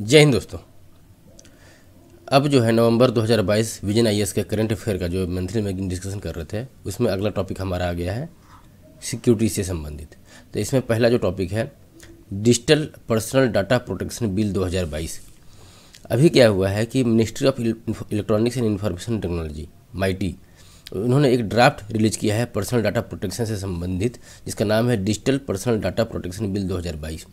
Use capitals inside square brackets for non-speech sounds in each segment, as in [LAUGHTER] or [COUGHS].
जय हिंद दोस्तों अब जो है नवंबर 2022 विजन आई के करंट अफेयर का जो मंथली मैगजीन डिस्कशन कर रहे थे उसमें अगला टॉपिक हमारा आ गया है सिक्योरिटी से संबंधित तो इसमें पहला जो टॉपिक है digital personal data protection bill 2022 अभी क्या हुआ है कि ministry of electronics and information technology MeitY उन्होंने एक ड्राफ्ट रिलीज किया है पर्सनल डाटा प्रोटेक्शन से संबंधित जिसका नाम है digital personal data protection bill 2022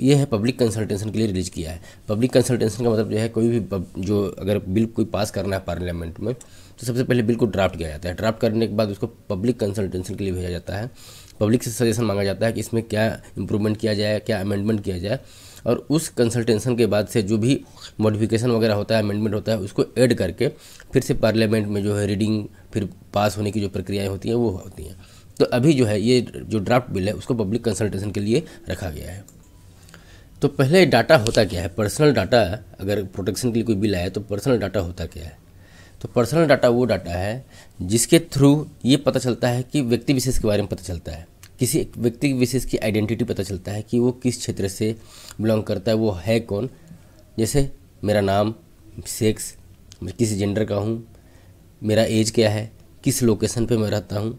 ये है पब्लिक कंसल्टेशन के लिए रिलीज़ किया है पब्लिक कंसल्टेशन का मतलब जो है कोई भी जो अगर बिल कोई पास करना है पार्लियामेंट में तो सबसे पहले बिल को ड्राफ्ट किया जाता है ड्राफ्ट करने के बाद उसको पब्लिक कंसल्टेशन के लिए भेजा जाता है पब्लिक से सजेशन मांगा जाता है कि इसमें क्या इंप्रूवमेंट किया जाए क्या अमेंडमेंट किया जाए और उस कंसल्टेशन के बाद से जो भी मॉडिफिकेशन वगैरह होता है अमेंडमेंट होता है उसको ऐड करके फिर से पार्लियामेंट में जो है रीडिंग फिर पास होने की जो प्रक्रियाएँ होती हैं वो होती हैं तो अभी जो है ये जो ड्राफ्ट बिल है उसको पब्लिक कंसल्टेशन के लिए रखा गया है तो पहले डाटा होता क्या है पर्सनल डाटा अगर प्रोटेक्शन के लिए कोई बिल आया तो पर्सनल डाटा होता क्या है तो पर्सनल डाटा वो डाटा है जिसके थ्रू ये पता चलता है कि व्यक्ति विशेष के बारे में पता चलता है किसी व्यक्ति विशेष की आइडेंटिटी पता चलता है कि वो किस क्षेत्र से बिलोंग करता है वो है कौन जैसे मेरा नाम सेक्स मैं किस जेंडर का हूँ मेरा एज क्या है किस लोकेशन पे मैं रहता हूँ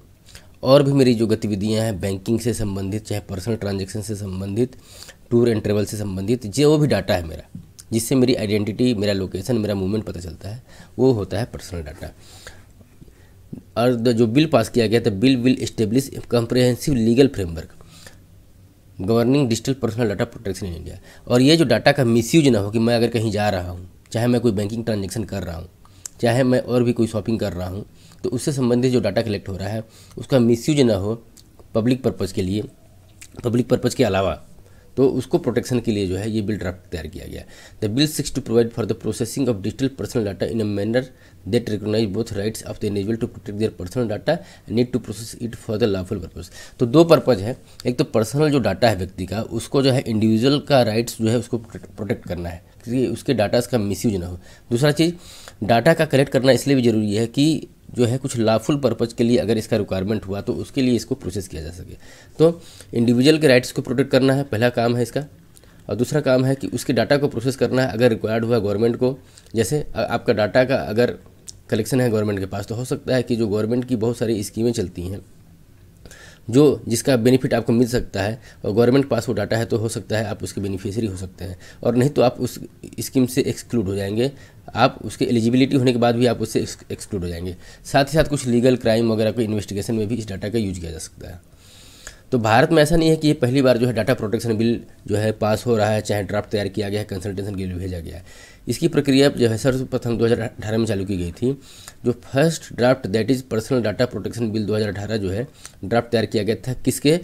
और भी मेरी जो गतिविधियाँ हैं बैंकिंग से संबंधित चाहे पर्सनल ट्रांजेक्शन से संबंधित टूर एंड ट्रेवल से संबंधित जो भी डाटा है मेरा जिससे मेरी आइडेंटिटी मेरा लोकेशन मेरा मूवमेंट पता चलता है वो होता है पर्सनल डाटा और जो बिल पास किया गया था bill will establish comprehensive legal framework governing digital personal data protection in India और ये जो डाटा का मिसयूज ना हो कि मैं अगर कहीं जा रहा हूँ चाहे मैं कोई बैंकिंग ट्रांजेक्शन कर रहा हूँ चाहे मैं और भी कोई शॉपिंग कर रहा हूँ तो उससे संबंधित जो डाटा कलेक्ट हो रहा है उसका मिसयूज ना हो पब्लिक पर्पज़ के लिए पब्लिक पर्पज़ के अलावा तो उसको प्रोटेक्शन के लिए जो है ये बिल ड्राफ्ट तैयार किया गया the bill seeks to provide for the processing of digital personal data in a manner that recognise both rights of the individual to protect their personal data need to process it for the lawful purpose तो दो purpose है एक तो personal जो data है व्यक्ति का उसको जो है इंडिविजुअल का राइट्स जो है उसको प्रोटेक्ट करना है क्योंकि उसके डाटा का मिस ना हो दूसरा चीज़ डाटा का कलेक्ट करना इसलिए भी ज़रूरी है कि जो है कुछ लाफुल पर्पज़ के लिए अगर इसका रिक्वायरमेंट हुआ तो उसके लिए इसको प्रोसेस किया जा सके तो इंडिविजुअल के राइट्स को प्रोटेक्ट करना है पहला काम है इसका और दूसरा काम है कि उसके डाटा को प्रोसेस करना है अगर रिक्वायर्ड हुआ गवर्नमेंट को जैसे आपका डाटा का अगर कलेक्शन है गवर्नमेंट के पास तो हो सकता है कि जो गवर्नमेंट की बहुत सारी स्कीमें चलती हैं जो जिसका बेनिफिट आपको मिल सकता है और गवर्नमेंट के पास वो डाटा है तो हो सकता है आप उसके बेनिफिशियरी हो सकते हैं और नहीं तो आप उस स्कीम से एक्सक्लूड हो जाएंगे आप उसके एलिजिबिलिटी होने के बाद भी आप उससे एक्सक्लूड हो जाएंगे साथ ही साथ कुछ लीगल क्राइम वगैरह को इन्वेस्टिगेशन में भी इस डाटा का यूज किया जा सकता है तो भारत में ऐसा नहीं है कि ये पहली बार जो है डाटा प्रोटेक्शन बिल जो है पास हो रहा है चाहे ड्राफ्ट तैयार किया गया है कंसल्टेशन के लिए भेजा गया है इसकी प्रक्रिया जो है सर्वप्रथम 2018 में चालू की गई थी जो first draft that is personal data protection bill 2018 जो है ड्राफ्ट तैयार किया गया था किसके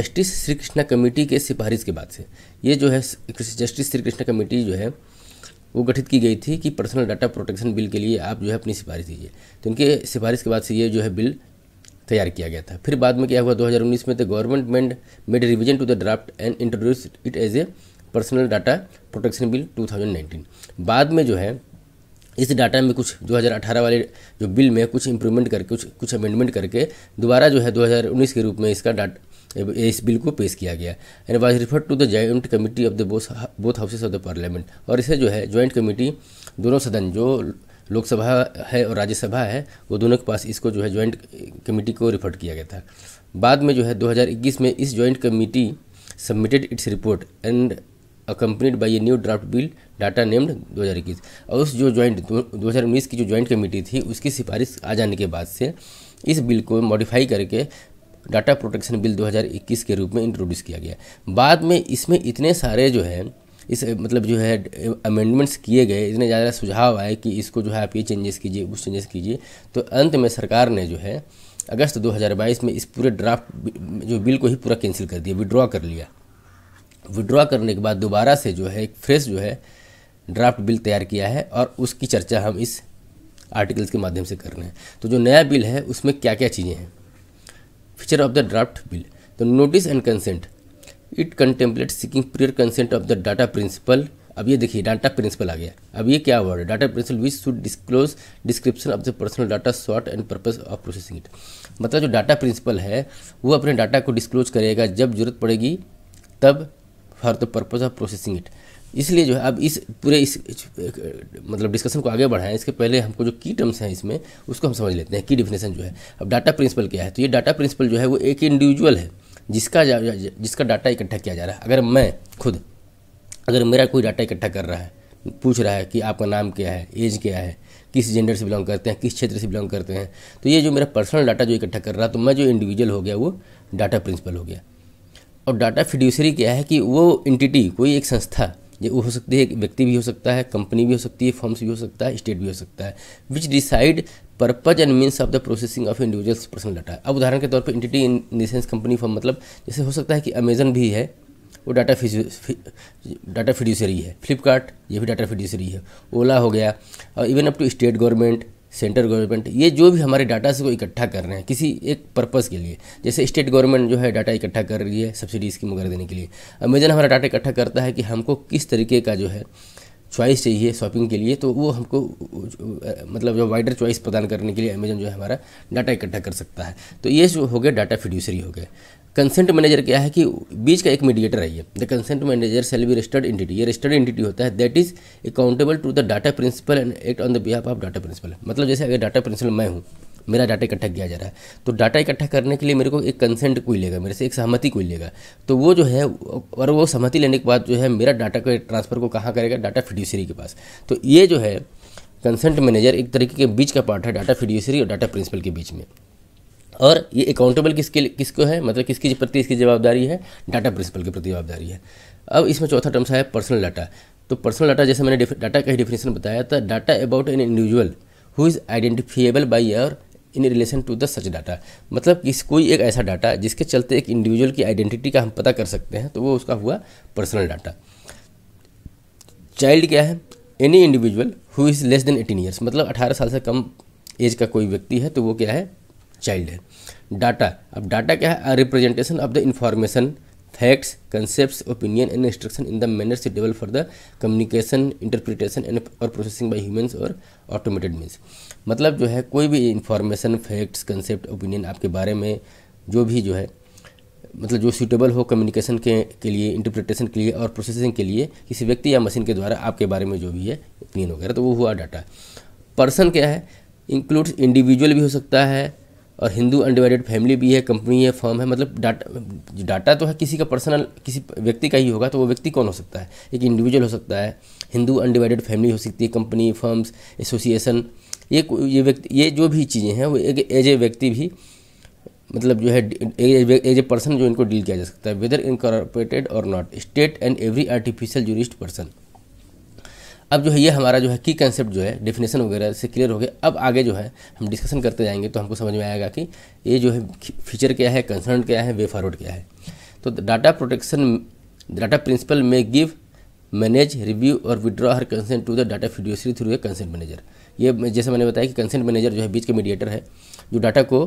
जस्टिस श्री कृष्णा कमेटी के सिफारिश के बाद से ये जो है जस्टिस श्री कृष्णा कमेटी जो है वो गठित की गई थी कि पर्सनल डाटा प्रोटेक्शन बिल के लिए आप जो है अपनी सिफारिश दीजिए तो इनके सिफारिश के बाद से ये जो है बिल तैयार किया गया था फिर बाद में क्या हुआ 2019 में the government mend made revision to the draft and introduce it as a personal data protection bill 2019 बाद में जो है इस डाटा में कुछ 2018 वाले जो बिल में कुछ इंप्रूवमेंट करके कुछ कुछ अमेंडमेंट करके दोबारा जो है 2019 के रूप में इसका डाटा इस बिल को पेश किया गया and was refer to the joint committee of the both houses of the parliament और इसे जो है जॉइंट कमेटी दोनों सदन जो लोकसभा है और राज्यसभा है वो दोनों के पास इसको जो है ज्वाइंट कमेटी को रिफर किया गया था बाद में जो है 2021 में इस joint committee submitted its report and accompanied by a new draft bill data named 2021 और उस जो ज्वाइंट 2019 की जो ज्वाइंट कमेटी थी उसकी सिफारिश आ जाने के बाद से इस बिल को मॉडिफाई करके डाटा प्रोटेक्शन बिल 2021 के रूप में इंट्रोड्यूस किया गया बाद में इसमें इतने सारे जो है इस मतलब जो है अमेंडमेंट्स किए गए इतने ज़्यादा सुझाव आए कि इसको जो है आप ये चेंजेस कीजिए उस चेंजेस कीजिए तो अंत में सरकार ने जो है अगस्त 2022 में इस पूरे ड्राफ्ट जो बिल को ही पूरा कैंसिल कर दिया विड्रॉ कर लिया विड्रॉ करने के बाद दोबारा से जो है एक फ्रेश जो है ड्राफ्ट बिल तैयार किया है और उसकी चर्चा हम इस आर्टिकल्स के माध्यम से कर रहे हैं तो जो नया बिल है उसमें क्या क्या चीज़ें हैं feature of the draft bill तो notice and consent it contemplate seeking prior consent of the data principal अब ये देखिए डाटा प्रिंसिपल आ गया अब ये क्या वर्ड है data principal which should disclose description of the personal data sought and purpose of processing it मतलब जो डाटा प्रिंसिपल है वो अपने डाटा को डिस्क्लोज करेगा जब जरूरत पड़ेगी तब for the purpose of processing it इसलिए जो है अब इस पूरे इस मतलब डिस्कशन को आगे बढ़ाएं इसके पहले हमको जो की टर्म्स हैं इसमें उसको हम समझ लेते हैं की डिफिनेशन जो है अब डाटा प्रिंसिपल क्या है तो ये डाटा प्रिंसिपल जो है वो एक इंडिविजुअल है जिसका जिसका डाटा इकट्ठा किया जा रहा है अगर मैं खुद अगर मेरा कोई डाटा इकट्ठा कर रहा है पूछ रहा है कि आपका नाम क्या है एज क्या है किस जेंडर से बिलोंग करते हैं किस क्षेत्र से बिलोंग करते हैं तो ये जो मेरा पर्सनल डाटा जो इकट्ठा कर रहा है तो मैं जो इंडिविजुअल हो गया वो डाटा प्रिंसिपल हो गया और डाटा फिड्यूसरी क्या है कि वो इंटिटी कोई एक संस्था ये हो सकती है व्यक्ति भी हो सकता है कंपनी भी हो सकती है फॉर्म्स भी हो सकता है स्टेट भी हो सकता है which decide purpose and means of the processing of individuals personal data अब उदाहरण के तौर पर entity in this sense company firm मतलब जैसे हो सकता है कि अमेजन भी है वो डाटा डाटा फिड्यूसरी है फ्लिपकार्ट ये भी डाटा फिड्यूसरी है ओला हो गया और even up to state government central government ये जो भी हमारे डाटा से को इकट्ठा कर रहे हैं किसी एक पर्पस के लिए जैसे स्टेट गवर्नमेंट जो है डाटा इकट्ठा कर रही है सब्सिडी स्कीम वगैरह देने के लिए अमेजन हमारा डाटा इकट्ठा करता है कि हमको किस तरीके का जो है चॉइस चाहिए शॉपिंग के लिए तो वो हमको मतलब जो वाइडर चॉइस प्रदान करने के लिए अमेजन जो है हमारा डाटा इकट्ठा कर सकता है तो ये जो हो गया डाटा फिड्यूसरी हो गया कंसेंट मैनेजर क्या है कि बीच का एक मीडिएटर है ये the consent manager shall be registered entity ये रजिस्टर्ड इंटिटी होता है that is accountable to the data principal and act on the behalf of data principal मतलब जैसे अगर डाटा प्रिंसिपल मैं हूँ मेरा डाटा इकट्ठा किया जा रहा है तो डाटा इकट्ठा करने के लिए मेरे को एक कंसेंट कोई लेगा मेरे से एक सहमति कोई लेगा तो वो जो है और वो सहमति लेने के बाद जो है मेरा डाटा के ट्रांसफ़र को कहाँ करेगा डाटा फिड्यूसरी के पास तो ये जो है कंसेंट मैनेजर एक तरीके के बीच का पार्ट है डाटा फिड्यूसरी और डाटा प्रिंसिपल के बीच में और ये अकाउंटेबल किसके किसको है मतलब किसके प्रति इसकी जवाबदारी है डाटा प्रिंसिपल के प्रति जवाबदारी है अब इसमें चौथा टर्म्स है पर्सनल डाटा तो पर्सनल डाटा जैसे मैंने डाटा का ही डेफिनेशन बताया था data about an individual who is identifiable by or in relation to the such data मतलब किस कोई एक ऐसा डाटा जिसके चलते एक इंडिविजुअल की आइडेंटिटी का हम पता कर सकते हैं तो वो उसका हुआ पर्सनल डाटा चाइल्ड क्या है any individual who is less than eighteen years मतलब अठारह साल से कम एज का कोई व्यक्ति है तो वो क्या है चाइल्ड है डाटा अब डाटा क्या है representation of the information facts concept opinion and instruction in the manner suitable for the communication interpretation and or processing by humans or automated means मतलब जो है कोई भी इंफॉर्मेशन फैक्ट्स कंसेप्ट ओपिनियन आपके बारे में जो भी जो है मतलब जो सूटेबल हो कम्युनिकेशन के के लिए इंटरप्रिटेशन के लिए और प्रोसेसिंग के लिए किसी व्यक्ति या मशीन के द्वारा आपके बारे में जो भी है ओपिनियन वगैरह तो वो हुआ डाटा पर्सन क्या है इंक्लूड्स इंडिविजुअल भी हो सकता है और हिंदू अनडिवाइडेड फैमिली भी है कंपनी है फर्म है मतलब डाटा डाटा तो है किसी का पर्सनल किसी व्यक्ति का ही होगा तो वो व्यक्ति कौन हो सकता है एक इंडिविजुअल हो सकता है हिंदू अनडिवाइडेड फैमिली हो सकती है कंपनी फर्म्स एसोसिएशन ये ये व्यक्ति ये जो भी चीज़ें हैं वो एक एज ए व्यक्ति भी मतलब जो है एज ए पर्सन जो इनको डील किया जा सकता है whether incorporated or not state and every artificial jurist person अब जो है ये हमारा जो है की कंसेप्ट जो है डेफिनेशन वगैरह से क्लियर हो गया अब आगे जो है हम डिस्कशन करते जाएंगे तो हमको समझ में आएगा कि ये जो है फीचर क्या है कंसर्न क्या है वे फॉरवर्ड क्या है तो data protection data principal may give manage review or withdraw her consent to the data fiduciary through a consent manager ये जैसे मैंने बताया कि कंसेंट मैनेजर जो है बीच के मीडिएटर है जो डाटा को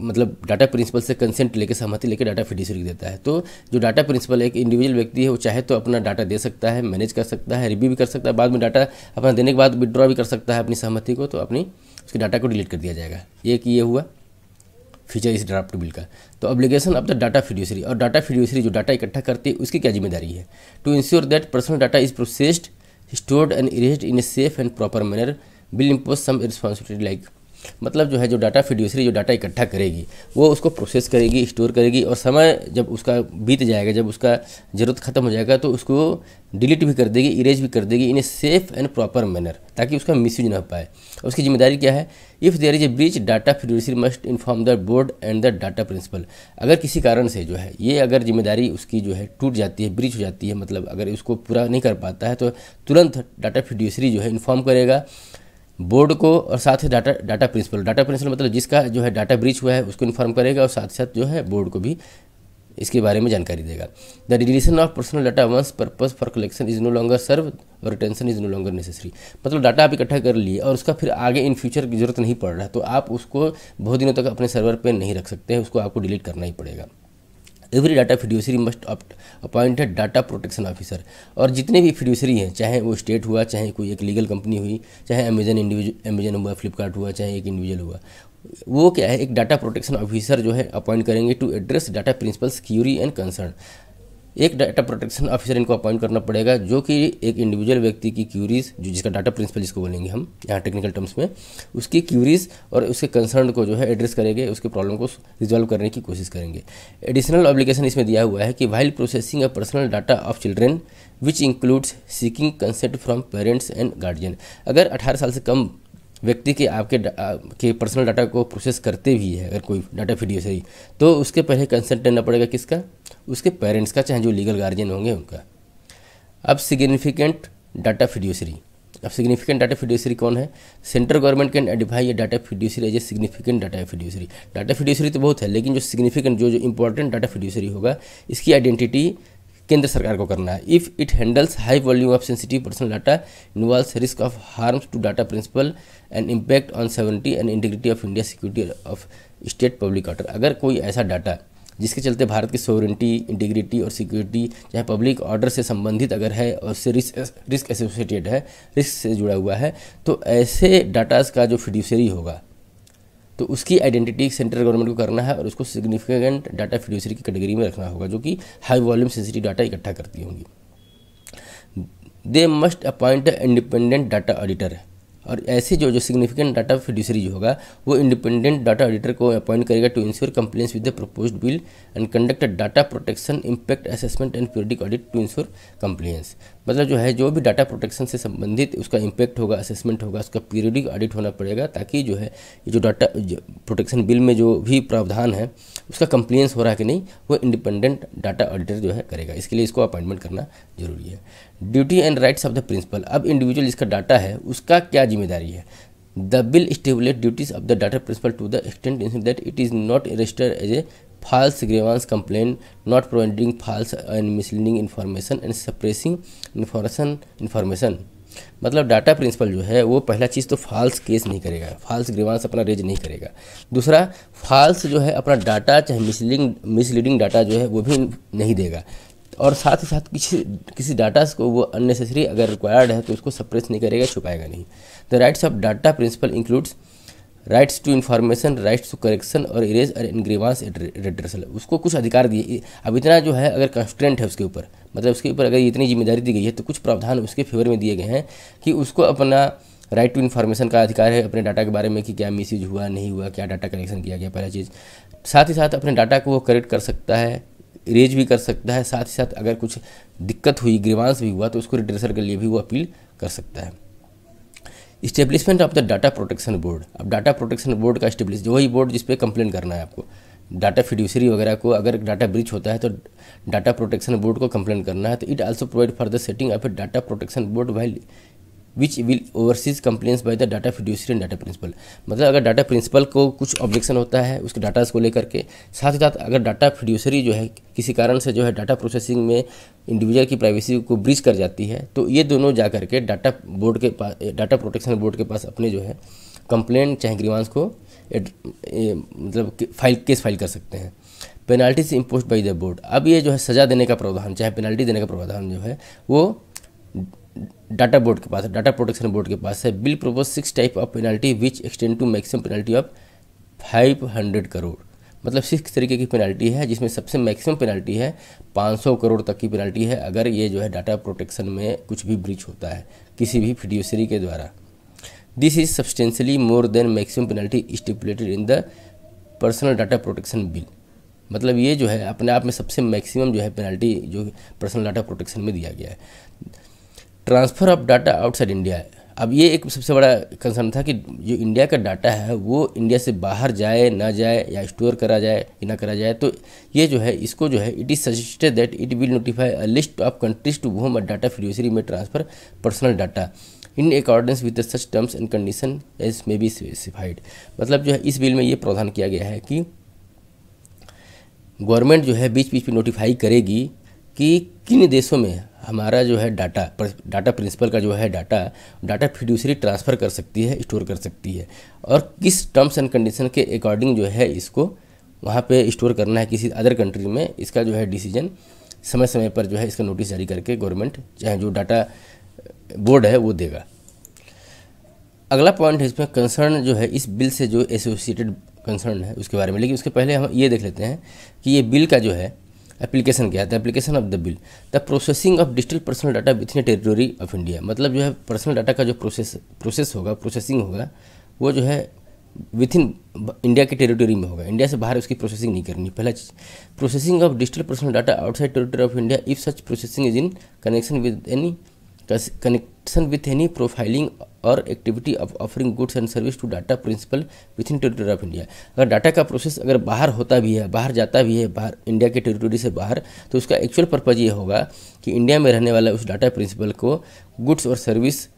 मतलब डाटा प्रिंसिपल से कंसेंट लेके सहमति लेके डाटा फिडिशरी देता है तो जो डाटा प्रिंसिपल एक इंडिविजुअल व्यक्ति है वो चाहे तो अपना डाटा दे सकता है मैनेज कर सकता है रिव्यू भी कर सकता है बाद में डाटा अपना देने के बाद विदड्रॉ भी कर सकता है अपनी सहमति को तो अपनी उसके डाटा को डिलीट कर दिया जाएगा एक ये हुआ फीचर इस ड्राफ्ट बिल का तो obligation of the data fiduciary और डाटा फिड्यूसरी जो डाटा इकट्ठा करती है उसकी क्या जिम्मेदारी है to ensure that personal data is processed stored and erased in a safe and proper manner bill impose some responsibility like मतलब जो है जो डाटा फिड्यूसरी जो डाटा इकट्ठा करेगी वो उसको प्रोसेस करेगी स्टोर करेगी और समय जब उसका बीत जाएगा जब उसका ज़रूरत ख़त्म हो जाएगा तो उसको डिलीट भी कर देगी इरेज भी कर देगी in a safe and proper manner ताकि उसका मिस यूज ना हो पाए उसकी जिम्मेदारी क्या है if there is a breach data fiduciary must inform the board and the data principal अगर किसी कारण से जो है ये अगर जिम्मेदारी उसकी जो है टूट जाती है ब्रीच हो जाती है मतलब अगर उसको पूरा नहीं कर पाता है तो तुरंत डाटा फिड्यूसरी जो है इन्फॉर्म करेगा बोर्ड को और साथ ही data data principal data principal मतलब जिसका जो है डाटा ब्रीच हुआ है उसको इन्फॉर्म करेगा और साथ साथ जो है बोर्ड को भी इसके बारे में जानकारी देगा the deletion of personal data once purpose for collection is no longer serve और retention is no longer necessary मतलब डाटा आप इकट्ठा कर लिए और उसका फिर आगे इन फ्यूचर की जरूरत नहीं पड़ रहा तो आप उसको बहुत दिनों तक अपने सर्वर पर नहीं रख सकते हैं उसको आपको डिलीट करना ही पड़ेगा every data fiduciary must appointed data protection officer और जितने भी फिड्यूसरी हैं चाहे वो स्टेट हुआ चाहे कोई एक लीगल कंपनी हुई चाहे अमेजन इंडिविजुअल अमेजन हुआ फ्लिपकार्ट हुआ चाहे एक इंडिविजुअल हुआ वो क्या है एक डाटा प्रोटेक्शन ऑफिसर जो है अपॉइंट करेंगे to address data principals query and concern एक डाटा प्रोटेक्शन ऑफिसर इनको अपॉइंट करना पड़ेगा जो कि एक इंडिविजुअल व्यक्ति की क्यूरीज जो जिसका डाटा प्रिंसिपल जिसको बोलेंगे हम यहाँ टेक्निकल टर्म्स में उसकी क्यूरीज और उसके कंसर्न को जो है एड्रेस करेंगे उसके प्रॉब्लम को रिजॉल्व करने की कोशिश करेंगे एडिशनल ऑब्लिकेशन इसमें दिया हुआ है कि while processing a personal data of children which includes seeking consent from parents and guardian अगर अठारह साल से कम व्यक्ति के आपके के पर्सनल डाटा को प्रोसेस करते भी है अगर कोई डाटा सही तो उसके पहले कंसेंट लेना पड़ेगा किसका उसके पेरेंट्स का चाहे जो लीगल गार्जियन होंगे उनका अब सिग्निफिकेंट डाटा फिड्यूसरी अब सिग्निफिकेंट डाटा फिड्यूसरी कौन है सेंट्रल गवर्नमेंट कैन आइडेंटिफाई ये data fiduciary as a significant data fiduciary data fiduciary तो बहुत है लेकिन जो सिग्निफिकेंट जो जो इंपॉर्टेंट डाटा फिड्यूसरी होगा इसकी आइडेंटिटी केंद्र सरकार को करना है if it handles high volume of sensitive personal data involves risk of harms to data principal and impact on sovereignty and integrity of India security of state public order अगर कोई ऐसा डाटा जिसके चलते भारत की सोवरेंटी इंटीग्रिटी और security चाहे public order से संबंधित अगर है और उससे रिस्क रिस्क एसोसिएटेड है रिस्क से जुड़ा हुआ है तो ऐसे डाटाज का जो फिडिशरी होगा तो उसकी आइडेंटिटी सेंट्रल गवर्नमेंट को करना है और उसको सिग्निफिकेंट डाटा फिड्यूसरी की कैटेगरी में रखना होगा जो कि हाई वॉल्यूम सेंसिटिव डाटा इकट्ठा करती होंगी they must appoint independent data auditor और ऐसे जो जो सिग्निफिकेंट डाटा फिड्यूसरी होगा वो इंडिपेंडेंट डाटा ऑडिटर को अपॉइंट करेगा to ensure compliance with the propose bill and conduct data protection impact assessment and periodic audit to ensure compliance मतलब जो है जो भी डाटा प्रोटेक्शन से संबंधित उसका इंपैक्ट होगा असेसमेंट होगा उसका पीरियडिक ऑडिट होना पड़ेगा ताकि जो है ये जो डाटा प्रोटेक्शन बिल में जो भी प्रावधान है उसका कंप्लेंस हो रहा है कि नहीं वो इंडिपेंडेंट डाटा ऑडिटर जो है करेगा इसके लिए इसको अपॉइंटमेंट करना जरूरी है duty and rights of the principal अब इंडिविजुअल इसका डाटा है उसका क्या जिम्मेदारी है the bill stipulate duties of the data principal to the extent in that it is not registered as a false grievance complain not providing false and misleading information and suppressing information information मतलब data principal जो है वो पहला चीज़ तो false case नहीं करेगा false grievance अपना raise नहीं करेगा दूसरा फॉल्स जो है अपना डाटा चाहे मिसलिंग मिसलीडिंग डाटा जो है वो भी नहीं देगा और साथ ही साथ किसी किसी डाटा को वो अननेसेसरी अगर रिक्वायर्ड है तो उसको सप्रेस नहीं करेगा छुपाएगा नहीं the rights of data principal includes rights to information rights to correction और इरेज और इनग्रीवांस एड्रेसल उसको कुछ अधिकार दिए अब इतना जो है अगर कंस्टेंट है उसके ऊपर मतलब उसके ऊपर अगर इतनी जिम्मेदारी दी गई है तो कुछ प्रावधान उसके फेवर में दिए गए हैं कि उसको अपना राइट टू इन्फॉर्मेशन का अधिकार है अपने डाटा के बारे में कि क्या मिस हुआ नहीं हुआ क्या डाटा कलेक्शन किया गया पहला चीज़ साथ ही साथ अपने डाटा को वो करेक्ट कर सकता है रेज भी कर सकता है साथ ही साथ अगर कुछ दिक्कत हुई ग्रीवांस भी हुआ तो उसको रिड्रेसर के लिए भी वो अपील कर सकता है establishment of the data protection board अब डाटा प्रोटेक्शन बोर्ड का इस्टेब्लिश वही बोर्ड जिस पर कंप्लेन करना है आपको डाटा फिड्यूसरी वगैरह को अगर डाटा ब्रिच होता है तो डाटा प्रोटेक्शन बोर्ड को कंप्लेन करना है तो it also provide for the setting of a data protection board while which will oversees complaints by the data fiduciary and data principal मतलब अगर डाटा प्रिंसिपल को कुछ ऑब्जेक्शन होता है उसके डाटा को लेकर के साथ ही साथ अगर डाटा फिड्यूसरी जो है किसी कारण से जो है डाटा प्रोसेसिंग में इंडिविजुअल की प्राइवेसी को ब्रिज कर जाती है तो ये दोनों जा करके डाटा बोर्ड के पास डाटा प्रोटेक्शन बोर्ड के पास अपने जो है कंप्लेन चाहे ग्रीवांस को ए, मतलब फाइल केस फाइल कर सकते हैं पेनाल्टी से इम्पोज बाई द बोर्ड अब ये जो है सज़ा देने का प्रावधान चाहे पेनाल्टी देने का प्रावधान जो है वो डाटा बोर्ड के पास है डाटा प्रोटेक्शन बोर्ड के पास है bill propose six type of penalty which extend to maximum penalty of five hundred crore मतलब सिक्स तरीके की पेनल्टी है जिसमें सबसे मैक्सिमम पेनल्टी है पाँच सौ करोड़ तक की पेनल्टी है अगर ये जो है डाटा प्रोटेक्शन में कुछ भी ब्रिच होता है किसी भी फिडियोसरी के द्वारा this is substantially more than maximum penalty stipulated in the personal data protection bill मतलब ये जो है अपने आप में सबसे मैक्सिमम जो है पेनल्टी जो पर्सनल डाटा प्रोटेक्शन में दिया गया है transfer of data outside India अब ये एक सबसे बड़ा कंसर्न था कि जो इंडिया का डाटा है वो इंडिया से बाहर जाए ना जाए या स्टोर करा जाए या ना करा जाए तो ये जो है इसको जो है it is suggested that it will notify a list of countries to whom a data fiduciary may transfer personal data in accordance with such terms and condition as may be specified मतलब जो है इस bill में ये प्रावधान किया गया है कि गवर्नमेंट जो है बीच बीच में नोटिफाई करेगी कि किन देशों में हमारा जो है डाटा डाटा प्रिंसिपल का जो है डाटा डाटा फिड्यूसरी ट्रांसफ़र कर सकती है स्टोर कर सकती है और किस टर्म्स एंड कंडीशन के अकॉर्डिंग जो है इसको वहाँ पे स्टोर करना है किसी अदर कंट्री में इसका जो है डिसीजन समय समय पर जो है इसका नोटिस जारी करके गवर्नमेंट चाहे जो डाटा बोर्ड है वो देगा अगला पॉइंट है इसमें कंसर्न जो है इस बिल से जो एसोसिएटेड कंसर्न है उसके बारे में लेकिन उसके पहले हम ये देख लेते हैं कि ये बिल का जो है एप्लीकेशन किया था application of the bill the processing of digital personal data with in territory of India मतलब जो है पर्सनल डाटा का जो प्रोसेस प्रोसेस होगा प्रोसेसिंग होगा वो जो है विथ इन इंडिया के टेरिटोरी में होगा इंडिया से बाहर उसकी प्रोसेसिंग नहीं करनी पहला चीज processing of digital personal data outside territory of India if such processing is in connection with any connection with any profiling or activity of offering goods and service to data principal with in territory of India अगर डाटा का process अगर बाहर होता भी है बाहर जाता भी है बाहर इंडिया के टेरिटोरी से बाहर तो उसका एक्चुअल पर्पज़ ये होगा कि इंडिया में रहने वाला उस डाटा प्रिंसिपल को गुड्स और सर्विस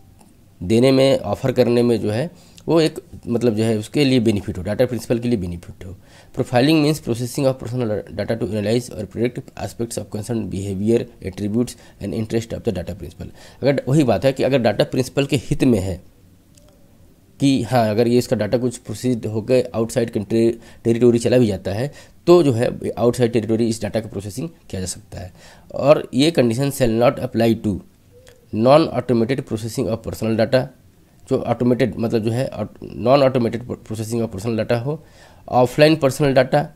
देने में ऑफर करने में जो है वो एक मतलब जो है उसके लिए बेनिफिट हो डाटा प्रिंसिपल के लिए बेनिफिट हो profiling means processing of personal data to analyse or product aspects of concern behaviour attributes and interest of the data principal अगर वही बात है कि अगर डाटा प्रिंसिपल के हित में है कि हाँ अगर ये इसका डाटा कुछ प्रोसीड होकर आउटसाइड टेरिटोरी चला भी जाता है तो जो है आउटसाइड टेरिटोरी इस डाटा का प्रोसेसिंग किया जा सकता है और ये condition shall not apply to non automated processing of personal data जो ऑटोमेटेड मतलब जो है non automated processing of personal data हो offline personal data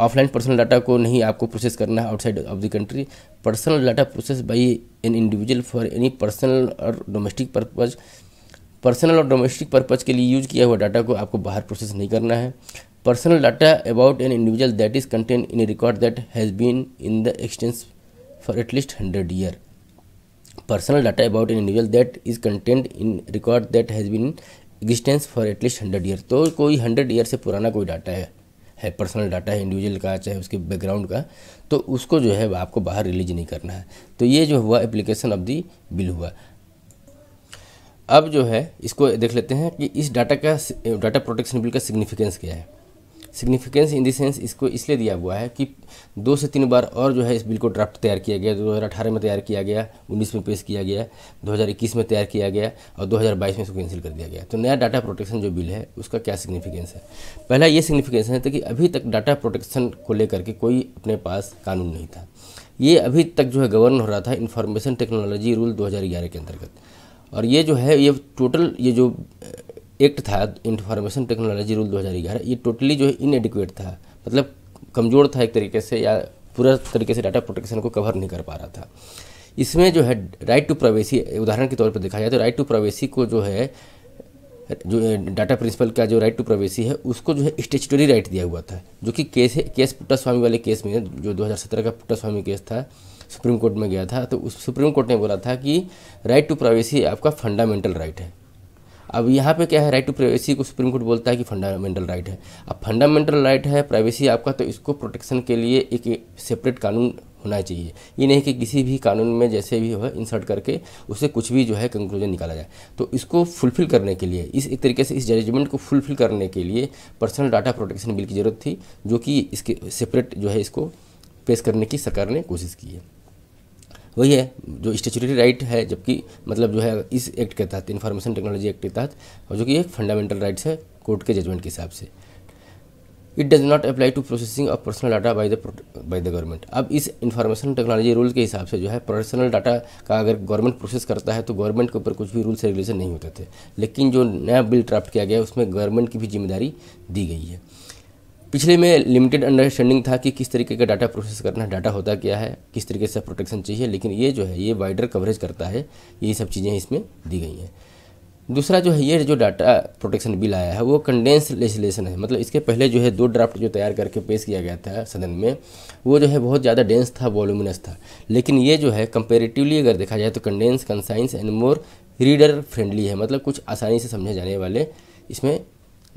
offline personal data को नहीं आपको प्रोसेस करना है outside of the country personal data process by an individual for any personal और डोमेस्टिक पर्पज पर्सनल और डोमेस्टिक पर्पज के लिए यूज किया हुआ डाटा को आपको बाहर प्रोसेस नहीं करना है personal data about an individual that is contain in a record that has been in the existence for at least hundred year personal data about an individual that is content in record that has been existence for at least hundred year तो कोई hundred year से पुराना कोई data है है personal data है individual का चाहे उसके बैकग्राउंड का तो उसको जो है आपको बाहर रिलीज नहीं करना है तो ये जो हुआ एप्लीकेशन ऑफ दी बिल हुआ अब जो है इसको देख लेते हैं कि इस डाटा का डाटा प्रोटेक्शन बिल का सिग्निफिकेंस क्या है सिग्निफिकेंस इन देंस इसको इसलिए दिया हुआ है कि दो से तीन बार और जो है इस बिल को ड्राफ्ट तैयार किया गया दो हज़ार में तैयार किया गया उन्नीस में पेश किया गया दो हज़ार इक्कीस में तैयार किया गया और दो हज़ार बाईस में इसको कैंसिल कर दिया गया तो नया डाटा प्रोटेक्शन जो बिल है उसका क्या सिग्निफिकेंस है पहला ये सिग्निफिकेंस है तो कि अभी तक डाटा प्रोटेक्शन को लेकर के कोई अपने पास कानून नहीं था ये अभी तक जो है गवर्न हो रहा था इन्फॉर्मेशन टेक्नोलॉजी रूल 2011 के अंतर्गत और ये जो है ये टोटल ये जो एक्ट था इंफॉर्मेशन टेक्नोलॉजी रूल 2011 ये टोटली जो है इनएडिक्वेट था मतलब कमज़ोर था एक तरीके से या पूरा तरीके से डाटा प्रोटेक्शन को कवर नहीं कर पा रहा था इसमें जो है राइट टू प्राइवेसी उदाहरण के तौर पर देखा जाए तो राइट टू प्राइवेसी को जो है जो डाटा प्रिंसिपल का जो राइट टू प्राइवेसी है उसको जो है स्टेचुटरी राइट दिया हुआ था जो कि केस है केस पुट्टा स्वामी वाले केस में जो 2017 का पुट्टा स्वामी केस था सुप्रीम कोर्ट में गया था तो उस सुप्रीम कोर्ट ने बोला था कि राइट टू प्राइवेसी आपका फंडामेंटल राइट है अब यहाँ पे क्या है राइट टू प्राइवेसी को सुप्रीम कोर्ट बोलता है कि फंडामेंटल राइट है अब फंडामेंटल राइट है प्राइवेसी आपका तो इसको प्रोटेक्शन के लिए एक सेपरेट कानून होना चाहिए ये नहीं कि किसी भी कानून में जैसे भी हो इंसर्ट करके उसे कुछ भी जो है कंक्लूजन निकाला जाए तो इसको फुलफिल करने के लिए इस एक तरीके से इस जजमेंट को फुलफिल करने के लिए पर्सनल डाटा प्रोटेक्शन बिल की ज़रूरत थी जो कि इसके सेपरेट जो है इसको पेश करने की सरकार ने कोशिश की है वही है जो स्टेचुटरी राइट है जबकि मतलब जो है इस एक्ट के तहत इन्फॉर्मेशन टेक्नोलॉजी एक्ट के तहत और जो कि एक फंडामेंटल राइट्स है कोर्ट के जजमेंट के हिसाब से it does not apply to processing of personal data by the by the government अब इस इंफॉर्मेशन टेक्नोलॉजी रूल के हिसाब से जो है पर्सनल डाटा का अगर गवर्नमेंट प्रोसेस करता है तो गवर्नमेंट के ऊपर कुछ भी रूल्स रेगुलेशन नहीं होते थे लेकिन जो नया बिल ड्राफ्ट किया गया उसमें गवर्नमेंट की भी जिम्मेदारी दी गई है पिछले में लिमिटेड अंडरस्टैंडिंग था कि किस तरीके का डाटा प्रोसेस करना है डाटा होता क्या है किस तरीके से प्रोटेक्शन चाहिए लेकिन ये जो है ये वाइडर कवरेज करता है यही सब चीज़ें इसमें दी गई हैं दूसरा जो है ये जो डाटा प्रोटेक्शन बिल आया है वो कंडेंस लेजिलेशन है मतलब इसके पहले जो है दो ड्राफ्ट जो तैयार करके पेश किया गया था सदन में वो जो है बहुत ज़्यादा डेंस था वॉल्यूमिनस था लेकिन ये जो है कंपेरेटिवली अगर देखा जाए तो condense concise and more reader friendly है मतलब कुछ आसानी से समझे जाने वाले इसमें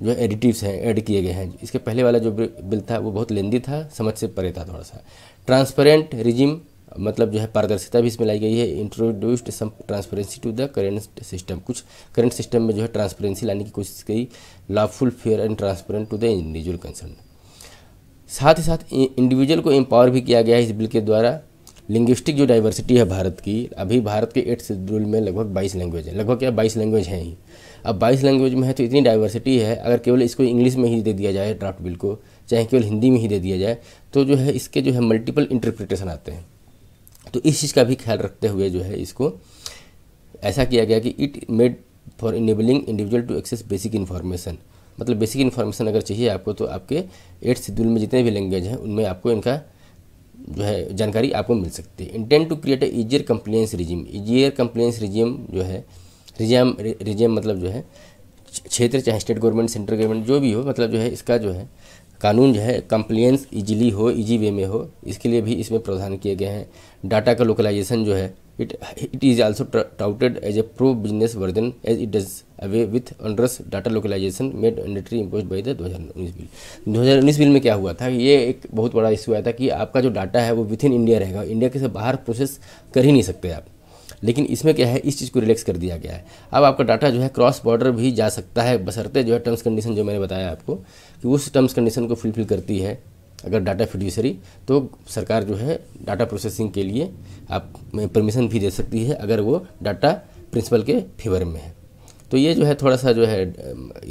जो एडिटिव्स हैं ऐड किए गए हैं इसके पहले वाला जो बिल था वो बहुत लेंदी था समझ से परे था थोड़ा सा ट्रांसपेरेंट रिजिम मतलब जो है पारदर्शिता भी इसमें लाई गई है introduced some transparency to the current system कुछ करेंट सिस्टम में जो है ट्रांसपेरेंसी लाने की कोशिश की lawful fair and transparent to the individual concern साथ ही साथ इंडिविजुअल को एम्पावर भी किया गया है इस बिल के द्वारा लिंग्विस्टिक जो डाइवर्सिटी है भारत की अभी भारत के एट शेड्यूल में लगभग बाईस लैंग्वेज है लगभग क्या बाईस लैंग्वेज हैं ही अब बाईस लैंग्वेज में है तो इतनी डाइवर्सिटी है अगर केवल इसको इंग्लिश में ही दे दिया जाए ड्राफ्ट बिल को चाहे केवल हिंदी में ही दे दिया जाए तो जो है इसके जो है मल्टीपल इंटरप्रिटेशन आते हैं तो इस चीज़ का भी ख्याल रखते हुए जो है इसको ऐसा किया गया कि it made for enabling individual to access basic information मतलब बेसिक इन्फॉर्मेशन अगर चाहिए आपको तो आपके एट शेड्यूल में जितने भी लैंग्वेज हैं उनमें आपको इनका जो है जानकारी आपको मिल सकती है intent to create a easier compliance regime easier compliance regime जो है रिजियम रिजियम मतलब जो है क्षेत्र चाहे स्टेट गवर्नमेंट सेंट्रल गवर्नमेंट जो भी हो मतलब जो है इसका जो है कानून जो है कंप्लियंस इजीली हो इजी वे में हो इसके लिए भी इसमें प्रावधान किए गए हैं डाटा का लोकलाइजेशन जो है it it is also touted as a pro business version as it does away with onerous data localisation made mandatory impose by the दो बिल दो बिल में क्या हुआ था ये एक बहुत बड़ा इशू आया था कि आपका जो डाटा है वो विथ इन इंडिया रहेगा इंडिया के से बाहर प्रोसेस कर ही नहीं सकते आप लेकिन इसमें क्या है इस चीज़ को रिलैक्स कर दिया गया है अब आपका डाटा जो है क्रॉस बॉर्डर भी जा सकता है बसरते जो है टर्म्स कंडीशन जो मैंने बताया आपको कि उस टर्म्स कंडीशन को फुलफिल करती है अगर डाटा फिड्यूसरी तो सरकार जो है डाटा प्रोसेसिंग के लिए आप परमिशन भी दे सकती है अगर वो डाटा प्रिंसिपल के फेवर में है तो ये जो है थोड़ा सा जो है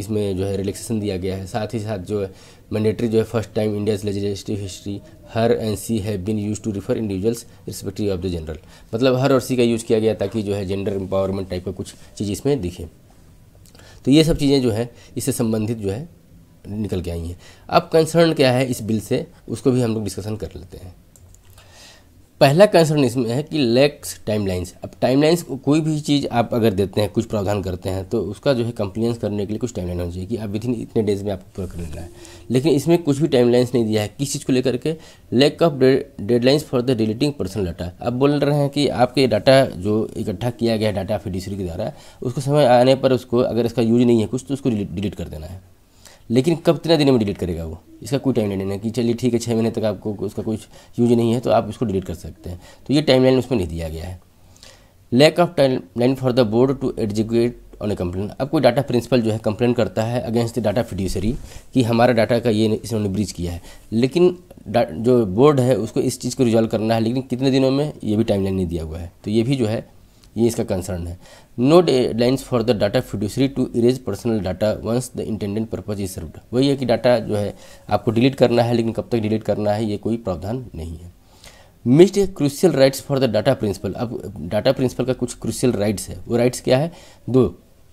इसमें जो है रिलैक्सेशन दिया गया है साथ ही साथ जो है मैंडेटरी जो है first time India's legislative history her and she have been use to refer individuals respective of the general मतलब हर और सी का यूज़ किया गया ताकि जो है जेंडर एम्पावरमेंट टाइप का कुछ चीज़ इसमें दिखे तो ये सब चीज़ें जो है इससे संबंधित जो है निकल के आई हैं अब कंसर्न क्या है इस बिल से उसको भी हम लोग डिस्कशन कर लेते हैं पहला कंसर्न इसमें है कि लेक्स टाइमलाइंस अब टाइमलाइंस कोई भी चीज़ आप अगर देते हैं कुछ प्रावधान करते हैं तो उसका जो है कंप्लीस करने के लिए कुछ टाइमलाइन होनी चाहिए कि आप विद इन इतने डेज में आपको पूरा कर लेना है लेकिन इसमें कुछ भी टाइमलाइंस नहीं दिया है किस चीज़ को लेकर के lack of deadlines for the deleting personal data आप बोल रहे हैं कि आपके डाटा जो इकट्ठा किया गया है डाटा फिडिशरी के द्वारा उसको समय आने पर उसको अगर इसका यूज नहीं है कुछ तो उसको डिलीट कर देना है लेकिन कब कितना दिन में डिलीट करेगा वो इसका कोई टाइम लाइन है कि चलिए ठीक है छः महीने तक आपको उसका कुछ यूज नहीं है तो आप उसको डिलीट कर सकते हैं तो ये टाइम लाइन उसमें नहीं दिया गया है lack of time for the board to execute on a complain अब कोई डाटा प्रिंसिपल जो है कंप्लेन करता है अगेंस्ट द डाटा फिड्यूसरी कि हमारा डाटा का ये इसने ब्रिज किया है लेकिन जो बोर्ड है उसको इस चीज़ को रिजॉल्व करना है लेकिन कितने दिनों में ये भी टाइम लाइन नहीं दिया हुआ है तो ये भी जो है ये इसका कंसर्न है no deadlines for the data fiduciary to erase personal data once the intended purpose is served वही है कि डाटा जो है आपको डिलीट करना है लेकिन कब तक डिलीट करना है ये कोई प्रावधान नहीं है missed crucial rights for the data principal अब डाटा प्रिंसिपल का कुछ क्रूशियल राइट्स है वो राइट्स क्या है दो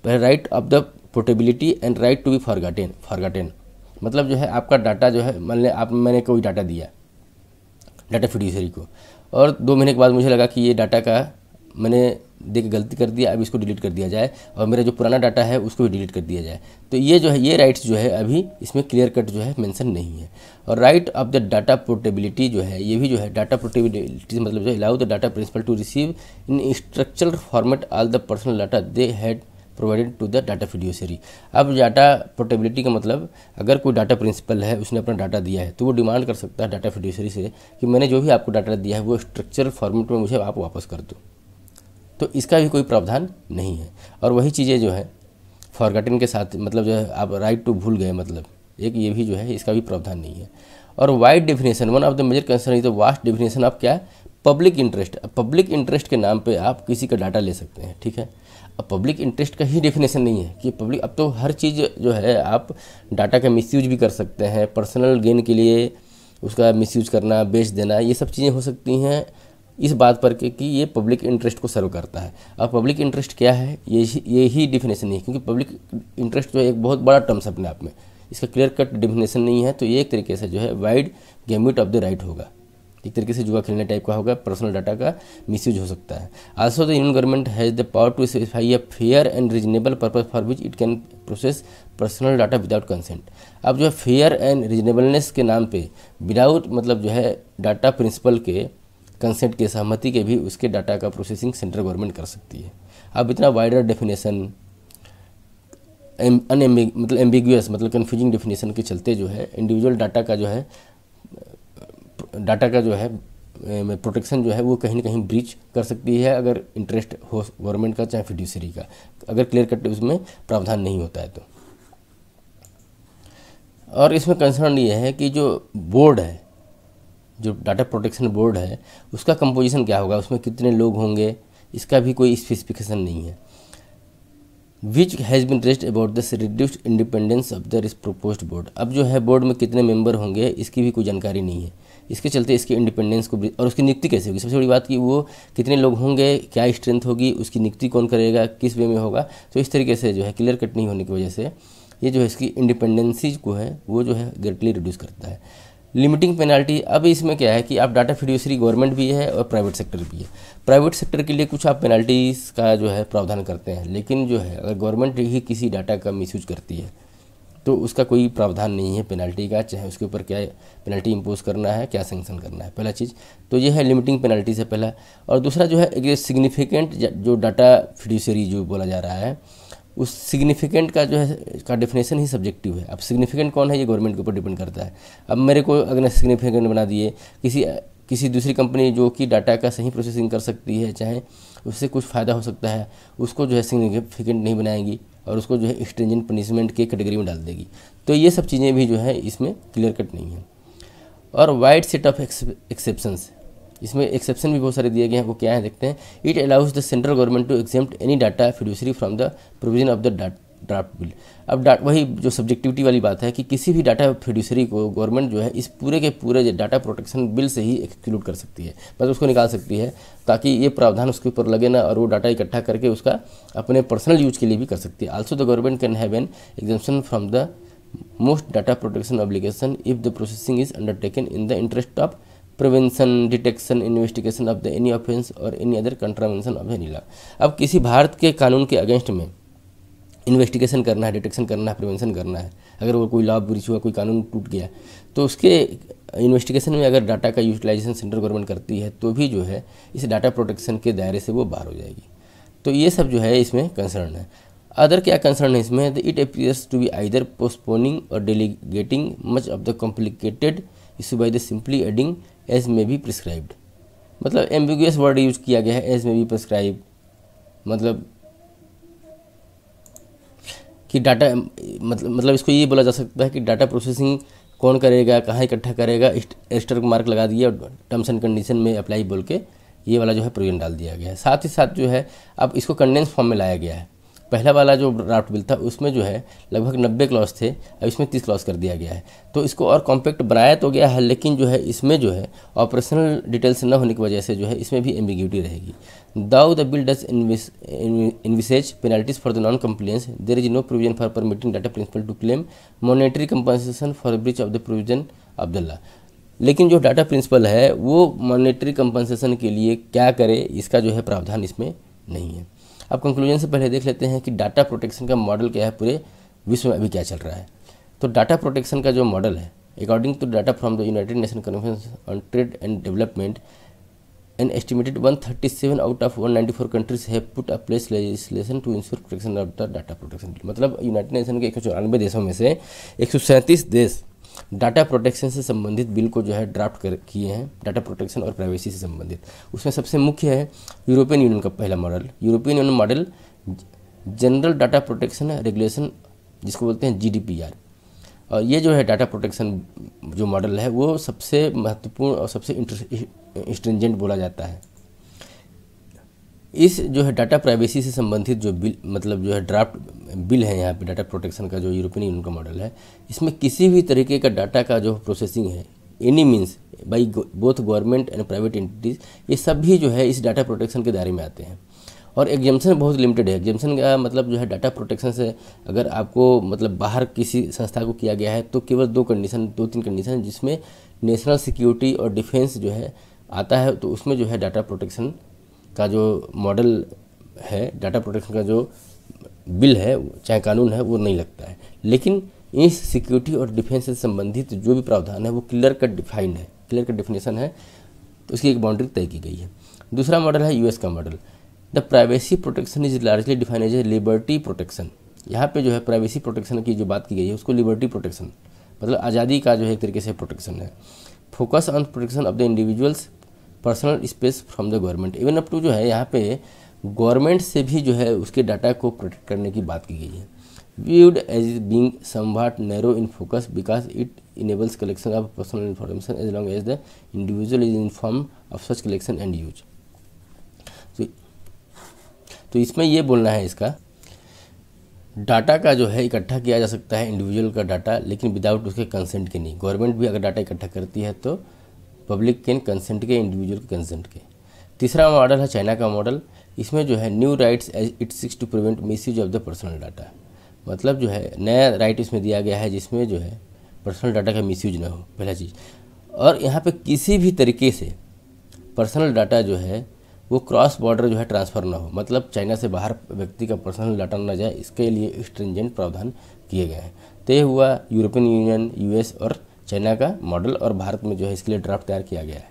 right of the portability and right to be forgotten forgotten मतलब जो है आपका डाटा जो है मान लें आप मैंने कोई डाटा दिया डाटा फिड्यूसरी को और दो महीने के बाद मुझे लगा कि ये डाटा का मैंने देख गलती कर दिया अब इसको डिलीट कर दिया जाए और मेरा जो पुराना डाटा है उसको भी डिलीट कर दिया जाए तो ये जो है ये राइट्स जो है अभी इसमें क्लियर कट जो है मेंशन नहीं है और right of the data portability जो है ये भी जो है डाटा पोर्टेबिलिटी मतलब जो है allow the data principal to receive in structural format all the personal data they had provided to the data fiduciary अब डाटा पोर्टेबिलिटी का मतलब अगर कोई डाटा प्रिंसिपल है उसने अपना डाटा दिया है तो वो डिमांड कर सकता है डाटा फिडियोसरी से कि मैंने जो भी आपको डाटा दिया है वो स्ट्रक्चरल फॉर्मेट में मुझे आप वापस कर दो तो इसका भी कोई प्रावधान नहीं है और वही चीज़ें जो है फॉरगटन के साथ मतलब जो है आप राइट टू भूल गए मतलब एक ये भी जो है इसका भी प्रावधान नहीं है और wide definition one of the major concern is the vast definition of क्या पब्लिक इंटरेस्ट पब्लिक इंटरेस्ट के नाम पे आप किसी का डाटा ले सकते हैं ठीक है अब पब्लिक इंटरेस्ट का ही डेफिनेशन नहीं है कि पब्लिक अब तो हर चीज़ जो है आप डाटा का मिसयूज भी कर सकते हैं पर्सनल गेन के लिए उसका मिसयूज करना बेच देना ये सब चीज़ें हो सकती हैं इस बात पर के कि ये पब्लिक इंटरेस्ट को सर्व करता है अब पब्लिक इंटरेस्ट क्या है ये ये ही डिफिनेशन नहीं है क्योंकि पब्लिक इंटरेस्ट जो है एक बहुत बड़ा टर्म्स अपने आप में इसका क्लियर कट डिफिनेशन नहीं है तो ये एक तरीके से जो है wide gamut of the right होगा एक तरीके से जुआ खेलने टाइप का होगा पर्सनल डाटा का मिस हो सकता है also the union government has the power to specify a fair and reasonable purpose for which it can process personal data without consent अब जो है फेयर एंड रीजनेबलनेस के नाम पे विदाउट मतलब जो है डाटा प्रिंसिपल के कंसेंट की सहमति के भी उसके डाटा का प्रोसेसिंग सेंट्रल गवर्नमेंट कर सकती है अब इतना वाइडर डेफिनेशन अन मतलब एम्बिगुअस मतलब कन्फ्यूजिंग डेफिनेशन के चलते जो है इंडिविजुअल डाटा का जो है डाटा का जो है प्रोटेक्शन जो है वो कहीं ना कहीं ब्रीच कर सकती है अगर इंटरेस्ट हो गवर्नमेंट का चाहे फिड्यूसरी का अगर क्लियर कट उसमें प्रावधान नहीं होता है तो और इसमें कंसर्न ये है कि जो बोर्ड है जो डाटा प्रोटेक्शन बोर्ड है उसका कंपोजिशन क्या होगा उसमें कितने लोग होंगे इसका भी कोई स्पेसिफिकेशन नहीं है which has been raised about this reduced independence of the proposed board अब जो है बोर्ड में कितने मेंबर होंगे इसकी भी कोई जानकारी नहीं है इसके चलते इसकी इंडिपेंडेंस को और उसकी नियुक्ति कैसे होगी सबसे बड़ी बात की वो कितने लोग होंगे क्या स्ट्रेंथ होगी उसकी नियुक्ति कौन करेगा किस वे में होगा तो इस तरीके से जो है क्लियर कट नहीं होने की वजह से ये जो है इसकी इंडिपेंडेंसी को है वो जो है ग्रेटली रिड्यूस करता है लिमिटिंग पेनल्टी अब इसमें क्या है कि आप डाटा फिड्यूसरी गवर्नमेंट भी है और प्राइवेट सेक्टर भी है प्राइवेट सेक्टर के लिए कुछ आप पेनल्टीज का जो है प्रावधान करते हैं लेकिन जो है अगर गवर्नमेंट ही किसी डाटा का मिस करती है तो उसका कोई प्रावधान नहीं है पेनल्टी का चाहे उसके ऊपर क्या पेनल्टी इम्पोज करना है क्या सेंक्शन करना है पहला चीज़ तो ये है लिमिटिंग पेनल्टी से पहला और दूसरा जो है एक सिग्निफिकेंट जो डाटा फिड्यूसरी जो बोला जा रहा है उस सिग्निफिकेंट का जो है का डेफिनेशन ही सब्जेक्टिव है अब सिग्निफिकेंट कौन है ये गवर्नमेंट के ऊपर डिपेंड करता है अब मेरे को अगर सिग्निफिकेंट बना दिए किसी किसी दूसरी कंपनी जो कि डाटा का सही प्रोसेसिंग कर सकती है चाहे उससे कुछ फ़ायदा हो सकता है उसको जो है सिग्निफिकेंट नहीं बनाएगी और उसको जो है एक्सटेंजेंट पनिशमेंट के कैटेगरी में डाल देगी तो ये सब चीज़ें भी जो है इसमें क्लियर कट नहीं है और वाइड सेट ऑफ एक्सेप्शंस इसमें एक्सेप्शन भी बहुत सारे दिए गए हैं वो क्या है देखते हैं it allows the central government to exempt any data fiduciary from the provision of the draft bill अब डा वही जो सब्जेक्टिविटी वाली बात है कि किसी भी डाटा फिड्यूसरी को गवर्नमेंट जो है इस पूरे के पूरे डाटा प्रोटेक्शन बिल से ही एक्सक्लूड कर सकती है मतलब उसको निकाल सकती है ताकि ये प्रावधान उसके ऊपर लगे ना और वो डाटा इकट्ठा करके उसका अपने पर्सनल यूज के लिए भी कर सकती है also the government can have an exemption from the most data protection obligation if the processing is undertaken in the interest of prevention detection investigation of the any offence और any other contravention of any law अब किसी भारत के कानून के against में investigation करना है detection करना है प्रिवेंशन करना है अगर वो कोई लॉ ब्रिच हुआ कोई कानून टूट गया तो उसके इन्वेस्टिगेशन में अगर डाटा का यूटिलाइजेशन सेंट्रल गवर्नमेंट करती है तो भी जो है इस डाटा प्रोटेक्शन के दायरे से वो बाहर हो जाएगी तो ये सब जो है इसमें कंसर्न है अदर क्या कंसर्न है इसमें it appears to be either postponing और delegating much of the complicated issue by the simply adding as may be prescribed मतलब एम्बिगुअस वर्ड यूज किया गया है एज मे बी प्रिस्क्राइब मतलब कि डाटा मतलब मतलब इसको ये बोला जा सकता है कि डाटा प्रोसेसिंग कौन करेगा कहाँ इकट्ठा करेगा एस्टर को मार्क लगा दिया और टर्म्स एंड कंडीशन में अप्लाई बोल के ये वाला जो है प्रोविजन डाल दिया गया है साथ ही साथ जो है अब इसको कंडेंस फॉर्म में लाया गया है पहला वाला जो ड्राफ्ट बिल था उसमें जो है लगभग नब्बे क्लॉज थे अब इसमें तीस क्लॉज कर दिया गया है तो इसको और कॉम्पैक्ट बनाया तो गया है लेकिन जो है इसमें जो है ऑपरेशनल डिटेल्स न होने की वजह से जो है इसमें भी एम्बिग्यूटी रहेगी though the bill does envisages penalties for the non compliance there is no provision for permitting data principal to claim monetary compensation for breach of the provision of the law लेकिन जो data principal है वो monetary compensation के लिए क्या करे इसका जो है प्रावधान इसमें नहीं है अब कंक्लूजन से पहले देख लेते हैं कि डाटा प्रोटेक्शन का मॉडल क्या है पूरे विश्व में अभी क्या चल रहा है तो डाटा प्रोटेक्शन का जो मॉडल है according to data from the United Nation Convention on Trade and Development an estimated 137 out of 194 countries have put a place legislation to ensure protection of the data protection मतलब United Nation के एक देशों में से एक देश data protection से संबंधित बिल को जो है ड्राफ्ट कर किए हैं डाटा प्रोटेक्शन और प्राइवेसी से संबंधित उसमें सबसे मुख्य है यूरोपियन यूनियन का पहला model European Union model General Data Protection Regulation जिसको बोलते हैं जी और ये जो है डाटा प्रोटेक्शन जो मॉडल है वो सबसे महत्वपूर्ण और सबसे इंस्ट्रेंजेंट बोला जाता है इस जो है डाटा प्राइवेसी से संबंधित जो बिल मतलब जो है ड्राफ्ट बिल है यहाँ पे डाटा प्रोटेक्शन का जो यूरोपियन यूनियन का मॉडल है इसमें किसी भी तरीके का डाटा का जो प्रोसेसिंग है any means by both government and private entities ये सब भी जो है इस डाटा प्रोटेक्शन के दायरे में आते हैं और एग्जेम्पन बहुत लिमिटेड है एग्जेम्पन का मतलब जो है डाटा प्रोटेक्शन से अगर आपको मतलब बाहर किसी संस्था को किया गया है तो केवल दो कंडीशन दो तीन कंडीशन जिसमें नेशनल सिक्योरिटी और डिफेंस जो है आता है तो उसमें जो है डाटा प्रोटेक्शन का जो मॉडल है डाटा प्रोटेक्शन का जो बिल है चाहे कानून है वो नहीं लगता है लेकिन इस सिक्योरिटी और डिफेंस से संबंधित जो भी प्रावधान है वो क्लियर कट डिफाइंड है क्लियर कट डिफिनेशन है तो उसकी एक बाउंड्री तय की गई है दूसरा मॉडल है यूएस का model the privacy protection is largely defined as a liberty protection यहाँ पे जो है प्राइवेसी प्रोटेक्शन की जो बात की गई है उसको लिबर्टी प्रोटेक्शन मतलब आज़ादी का जो है एक तरीके से प्रोटेक्शन है focus on protection of the individuals personal space from the government even up to जो है यहाँ पे गवर्नमेंट से भी जो है उसके डाटा को प्रोटेक्ट करने की बात की गई है viewed as being somewhat narrow in focus because it enables collection of personal information as long as the individual is informed of of such collection and तो, तो इसमें यह बोलना है इसका डाटा का जो है इकट्ठा किया जा सकता है इंडिविजुअल का डाटा लेकिन विदाउट उसके कंसेंट के नहीं गवर्नमेंट भी अगर डाटा इकट्ठा करती है तो पब्लिक के कंसेंट के इंडिविजुअल के कंसेंट के तीसरा मॉडल है चाइना का मॉडल इसमें जो है new rights as it seeks to prevent misuse of the personal data मतलब जो है नया राइट इसमें दिया गया है जिसमें जो है पर्सनल डाटा का यूज ना हो पहला चीज़ और यहाँ पे किसी भी तरीके से पर्सनल डाटा जो है वो क्रॉस बॉर्डर जो है ट्रांसफ़र ना हो मतलब चाइना से बाहर व्यक्ति का पर्सनल डाटा ना जाए इसके लिए स्ट्रिंजेंट प्रावधान किए गए हैं तो ये हुआ यूरोपियन यूनियन यूएस और चाइना का मॉडल और भारत में जो है इसके लिए ड्राफ्ट तैयार किया गया है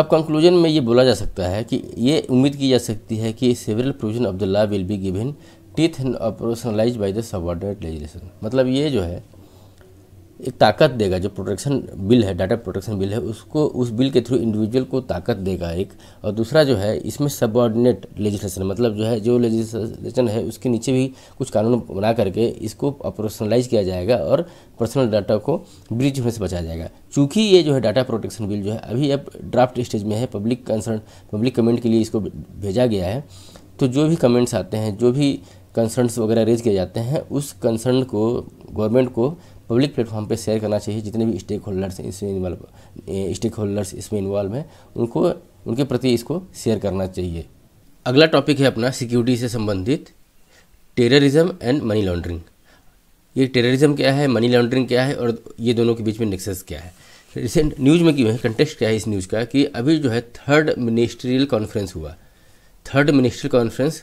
अब कंक्लूजन में ये बोला जा सकता है कि ये उम्मीद की जा सकती है कि civil provision of the law will be given teeth and operationalise by the subordinate legislation मतलब ये जो है एक ताकत देगा जो प्रोटेक्शन बिल है डाटा प्रोटेक्शन बिल है उसको उस बिल के थ्रू इंडिविजुअल को ताकत देगा एक और दूसरा जो है इसमें ऑर्डिनेट लेजिस्लेशन मतलब जो है जो लेजिस्लेशन है उसके नीचे भी कुछ कानून बना करके इसको ऑपरेशनलाइज किया जाएगा और पर्सनल डाटा को ब्रिज होने से बचाया जाएगा चूँकि ये जो है डाटा प्रोटेक्शन बिल जो है अभी अब ड्राफ्ट स्टेज में है पब्लिक कंसर्न पब्लिक कमेंट के लिए इसको भेजा गया है तो जो भी कमेंट्स आते हैं जो भी कंसर्न्स वगैरह रेज किए जाते हैं उस कंसर्न को गवर्नमेंट को पब्लिक प्लेटफॉर्म पे शेयर करना चाहिए जितने भी स्टेक होल्डर्स इसमें इन्वॉल्व स्टेक होल्डर्स इसमें इन्वॉल्व हैं उनको उनके प्रति इसको शेयर करना चाहिए अगला टॉपिक है अपना सिक्योरिटी से संबंधित टेररिज्म एंड मनी लॉन्ड्रिंग ये टेररिज्म क्या है मनी लॉन्ड्रिंग क्या है और ये दोनों के बीच में नेक्सेस क्या है रिसेंट न्यूज़ में क्यों है कंटेस्ट क्या है इस न्यूज़ का कि अभी जो है थर्ड मिनिस्ट्रियल कॉन्फ्रेंस हुआ थर्ड मिनिस्ट्रियल कॉन्फ्रेंस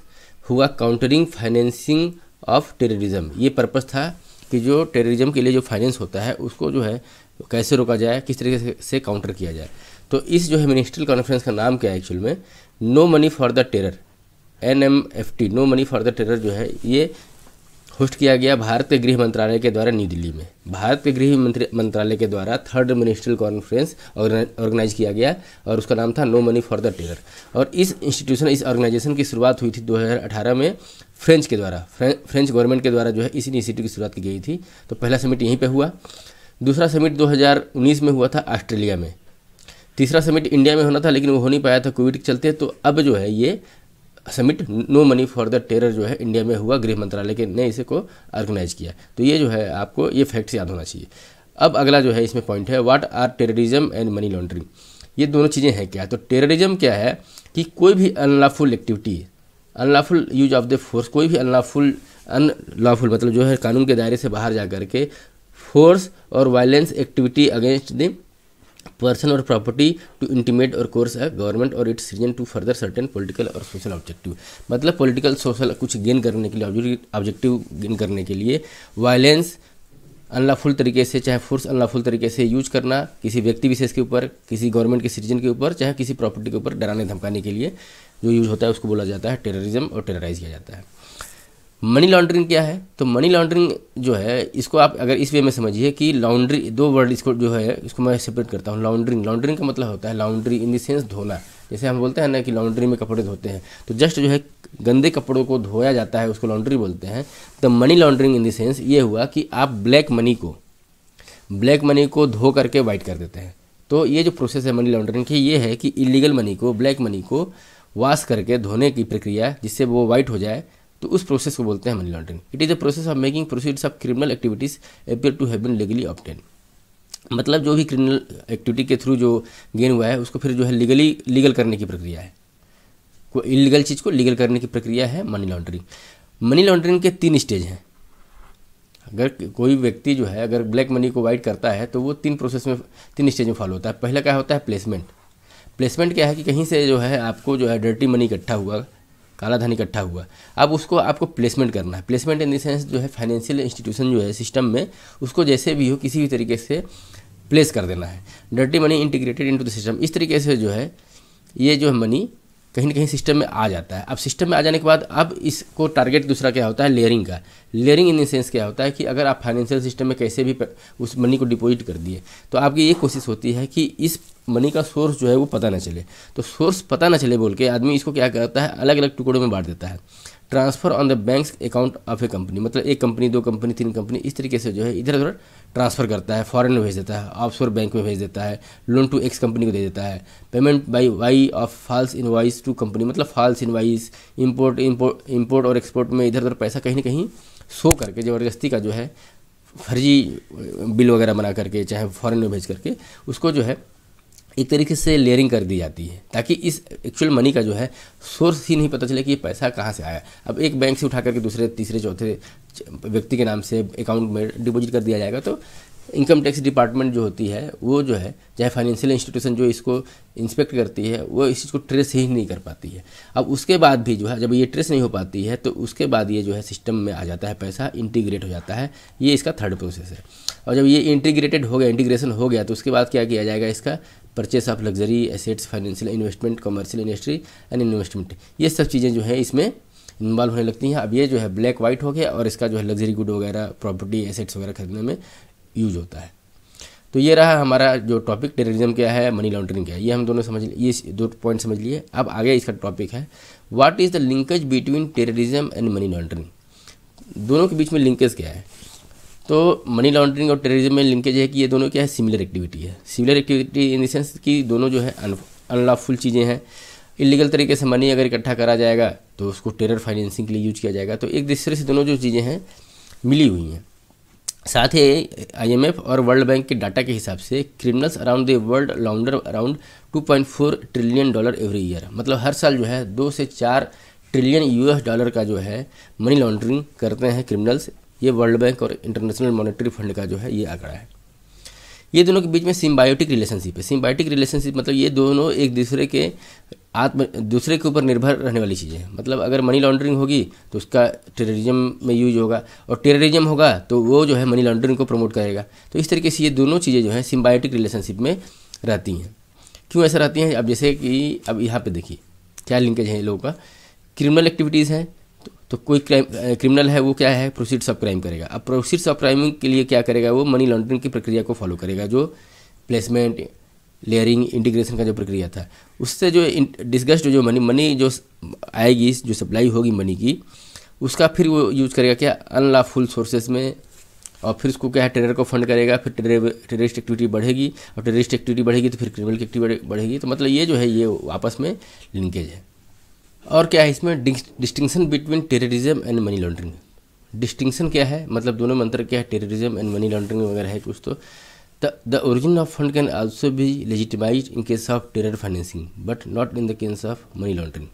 हुआ काउंटरिंग फाइनेंसिंग ऑफ टेररिज्म ये पर्पज़ था कि जो टेररिज्म के लिए जो फाइनेंस होता है उसको जो है कैसे रोका जाए किस तरीके से काउंटर किया जाए तो इस जो है मिनिस्ट्रियल कॉन्फ्रेंस का नाम क्या है एक्चुअल में no money for the terror N M F T no money for the terror जो है ये होस्ट किया गया भारत के गृह मंत्रालय के द्वारा न्यू दिल्ली में भारत के गृह मंत्रालय के द्वारा थर्ड मिनिस्ट्रियल कॉन्फ्रेंस ऑर्गेनाइज किया गया और उसका नाम था no money for the terror और इस इंस्टीट्यूशन इस ऑर्गेनाइजेशन की शुरुआत हुई थी 2018 में फ्रेंच के द्वारा फ्रेंच गवर्नमेंट के द्वारा जो है इस इंस्टीट्यूट की शुरुआत की गई थी तो पहला समिट यहीं पर हुआ दूसरा समिट दो में हुआ था ऑस्ट्रेलिया में तीसरा समिट इंडिया में होना था लेकिन वो हो नहीं पाया था कोविड के चलते तो अब जो है ये summit no money for the terror जो है इंडिया में हुआ गृह मंत्रालय के ने इसे को ऑर्गेनाइज किया तो ये जो है आपको ये फैक्ट्स याद होना चाहिए अब अगला जो है इसमें पॉइंट है what are terrorism and money laundering ये दोनों चीज़ें हैं क्या तो टेररिज्म क्या है कि कोई भी unlawful activity unlawful use of the force कोई भी अनलॉफुल अनलॉफुल मतलब जो है कानून के दायरे से बाहर जा करके फोर्स और violence activity against the person और प्रॉपर्टी टू इंटीमेट और कोर्स अ गवर्नमेंट और its region to further certain political और सोशल ऑब्जेक्टिव मतलब पॉलिटिकल सोशल कुछ गेन करने के लिए ऑब्जेक्टिव गेन करने के लिए वायलेंस अनलाफुल तरीके से चाहे फोर्स अनलाफुल तरीके से यूज करना किसी व्यक्ति विशेष के ऊपर किसी गवर्नमेंट के सिटीजन के ऊपर चाहे किसी प्रॉपर्टी के ऊपर डराने धमकाने के लिए जो यूज होता है उसको बोला जाता है टेररिज्म और टेरराइज किया जाता है मनी लॉन्ड्रिंग क्या है तो मनी लॉन्ड्रिंग जो है इसको आप अगर इस वे में समझिए कि लॉन्ड्री दो वर्ड इसको जो है इसको मैं सेपरेट करता हूँ लॉन्ड्रिंग लॉन्ड्रिंग का मतलब होता है लॉन्ड्री इन देंस धोना जैसे हम बोलते हैं ना कि लॉन्ड्री में कपड़े धोते हैं तो जस्ट जो है गंदे कपड़ों को धोया जाता है उसको लॉन्ड्री बोलते हैं तो money laundering in the sense ये हुआ कि आप ब्लैक मनी को ब्लैक मनी को धो करके वाइट कर देते हैं तो ये जो प्रोसेस है मनी लॉन्ड्रिंग की ये है कि इलीगल मनी को ब्लैक मनी को वाश करके धोने की प्रक्रिया जिससे वो वाइट हो जाए तो उस प्रोसेस को बोलते हैं money laundering it is a process of making proceeds of criminal activities appear to have been legally obtained मतलब जो भी क्रिमिनल एक्टिविटी के थ्रू जो गेन हुआ है उसको फिर जो है लीगली लीगल करने की प्रक्रिया है कोई इलीगल चीज़ को लीगल करने की प्रक्रिया है मनी लॉन्ड्रिंग मनी लॉन्ड्रिंग के तीन स्टेज हैं अगर कोई व्यक्ति जो है अगर ब्लैक मनी को वाइट करता है तो वो तीन प्रोसेस में तीन स्टेज में फॉलो होता है पहला क्या होता है प्लेसमेंट प्लेसमेंट क्या है कि कहीं से जो है आपको जो है डर्टी मनी इकट्ठा हुआ काला धन इकट्ठा हुआ अब उसको आपको प्लेसमेंट करना है प्लेसमेंट इन देंस जो है फाइनेंशियल इंस्टीट्यूशन जो है सिस्टम में उसको जैसे भी हो किसी भी तरीके से प्लेस कर देना है dirty money integrated into the system इस तरीके से जो है ये जो है मनी कहीं ना कहीं सिस्टम में आ जाता है अब सिस्टम में आ जाने के बाद अब इसको टारगेट दूसरा क्या होता है लेयरिंग का लेयरिंग इन द सेंस क्या होता है कि अगर आप फाइनेंशियल सिस्टम में कैसे भी उस मनी को डिपॉजिट कर दिए तो आपकी ये कोशिश होती है कि इस मनी का सोर्स जो है वो पता ना चले तो सोर्स पता ना चले बोल के आदमी इसको क्या करता है अलग अलग टुकड़ों में बांट देता है transfer on the bank account of a company मतलब एक कंपनी दो कंपनी तीन कंपनी इस तरीके से जो है इधर उधर ट्रांसफ़र करता है फॉरेन में भेज देता है ऑफ बैंक में भेज देता है लोन टू एक्स कंपनी को दे देता है payment by way of false invoice to company मतलब फॉल्स इनवाइस वाइस इम्पोर्ट इम्पोर्ट और एक्सपोर्ट में इधर उधर पैसा कहीं ना कहीं शो करके ज़बरदस्ती का जो है फर्जी बिल वगैरह बना करके चाहे फॉरेन में भेज करके उसको जो है एक तरीके से लेयरिंग कर दी जाती है ताकि इस एक्चुअल मनी का जो है सोर्स ही नहीं पता चले कि ये पैसा कहाँ से आया अब एक बैंक से उठा करके दूसरे तीसरे चौथे व्यक्ति के नाम से अकाउंट में डिपॉजिट कर दिया जाएगा तो इनकम टैक्स डिपार्टमेंट जो होती है वो जो है चाहे फाइनेंशियल इंस्टीट्यूशन जो इसको इंस्पेक्ट करती है वो इस चीज़ को ट्रेस ही नहीं कर पाती है अब उसके बाद भी जो है जब ये ट्रेस नहीं हो पाती है तो उसके बाद ये जो है सिस्टम में आ जाता है पैसा इंटीग्रेट हो जाता है ये इसका थर्ड प्रोसेस है और जब ये इंटीग्रेटेड हो गया इंटीग्रेशन हो गया तो उसके बाद क्या किया जाएगा इसका purchase of luxury assets financial investment commercial industry and investment ये सब चीज़ें जो है इसमें इन्वॉल्व होने लगती हैं अब ये जो है ब्लैक वाइट हो गया और इसका जो है लग्जरी गुड वगैरह प्रॉपर्टी एसेट्स वगैरह खरीदने में यूज होता है तो ये रहा हमारा जो टॉपिक टेररिज्म क्या है मनी लॉन्ड्रिंग क्या है ये हम दोनों समझ ये दो पॉइंट समझ लिए अब आगे इसका टॉपिक है what is the linkage between terrorism and money laundering दोनों के बीच में लिंकेज क्या है तो मनी लॉन्ड्रिंग और टेररिज्म में लिंकेज है कि ये दोनों क्या है सिमिलर एक्टिविटी है सिमिलर एक्टिविटी इन देंस कि दोनों जो है अनलॉफुल चीज़ें हैं इलीगल तरीके से मनी अगर इकट्ठा करा जाएगा तो उसको टेरर फाइनेंसिंग के लिए यूज किया जाएगा तो एक दूसरे से दोनों जो चीज़ें हैं मिली हुई हैं साथ ही आईएमएफ और वर्ल्ड बैंक के डाटा के हिसाब से criminals around the world launder around 2.4 trillion dollar every year मतलब हर साल जो है दो से चार ट्रिलियन यूएस डॉलर का जो है मनी लॉन्ड्रिंग करते हैं क्रिमिनल्स ये वर्ल्ड बैंक और इंटरनेशनल मॉनेटरी फंड का जो है ये आंकड़ा है ये दोनों के बीच में सिम्बायोटिक रिलेशनशिप है सिम्बायोटिक रिलेशनशिप मतलब ये दोनों एक दूसरे के आत्म दूसरे के ऊपर निर्भर रहने वाली चीज़ें हैं मतलब अगर मनी लॉन्ड्रिंग होगी तो उसका टेररिज्म में यूज होगा और टेररिज्म होगा तो वो जो है मनी लॉन्ड्रिंग को प्रमोट करेगा तो इस तरीके से ये दोनों चीज़ें जो हैं सिम्बायोटिक रिलेशनशिप में रहती हैं क्यों ऐसा रहती हैं अब जैसे कि अब यहाँ पे देखिए क्या लिंकेज है इन लोगों का क्रिमिनल एक्टिविटीज़ हैं तो कोई क्राइम क्रिमिनल है वो क्या है प्रोसीड्स ऑफ क्राइम करेगा अब प्रोसीड्स ऑफ क्राइम के लिए क्या करेगा वो मनी लॉन्ड्रिंग की प्रक्रिया को फॉलो करेगा जो प्लेसमेंट लेयरिंग इंटीग्रेशन का जो प्रक्रिया था उससे जो डिस्गस्ट जो मनी मनी जो आएगी जो सप्लाई होगी मनी की उसका फिर वो यूज करेगा क्या अनलाफुल सोर्सेस में और फिर उसको क्या है टेरर को फंड करेगा फिर टेरर टेररिस्ट एक्टिविटी बढ़ेगी और टेररिस्ट एक्टिविटी बढ़ेगी तो फिर क्रिमिनल की एक्टिविटी बढ़ेगी तो मतलब ये जो है ये आपस में लिंकेज है और क्या है इसमें distinction between terrorism and money laundering distinction क्या है मतलब दोनों मंत्र क्या है टेररिज्म एंड मनी लॉन्ड्रिंग वगैरह है कुछ तो the origin of fund can also be legitimise in case of terror financing but not in the case of money laundering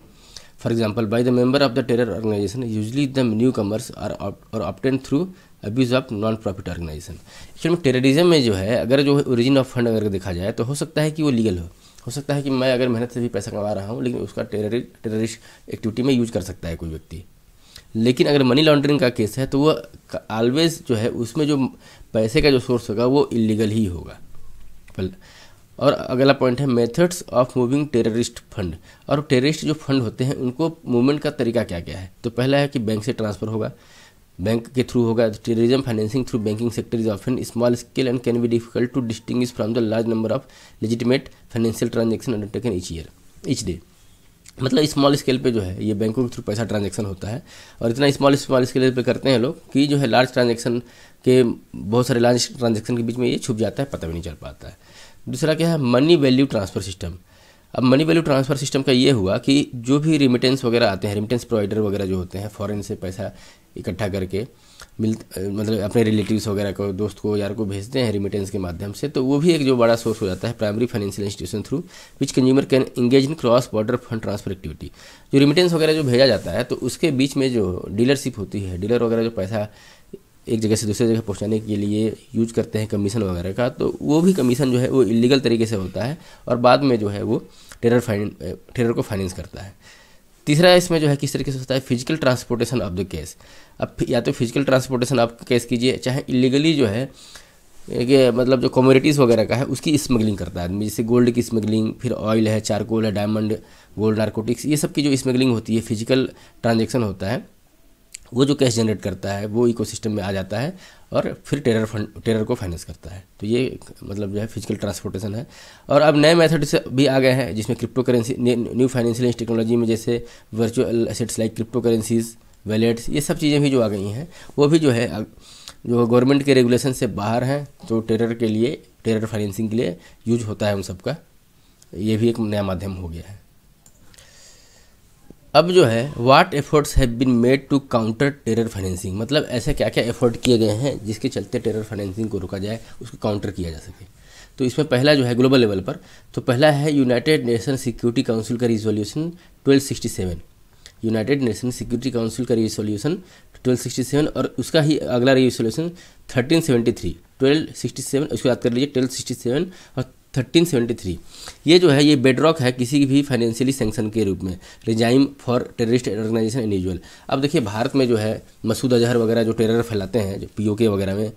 for example by the member of the terror organisation usually the new comers are और obtained through abuse of non profit organisation actually terrorism में जो है अगर जो origin of fund अगर देखा जाए तो हो सकता है कि वो लीगल हो हो सकता है कि मैं अगर मेहनत से भी पैसा कमा रहा हूँ लेकिन उसका टेररिस्ट टेररिस्ट एक्टिविटी में यूज कर सकता है कोई व्यक्ति लेकिन अगर मनी लॉन्ड्रिंग का केस है तो वह ऑलवेज जो है उसमें जो पैसे का जो सोर्स होगा वो इलीगल ही होगा और अगला पॉइंट है methods of moving terrorist fund और टेररिस्ट जो फंड होते हैं उनको मूवमेंट का तरीका क्या क्या है तो पहला है कि बैंक से ट्रांसफ़र होगा बैंक के थ्रू होगा terrorism financing through banking sector is often small scale and can be difficult to distinguish from the large number of legitimate financial transaction undertaken each year each day मतलब small scale पे जो है ये बैंकों के through पैसा transaction होता है और इतना स्मॉल स्मॉल स्केल पे करते हैं लोग कि जो है लार्ज ट्रांजेक्शन के बहुत सारे लार्ज ट्रांजेक्शन के बीच में ये छुप जाता है पता भी नहीं चल पाता है दूसरा क्या है मनी वैल्यू ट्रांसफ़र सिस्टम अब मनी वैल्यू ट्रांसफ़र सिस्टम का ये हुआ कि जो भी रिमिटेंस वगैरह आते हैं रिमिटेंस प्रोवाइडर वगैरह जो होते हैं फॉरेन से पैसा इकट्ठा करके मिल मतलब अपने रिलेटिव्स वगैरह को दोस्त को यार को भेजते हैं रिमिटेंस के माध्यम से तो वो भी एक जो बड़ा सोर्स हो जाता है primary financial institution through which consumer can engage in cross border fund transfer activity जो रिमिटेंस वगैरह जो भेजा जाता है तो उसके बीच में जो डीलरशिप होती है डीलर वगैरह जो पैसा एक जगह से दूसरे जगह पहुँचाने के लिए यूज करते हैं कमीशन वगैरह का तो वो भी कमीशन जो है वो इलीगल तरीके से होता है और बाद में जो है वो टेरर फाइन टेरर को फाइनेंस करता है तीसरा इसमें जो है किस तरीके से होता है physical transportation of the case अब या तो फिजिकल ट्रांसपोर्टेशन आप केस कीजिए चाहे इलीगली जो है ये मतलब जो कम्योडिटीज़ वगैरह का है उसकी स्मगलिंग करता है आदमी जैसे गोल्ड की स्मगलिंग फिर ऑयल है चारकोल है डायमंड गोल्ड नारकोटिक्स ये सब की जो स्मगलिंग होती है फिजिकल ट्रांजेक्शन होता है वो जो कैश जनरेट करता है वो इकोसिस्टम में आ जाता है और फिर टेरर फंड टेरर को फाइनेंस करता है तो ये मतलब जो है फिजिकल ट्रांसपोर्टेशन है और अब नए मेथड भी आ गए हैं जिसमें cryptocurrency new financial technology में जैसे virtual assets like cryptocurrencies wallets ये सब चीज़ें भी जो आ गई हैं वो भी जो है जो गवर्नमेंट के रेगुलेशन से बाहर हैं तो टेरर के लिए टेरर फाइनेंसिंग के लिए यूज होता है उन सबका ये भी एक नया माध्यम हो गया है अब जो है what efforts have been made to counter terror financing मतलब ऐसे क्या क्या एफर्ट किए गए हैं जिसके चलते टेरर फाइनेंसिंग को रोका जाए उसको काउंटर किया जा सके तो इसमें पहला जो है ग्लोबल लेवल पर तो पहला है यूनाइटेड नेशन सिक्योरिटी काउंसिल का resolution 1267 United Nation Security Council का रिजोल्यूशन 1267 और उसका ही अगला रिजोल्यूशन 1373 1267 उसको याद कर लीजिए 1267 और 1373 ये जो है ये बेडरॉक है किसी भी फाइनेंशियली सेंक्शन के रूप में regime for terrorist organisation individual अब देखिए भारत में जो है मसूद अजहर वगैरह जो टेरर फैलाते हैं जो पी वगैरह में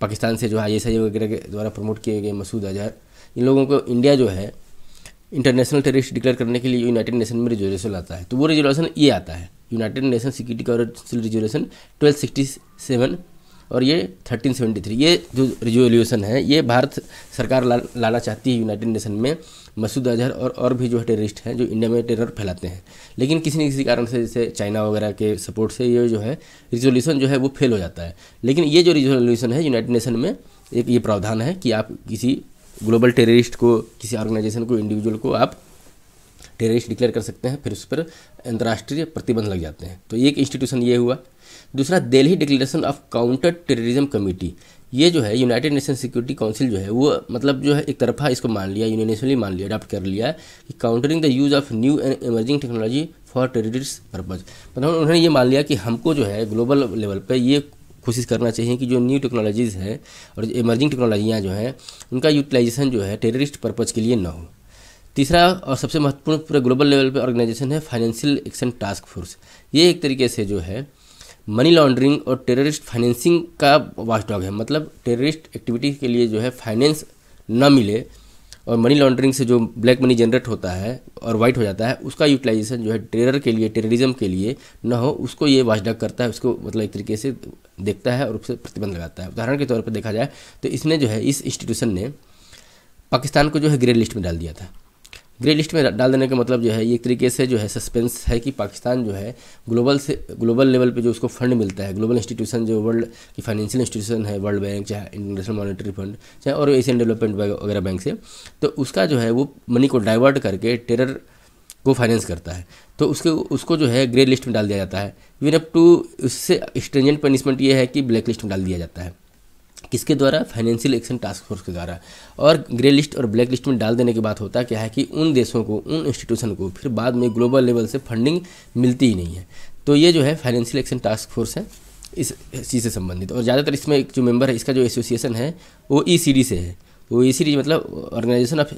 पाकिस्तान से जो आई एस वगैरह के द्वारा प्रमोट किए गए मसूद अजहर इन लोगों को इंडिया जो है इंटरनेशनल टेररिस्ट डिक्लेयर करने के लिए यूनाइटेड नेशन में रिजोल्यूशन आता है तो वो रिजोल्यूशन ये आता है United Nation Security Council resolution twelve sixty seven और ये 1373 ये जो रिजोल्यूशन है ये भारत सरकार ला, लाना चाहती है यूनाइटेड नेशन में मसूद अजहर और और भी जो है टेररिस्ट हैं जो इंडिया में टेरर फैलाते हैं लेकिन किसी न किसी कारण से जैसे चाइना वगैरह के सपोर्ट से ये जो है रिजोल्यूशन जो है वो फेल हो जाता है लेकिन ये जो रिजोल्यूशन है यूनाइटेड नेशन में एक ये प्रावधान है कि आप किसी ग्लोबल टेररिस्ट को किसी ऑर्गेनाइजेशन को इंडिविजुअल को आप टेररिस्ट डिक्लेयर कर सकते हैं फिर उस पर अंतर्राष्ट्रीय प्रतिबंध लग जाते हैं तो एक इंस्टीट्यूशन ये हुआ दूसरा Delhi declaration of counter terrorism committee ये जो है यूनाइटेड नेशन सिक्योरिटी काउंसिल जो है वो मतलब जो है एक तरफा इसको मान लिया यूनिनेशनली मान लिया अडाप्ट कर लिया कि countering the use of new and emerging technology for terrorist purpose मतलब उन्होंने ये मान लिया कि हमको जो है ग्लोबल लेवल पर ये कोशिश करना चाहिए कि जो न्यू टेक्नोलॉजीज़ हैं और इमर्जिंग टेक्नोलॉजियाँ जो हैं उनका यूटिलाइजेशन जो है टेररिस्ट पर्पज़ के लिए ना हो तीसरा और सबसे महत्वपूर्ण पूरे ग्लोबल लेवल पर ऑर्गेनाइजेशन है फाइनेंशियल एक्शन टास्क फोर्स ये एक तरीके से जो है मनी लॉन्ड्रिंग और टेररिस्ट फाइनेंसिंग का वाचडॉग है मतलब टेररिस्ट एक्टिविटी के लिए जो है फाइनेंस न मिले और मनी लॉन्ड्रिंग से जो ब्लैक मनी जनरेट होता है और वाइट हो जाता है उसका यूटिलाइजेशन जो है टेरर के लिए टेररिज्म के लिए न हो उसको ये वाचडॉग करता है उसको मतलब एक तरीके से देखता है और उससे प्रतिबंध लगाता है उदाहरण के तौर पर देखा जाए तो इसने जो है इस इंस्टीट्यूशन ने पाकिस्तान को जो है ग्रे लिस्ट में डाल दिया था ग्रे लिस्ट में डाल देने का मतलब जो है एक तरीके से जो है सस्पेंस है कि पाकिस्तान जो है ग्लोबल से ग्लोबल लेवल पे जो उसको फंड मिलता है ग्लोबल इंस्टीट्यूशन जो वर्ल्ड की फाइनेंशियल इंस्टीट्यूशन है वर्ल्ड बैंक चाहे इंटरनेशनल मॉनिटरी फंड चाहे और एशियन डेवलपमेंट वगैरह बैंक से तो उसका जो है वो मनी को डाइवर्ट करके टेरर को फाइनेंस करता है तो उसके उसको जो है ग्रे लिस्ट में डाल दिया जाता है इवन अप टू उससे स्ट्रेंजेंट पनिशमेंट ये है कि ब्लैक लिस्ट में डाल दिया जाता है किसके द्वारा फाइनेंशियल एक्शन टास्क फोर्स के द्वारा और ग्रे लिस्ट और ब्लैक लिस्ट में डाल देने के बाद होता क्या है कि उन देशों को उन इंस्टीट्यूशन को फिर बाद में ग्लोबल लेवल से फंडिंग मिलती ही नहीं है तो ये जो है फाइनेंशियल एक्शन टास्क फोर्स है इस चीज़ से संबंधित और ज़्यादातर इसमें एक जो मेंबर है इसका जो एसोसिएशन है वो ई e से है वो तो ई e मतलब organisation of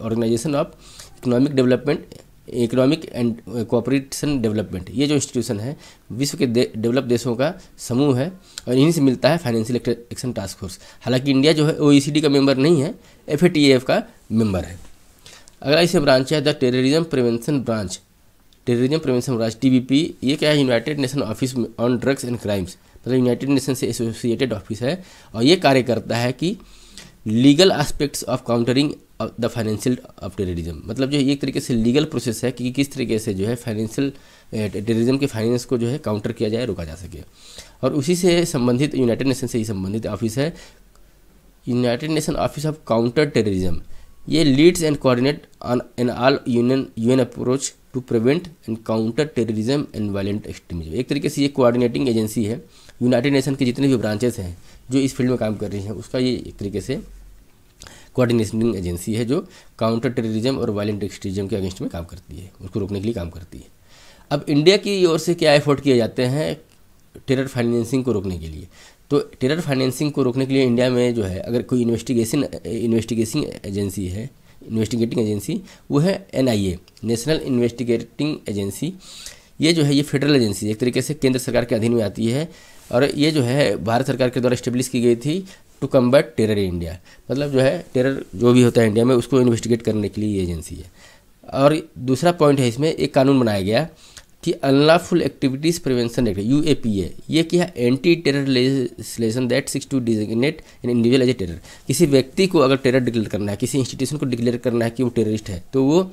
organisation of economic development economic and cooperation development ये जो इंस्टीट्यूशन है विश्व के दे, डेवलप देशों का समूह है और इन्हीं से मिलता है फाइनेंशियल एक्शन टास्क फोर्स हालांकि इंडिया जो है ओ का मेंबर नहीं है एफ का मेंबर है अगला इसमें ब्रांच है the terrorism prevention branch terrorism prevention branch T ये क्या है United nation office on drugs and crimes मतलब यूनाइटेड नेशन से एसोसिएटेड ऑफिस है और ये कार्य करता है कि legal aspects of countering the financial terrorism मतलब जो एक तरीके से लीगल प्रोसेस है कि किस तरीके से जो है फाइनेंशियल टेररिज्म eh, के फाइनेंस को जो है काउंटर किया जाए रोका जा सके और उसी से संबंधित यूनाइटेड नेशन से ही संबंधित ऑफिस है United nation office of counter terrorism ये leads and coordinate on an all union UN approach to prevent and counter terrorism and violent extremism एक तरीके से ये कोऑर्डिनेटिंग एजेंसी है यूनाइटेड नेशन के जितने भी ब्रांचेस हैं जो इस फील्ड में काम कर रही हैं उसका ये एक तरीके से कोऑर्डिनेटिंग एजेंसी है जो काउंटर टेररिज्म और वायलेंट एक्सट्रीजम के अगेंस्ट में काम करती है उसको रोकने के लिए काम करती है अब इंडिया की ओर से क्या एफर्ट किए जाते हैं टेरर फाइनेंसिंग को रोकने के लिए तो टेरर फाइनेंसिंग को रोकने के लिए इंडिया में जो है अगर कोई इन्वेस्टिगेशन इन्वेस्टिगेशन एजेंसी है इन्वेस्टिगेटिंग एजेंसी वो है एन नेशनल इन्वेस्टिगेटिंग एजेंसी ये जो है ये फेडरल एजेंसी एक तरीके से केंद्र सरकार के अधीन में आती है और ये जो है भारत सरकार के द्वारा इस्टेब्लिश की गई थी to combat terror in India मतलब जो है टेरर जो भी होता है इंडिया में उसको इन्वेस्टिगेट करने के लिए ये एजेंसी है और दूसरा पॉइंट है इसमें एक कानून बनाया गया कि unlawful activities prevention act U A P A ये क्या anti terror legislation that six to designate an individual as a terror किसी व्यक्ति को अगर टेरर डिक्लेयर करना है किसी इंस्टीट्यूशन को डिक्लेयर करना है कि वो टेररिस्ट है तो वो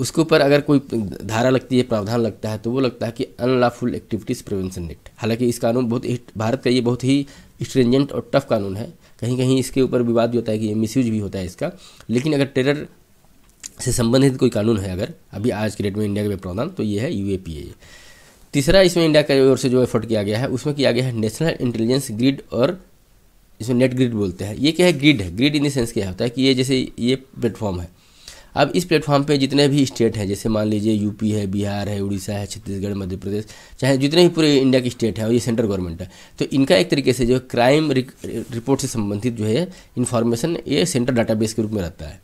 उसके ऊपर अगर कोई धारा लगती है प्रावधान लगता है तो वो लगता है कि अनलॉफुल एक्टिविटीज़ प्रिवेंशन एक्ट हालांकि इस कानून बहुत भारत का ये बहुत ही स्ट्रेंजेंट और टफ कानून है कहीं कहीं इसके ऊपर विवाद भी होता है कि ये मिसयूज भी होता है इसका लेकिन अगर टेरर से संबंधित कोई कानून है अगर अभी आज के डेट में इंडिया के प्रावधान तो ये है यू तीसरा इसमें इंडिया की ओर से जो एफर्ट किया गया है उसमें किया गया है नेशनल इंटेलिजेंस ग्रिड और इसमें नेट ग्रिड बोलते हैं ये क्या है ग्रिड है ग्रिड इन द सेंस क्या होता है कि ये जैसे ये प्लेटफॉर्म है अब इस प्लेटफॉर्म पे जितने भी स्टेट हैं जैसे मान लीजिए यूपी है बिहार है उड़ीसा है छत्तीसगढ़ मध्य प्रदेश चाहे जितने भी पूरे इंडिया के स्टेट हैं और ये सेंट्रल गवर्नमेंट है तो इनका एक तरीके से जो क्राइम रिपोर्ट से संबंधित जो है इन्फॉर्मेशन ये सेंट्रल डाटाबेस के रूप में रहता है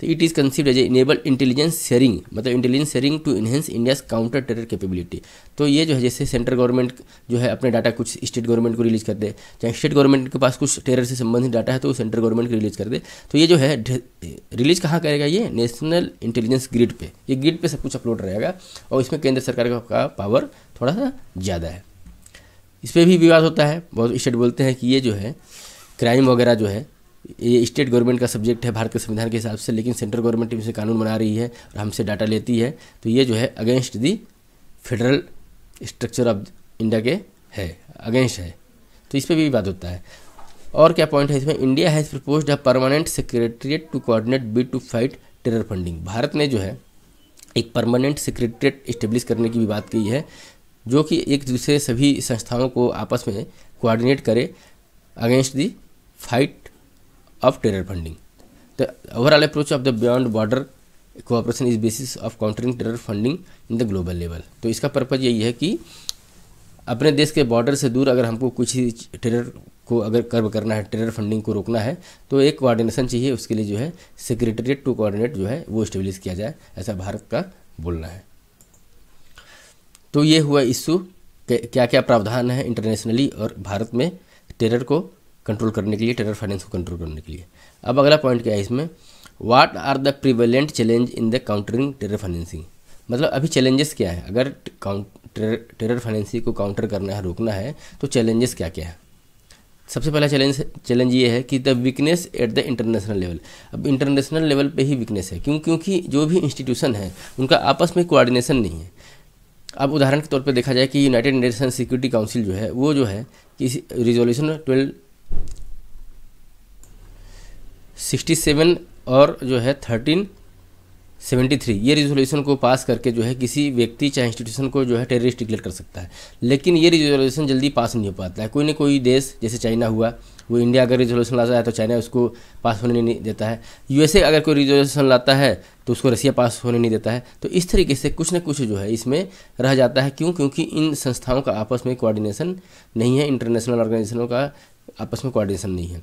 तो it is considered as enable intelligence sharing मतलब intelligence sharing to enhance India's counter terror capability तो ये जो है जैसे सेंट्रल गवर्नमेंट जो है अपने डाटा कुछ स्टेट गवर्नमेंट को रिलीज कर दे चाहे स्टेट गवर्नमेंट के पास कुछ टेरर से संबंधित डाटा है तो सेंट्रल गवर्नमेंट को रिलीज कर दे तो ये जो है रिलीज कहाँ करेगा ये नेशनल इंटेलिजेंस ग्रिड पे ये ग्रिड पे सब कुछ अपलोड रहेगा और इसमें केंद्र सरकार का पावर थोड़ा सा ज़्यादा है इस पर भी विवाद होता है बहुत स्टेट बोलते हैं कि ये जो है क्राइम वगैरह जो है ये स्टेट गवर्नमेंट का सब्जेक्ट है भारत के संविधान के हिसाब से लेकिन सेंट्रल गवर्नमेंट इसे कानून बना रही है और हमसे डाटा लेती है तो ये जो है against the federal structure of India के है अगेंस्ट है तो इस पर भी बात होता है और क्या पॉइंट है इसमें India has propose a permanent secretariat to coordinate be to fight terror funding Bharat ने जो है एक परमानेंट सेक्रेटरीट इस्टेब्लिश करने की भी बात की है जो कि एक दूसरे सभी संस्थाओं को आपस में कोऑर्डिनेट करे against the fight of terror funding. The overall approach of the beyond border cooperation is basis of countering terror funding in the global level तो इसका पर्पज़ यही है कि अपने देश के बॉर्डर से दूर अगर हमको कुछ ही टेरर को अगर कर्व करना है टेरर फंडिंग को रोकना है तो एक कोऑर्डिनेशन चाहिए उसके लिए जो है सेक्रेटरीट टू कोऑर्डिनेट जो है वो स्टेब्लिश किया जाए ऐसा भारत का बोलना है तो ये हुआ इशू क्या क्या प्रावधान है इंटरनेशनली और भारत में टेरर को कंट्रोल करने के लिए टेरर फाइनेंस को कंट्रोल करने के लिए अब अगला पॉइंट क्या है इसमें what are the prevalent challenge in the countering terror financing मतलब अभी चैलेंजेस क्या है अगर टेरर फाइनेंसिंग को काउंटर करना है रोकना है तो चैलेंजेस क्या क्या है सबसे पहला चैलेंज चैलेंज ये है कि the weakness at the international level अब इंटरनेशनल लेवल पे ही वीकनेस है क्यों क्योंकि जो भी इंस्टीट्यूशन है उनका आपस में कोऑर्डिनेशन नहीं है अब उदाहरण के तौर पर देखा जाए कि यूनाइटेड नेशन सिक्योरिटी काउंसिल जो है वो जो है कि रिजोल्यूशन ट्वेल्व सिक्सटी सेवन और जो है थर्टीन सेवेंटी थ्री ये रिजोल्यूशन को पास करके जो है किसी व्यक्ति चाहे इंस्टीट्यूशन को जो है टेररिस्ट डिक्लेयर कर सकता है लेकिन ये रिजोल्यूशन जल्दी पास नहीं हो पाता है कोई ना कोई देश जैसे चाइना हुआ वो इंडिया अगर रिजोल्यूशन लाता है तो चाइना उसको पास होने नहीं देता है यूएसए अगर कोई रिजोल्यूशन लाता है तो उसको रशिया पास होने नहीं देता है तो इस तरीके से कुछ ना कुछ जो है इसमें रह जाता है क्यों क्योंकि इन संस्थाओं का आपस में कोऑर्डिनेशन नहीं है इंटरनेशनल ऑर्गेनाइजेशनों का आपस में कोऑर्डिनेशन नहीं है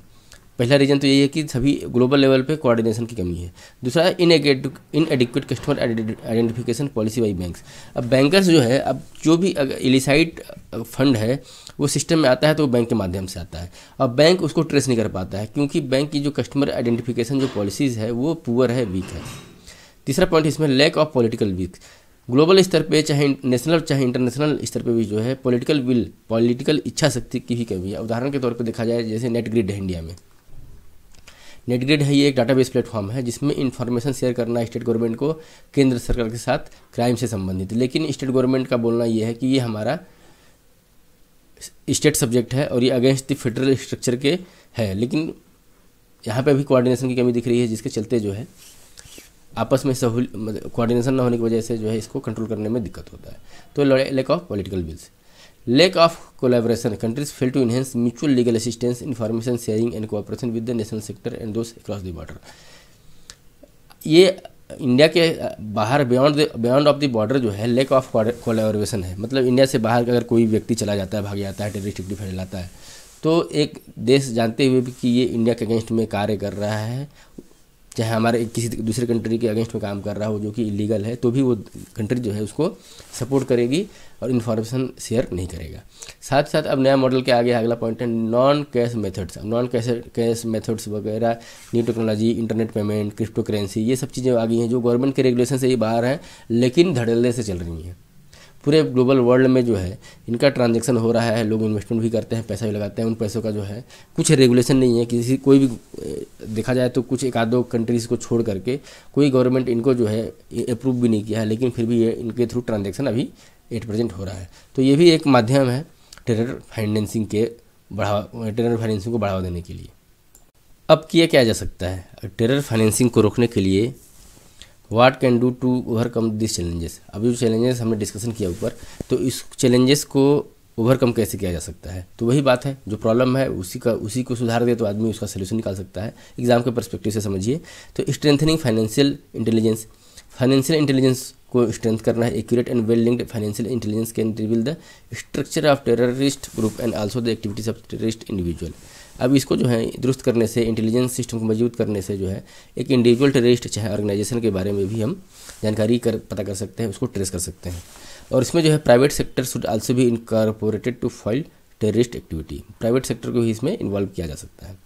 पहला रीज़न तो यही है कि सभी ग्लोबल लेवल पे कोऑर्डिनेशन की कमी है दूसरा है inadequate customer identification policy by banks अब बैंकर्स जो है अब जो भी अगर इलिसाइड फंड है वो सिस्टम में आता है तो वो बैंक के माध्यम से आता है अब बैंक उसको ट्रेस नहीं कर पाता है क्योंकि बैंक की जो कस्टमर आइडेंटिफिकेशन जो पॉलिसीज़ है वो पुअर है वीक है तीसरा पॉइंट इसमें lack of political weak global स्तर पे चाहे नेशनल चाहे इंटरनेशनल स्तर पे भी जो है पॉलिटिकल विल पॉलिटिकल इच्छा शक्ति की ही कमी है उदाहरण के तौर पे देखा जाए जैसे नेट ग्रिड है इंडिया में नेट ग्रिड है ये एक डाटाबेस प्लेटफॉर्म है जिसमें इन्फॉर्मेशन शेयर करना स्टेट गवर्नमेंट को केंद्र सरकार के साथ क्राइम से संबंधित लेकिन स्टेट गवर्नमेंट का बोलना यह है कि ये हमारा स्टेट सब्जेक्ट है और ये अगेंस्ट द फेडरल स्ट्रक्चर के है लेकिन यहाँ पे भी कोऑर्डिनेशन की कमी दिख रही है जिसके चलते जो है आपस में सहूल कोऑर्डिनेशन मतलब ना होने की वजह से जो है इसको कंट्रोल करने में दिक्कत होता है तो lack of political wills lack of collaboration countries fail to enhance mutual legal assistance information sharing and cooperation with the national sector and those across the border ये इंडिया के बाहर beyond the beyond of the border जो है lack of collaboration है मतलब India से बाहर अगर कोई व्यक्ति चला जाता है भाग जाता है टेररिस्ट एक्टिव फैलाता है तो एक देश जानते हुए भी कि ये इंडिया के अगेंस्ट में कार्य कर रहा है चाहे हमारे किसी दूसरे कंट्री के अगेंस्ट में काम कर रहा हो जो कि इलीगल है तो भी वो कंट्री जो है उसको सपोर्ट करेगी और इन्फॉर्मेशन शेयर नहीं करेगा साथ साथ अब नया मॉडल के आगे अगला पॉइंट है नॉन कैश मेथड्स अब नॉन कैश कैश मेथड्स वगैरह new technology internet payment crypto currency ये सब चीज़ें आ गई हैं जो गवर्नमेंट के रेगुलेशन से ही बाहर हैं लेकिन धड़ल्ले से चल रही हैं पूरे ग्लोबल वर्ल्ड में जो है इनका ट्रांजेक्शन हो रहा है लोग इन्वेस्टमेंट भी करते हैं पैसा भी लगाते हैं उन पैसों का जो है कुछ रेगुलेशन नहीं है किसी कोई भी देखा जाए तो कुछ एक आध दो कंट्रीज़ को छोड़ करके कोई गवर्नमेंट इनको जो है अप्रूव भी नहीं किया है लेकिन फिर भी ये इनके थ्रू ट्रांजेक्शन अभी एट प्रेजेंट हो रहा है तो ये भी एक माध्यम है टेरर फाइनेंसिंग के बढ़ावा टेरर फाइनेंसिंग को बढ़ावा देने के लिए अब किया क्या जा सकता है टेरर फाइनेंसिंग को रोकने के लिए what can do to overcome this challenges अभी जो चैलेंजेस हमने डिस्कशन किया ऊपर तो इस चैलेंजेस को ओवरकम कैसे किया जा सकता है तो वही बात है जो प्रॉब्लम है उसी का उसी को सुधार दे तो आदमी उसका सोल्यूशन निकाल सकता है एग्जाम के परस्पेक्टिव से समझिए तो strengthening financial intelligence financial intelligence को स्ट्रेंथ करना है accurate and well linked financial intelligence can reveal the structure of terrorist group and also the activities of terrorist individual अब इसको जो है दुरुस्त करने से इंटेलिजेंस सिस्टम को मजबूत करने से जो है एक इंडिविजुअल टेररिस्ट चाहे ऑर्गेनाइजेशन के बारे में भी हम जानकारी कर पता कर सकते हैं उसको ट्रेस कर सकते हैं और इसमें जो है प्राइवेट सेक्टर शुड आल्सो भी incorporated to file terrorist activity private sector को भी इसमें इन्वॉल्व किया जा सकता है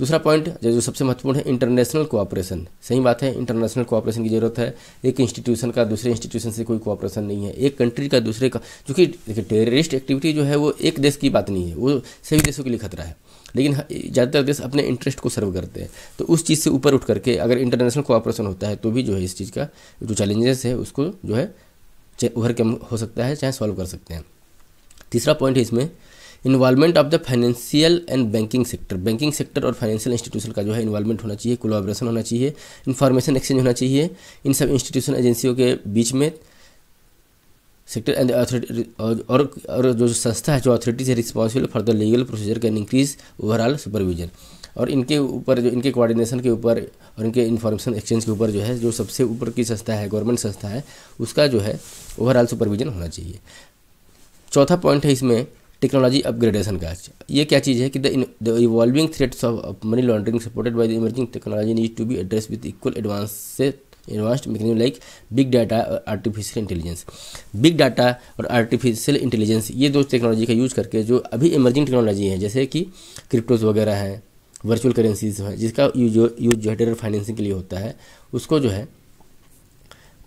दूसरा पॉइंट जो सबसे महत्वपूर्ण है इंटरनेशनल कोऑपरेशन सही बात है इंटरनेशनल कोऑपरेशन की ज़रूरत है एक इंस्टीट्यूशन का दूसरे इंस्टीट्यूशन से कोई कोऑपरेशन नहीं है एक कंट्री का दूसरे का क्योंकि देखिए टेररिस्ट एक्टिविटी जो है वो एक देश की बात नहीं है वो सभी देशों के लिए खतरा है लेकिन ज़्यादातर देश अपने इंटरेस्ट को सर्व करते हैं तो उस चीज़ से ऊपर उठ करके अगर इंटरनेशनल कोऑपरेशन होता है तो भी जो है इस चीज़ का जो चैलेंजेस है उसको जो है उभर के हो सकता है चाहे सॉल्व कर सकते हैं तीसरा पॉइंट है इसमें involvement of the financial and banking sector banking sector और फाइनेंशियल इंस्टीट्यूशन का जो है इन्वॉल्वमेंट होना चाहिए कोलाब्रेशन होना चाहिए इन्फॉर्मेशन एक्सचेंज होना चाहिए इन सब इंस्टीट्यूशन एजेंसियों के बीच में सेक्टर एंड अथॉरिटी और और जो संस्था है जो अथॉरिटीज है responsible for the legal procedure can increase overall supervision और इनके ऊपर जो इनके कोऑर्डिनेशन के ऊपर और इनके इन्फॉर्मेशन एक्सचेंज के ऊपर जो है जो सबसे ऊपर की संस्था है गवर्नमेंट संस्था है उसका जो है ओवरऑल सुपरविजन होना चाहिए चौथा पॉइंट है इसमें टेक्नोलॉजी अपग्रेडेशन का ये क्या चीज़ है कि the evolving threats of money laundering supported by the emerging technology need to be address with equal advance से एडवांस्ड मेकनिंग लाइक बिग डाटा और आर्टिफिशियल इंटेलिजेंस बिग डाटा और आर्टिफिशियल इंटेलिजेंस ये दो टेक्नोलॉजी का यूज करके जो अभी इमर्जिंग टेक्नोलॉजी है जैसे कि क्रिप्टोज वगैरह हैं वर्चुअल करेंसीज हैं जिसका यूज यूज जो है टेरर फाइनेंसिंग के लिए होता है उसको जो है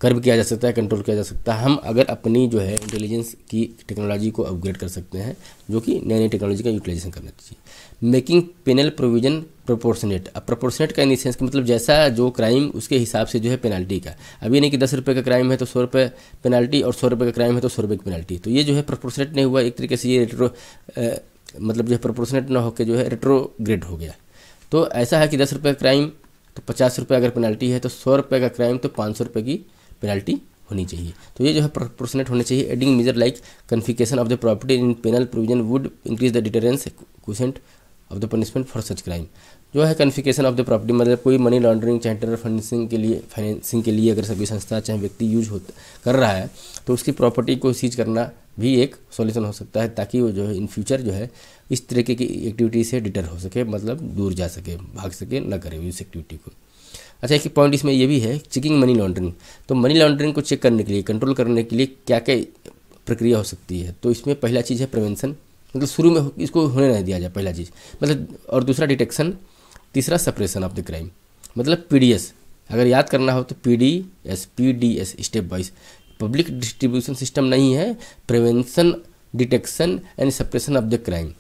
कर्व किया जा सकता है कंट्रोल किया जा सकता है हम अगर अपनी जो है इंटेलिजेंस की टेक्नोलॉजी को अपग्रेड कर सकते हैं जो कि नई नई टेक्नोलॉजी का यूटिलाइजेशन करना चाहिए मेकिंग पेनल प्रोविजन प्रोपोर्शनेट अब प्रोपोर्शनेट का इन सेंस मतलब जैसा जो क्राइम उसके हिसाब से जो है पेनल्टी का अब ये नहीं कि दस रुपये का क्राइम है तो सौ रुपये पेनल्टी और सौ रुपये का क्राइम है तो सौ रुपये की पेनल्टी तो ये जो है प्रोपोर्शनेट नहीं हुआ एक तरीके से ये रेट्रो मतलब जो है प्रोपोर्शनेट ना होकर जो है रेट्रोग्रेड हो गया तो ऐसा है कि दस रुपये का क्राइम तो पचास रुपये अगर पेनल्टी है तो सौ रुपये का क्राइम तो पाँच सौ रुपये की पेनल्टी होनी चाहिए तो ये जो है प्रोपोर्शनेट होने चाहिए adding measure like confiscation of the property in penal provision would increase the deterrence question of the punishment for such crime जो है कन्फिकेशन ऑफ द प्रॉपर्टी मतलब कोई मनी लॉन्ड्रिंग चाहे टेरर फाइनेंसिंग के लिए फाइनेंसिंग के लिए अगर सभी संस्था चाहे व्यक्ति यूज हो कर रहा है तो उसकी प्रॉपर्टी को सीज करना भी एक सॉल्यूशन हो सकता है ताकि वो जो है इन फ्यूचर जो है इस तरीके की एक्टिविटी से डिटर हो सके मतलब दूर जा सके भाग सके ना करे उस एक्टिविटी को अच्छा एक पॉइंट इसमें यह भी है चेकिंग मनी लॉन्ड्रिंग तो मनी लॉन्ड्रिंग को चेक करने के लिए कंट्रोल करने के लिए क्या क्या प्रक्रिया हो सकती है तो इसमें पहला चीज़ है प्रिवेंशन मतलब शुरू में इसको होने नहीं दिया जाए पहला चीज़ मतलब और दूसरा डिटेक्शन तीसरा सपरेशन ऑफ द क्राइम मतलब पी अगर याद करना हो तो P D S P D S step wise public distribution system नहीं है prevention detection and suppression of the crime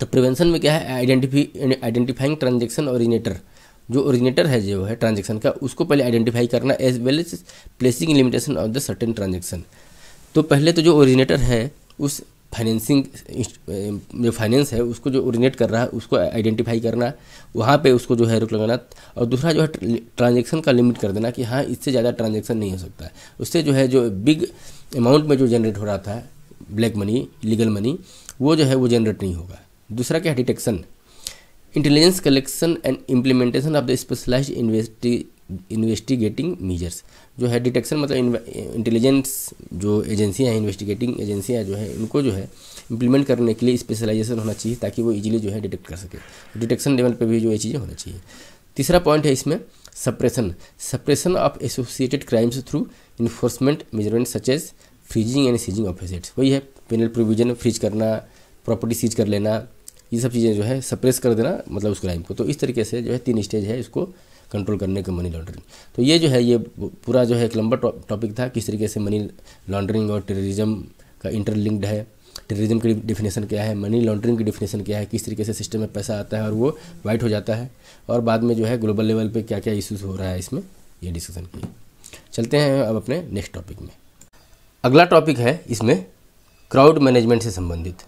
तो प्रिवेंशन में क्या है आइडेंटिफी आइडेंटिफाइंग ट्रांजेक्शन ऑरिजिनेटर जो ओरिजिनेटर है जो है ट्रांजेक्शन का उसको पहले आइडेंटिफाई करना as well as placing limitation of the certain transaction तो पहले तो जो ओरिजिनेटर है उस फाइनेंसिंग जो फाइनेंस है उसको जो ओरिजिनेट कर रहा है उसको आइडेंटिफाई करना वहाँ पे उसको जो है रुक लगाना और दूसरा जो है ट्रांजेक्शन का लिमिट कर देना कि हाँ इससे ज़्यादा ट्रांजेक्शन नहीं हो सकता उससे जो है जो बिग अमाउंट में जो जनरेट हो रहा था ब्लैक मनी लीगल मनी वो जो है वो जनरेट नहीं होगा दूसरा क्या detection intelligence collection and implementation of the specialise investigating measures जो है डिटेक्शन मतलब इंटेलिजेंस जो एजेंसियाँ हैं इन्वेस्टिगेटिंग एजेंसियाँ जो है उनको जो है इंप्लीमेंट करने के लिए स्पेशलाइजेशन होना चाहिए ताकि वो इजीली जो है डिटेक्ट कर सके डिटेक्शन लेवल पे भी जो ये चीज़ें होना चाहिए तीसरा पॉइंट है इसमें suppression suppression of associated crimes through enforcement measurement such as freezing and seizing of assets वही है पेनल प्रोविजन फ्रीज करना प्रॉपर्टी सीज कर लेना ये सब चीज़ें जो है सप्रेस कर देना मतलब उस क्राइम को तो इस तरीके से जो है तीन स्टेज है इसको कंट्रोल करने का मनी लॉन्ड्रिंग तो ये जो है ये पूरा जो है एक लंबा टॉपिक था किस तरीके से मनी लॉन्ड्रिंग और टेररिज्म का इंटरलिंक्ड है टेररिज्म की डिफिनेशन क्या है मनी लॉन्ड्रिंग की डिफिनेशन क्या है किस तरीके से सिस्टम में पैसा आता है और वो वाइट हो जाता है और बाद में जो है ग्लोबल लेवल पर क्या क्या इश्यूज हो रहा है इसमें ये डिस्कशन किया चलते हैं अब अपने नेक्स्ट टॉपिक में अगला टॉपिक है इसमें क्राउड मैनेजमेंट से संबंधित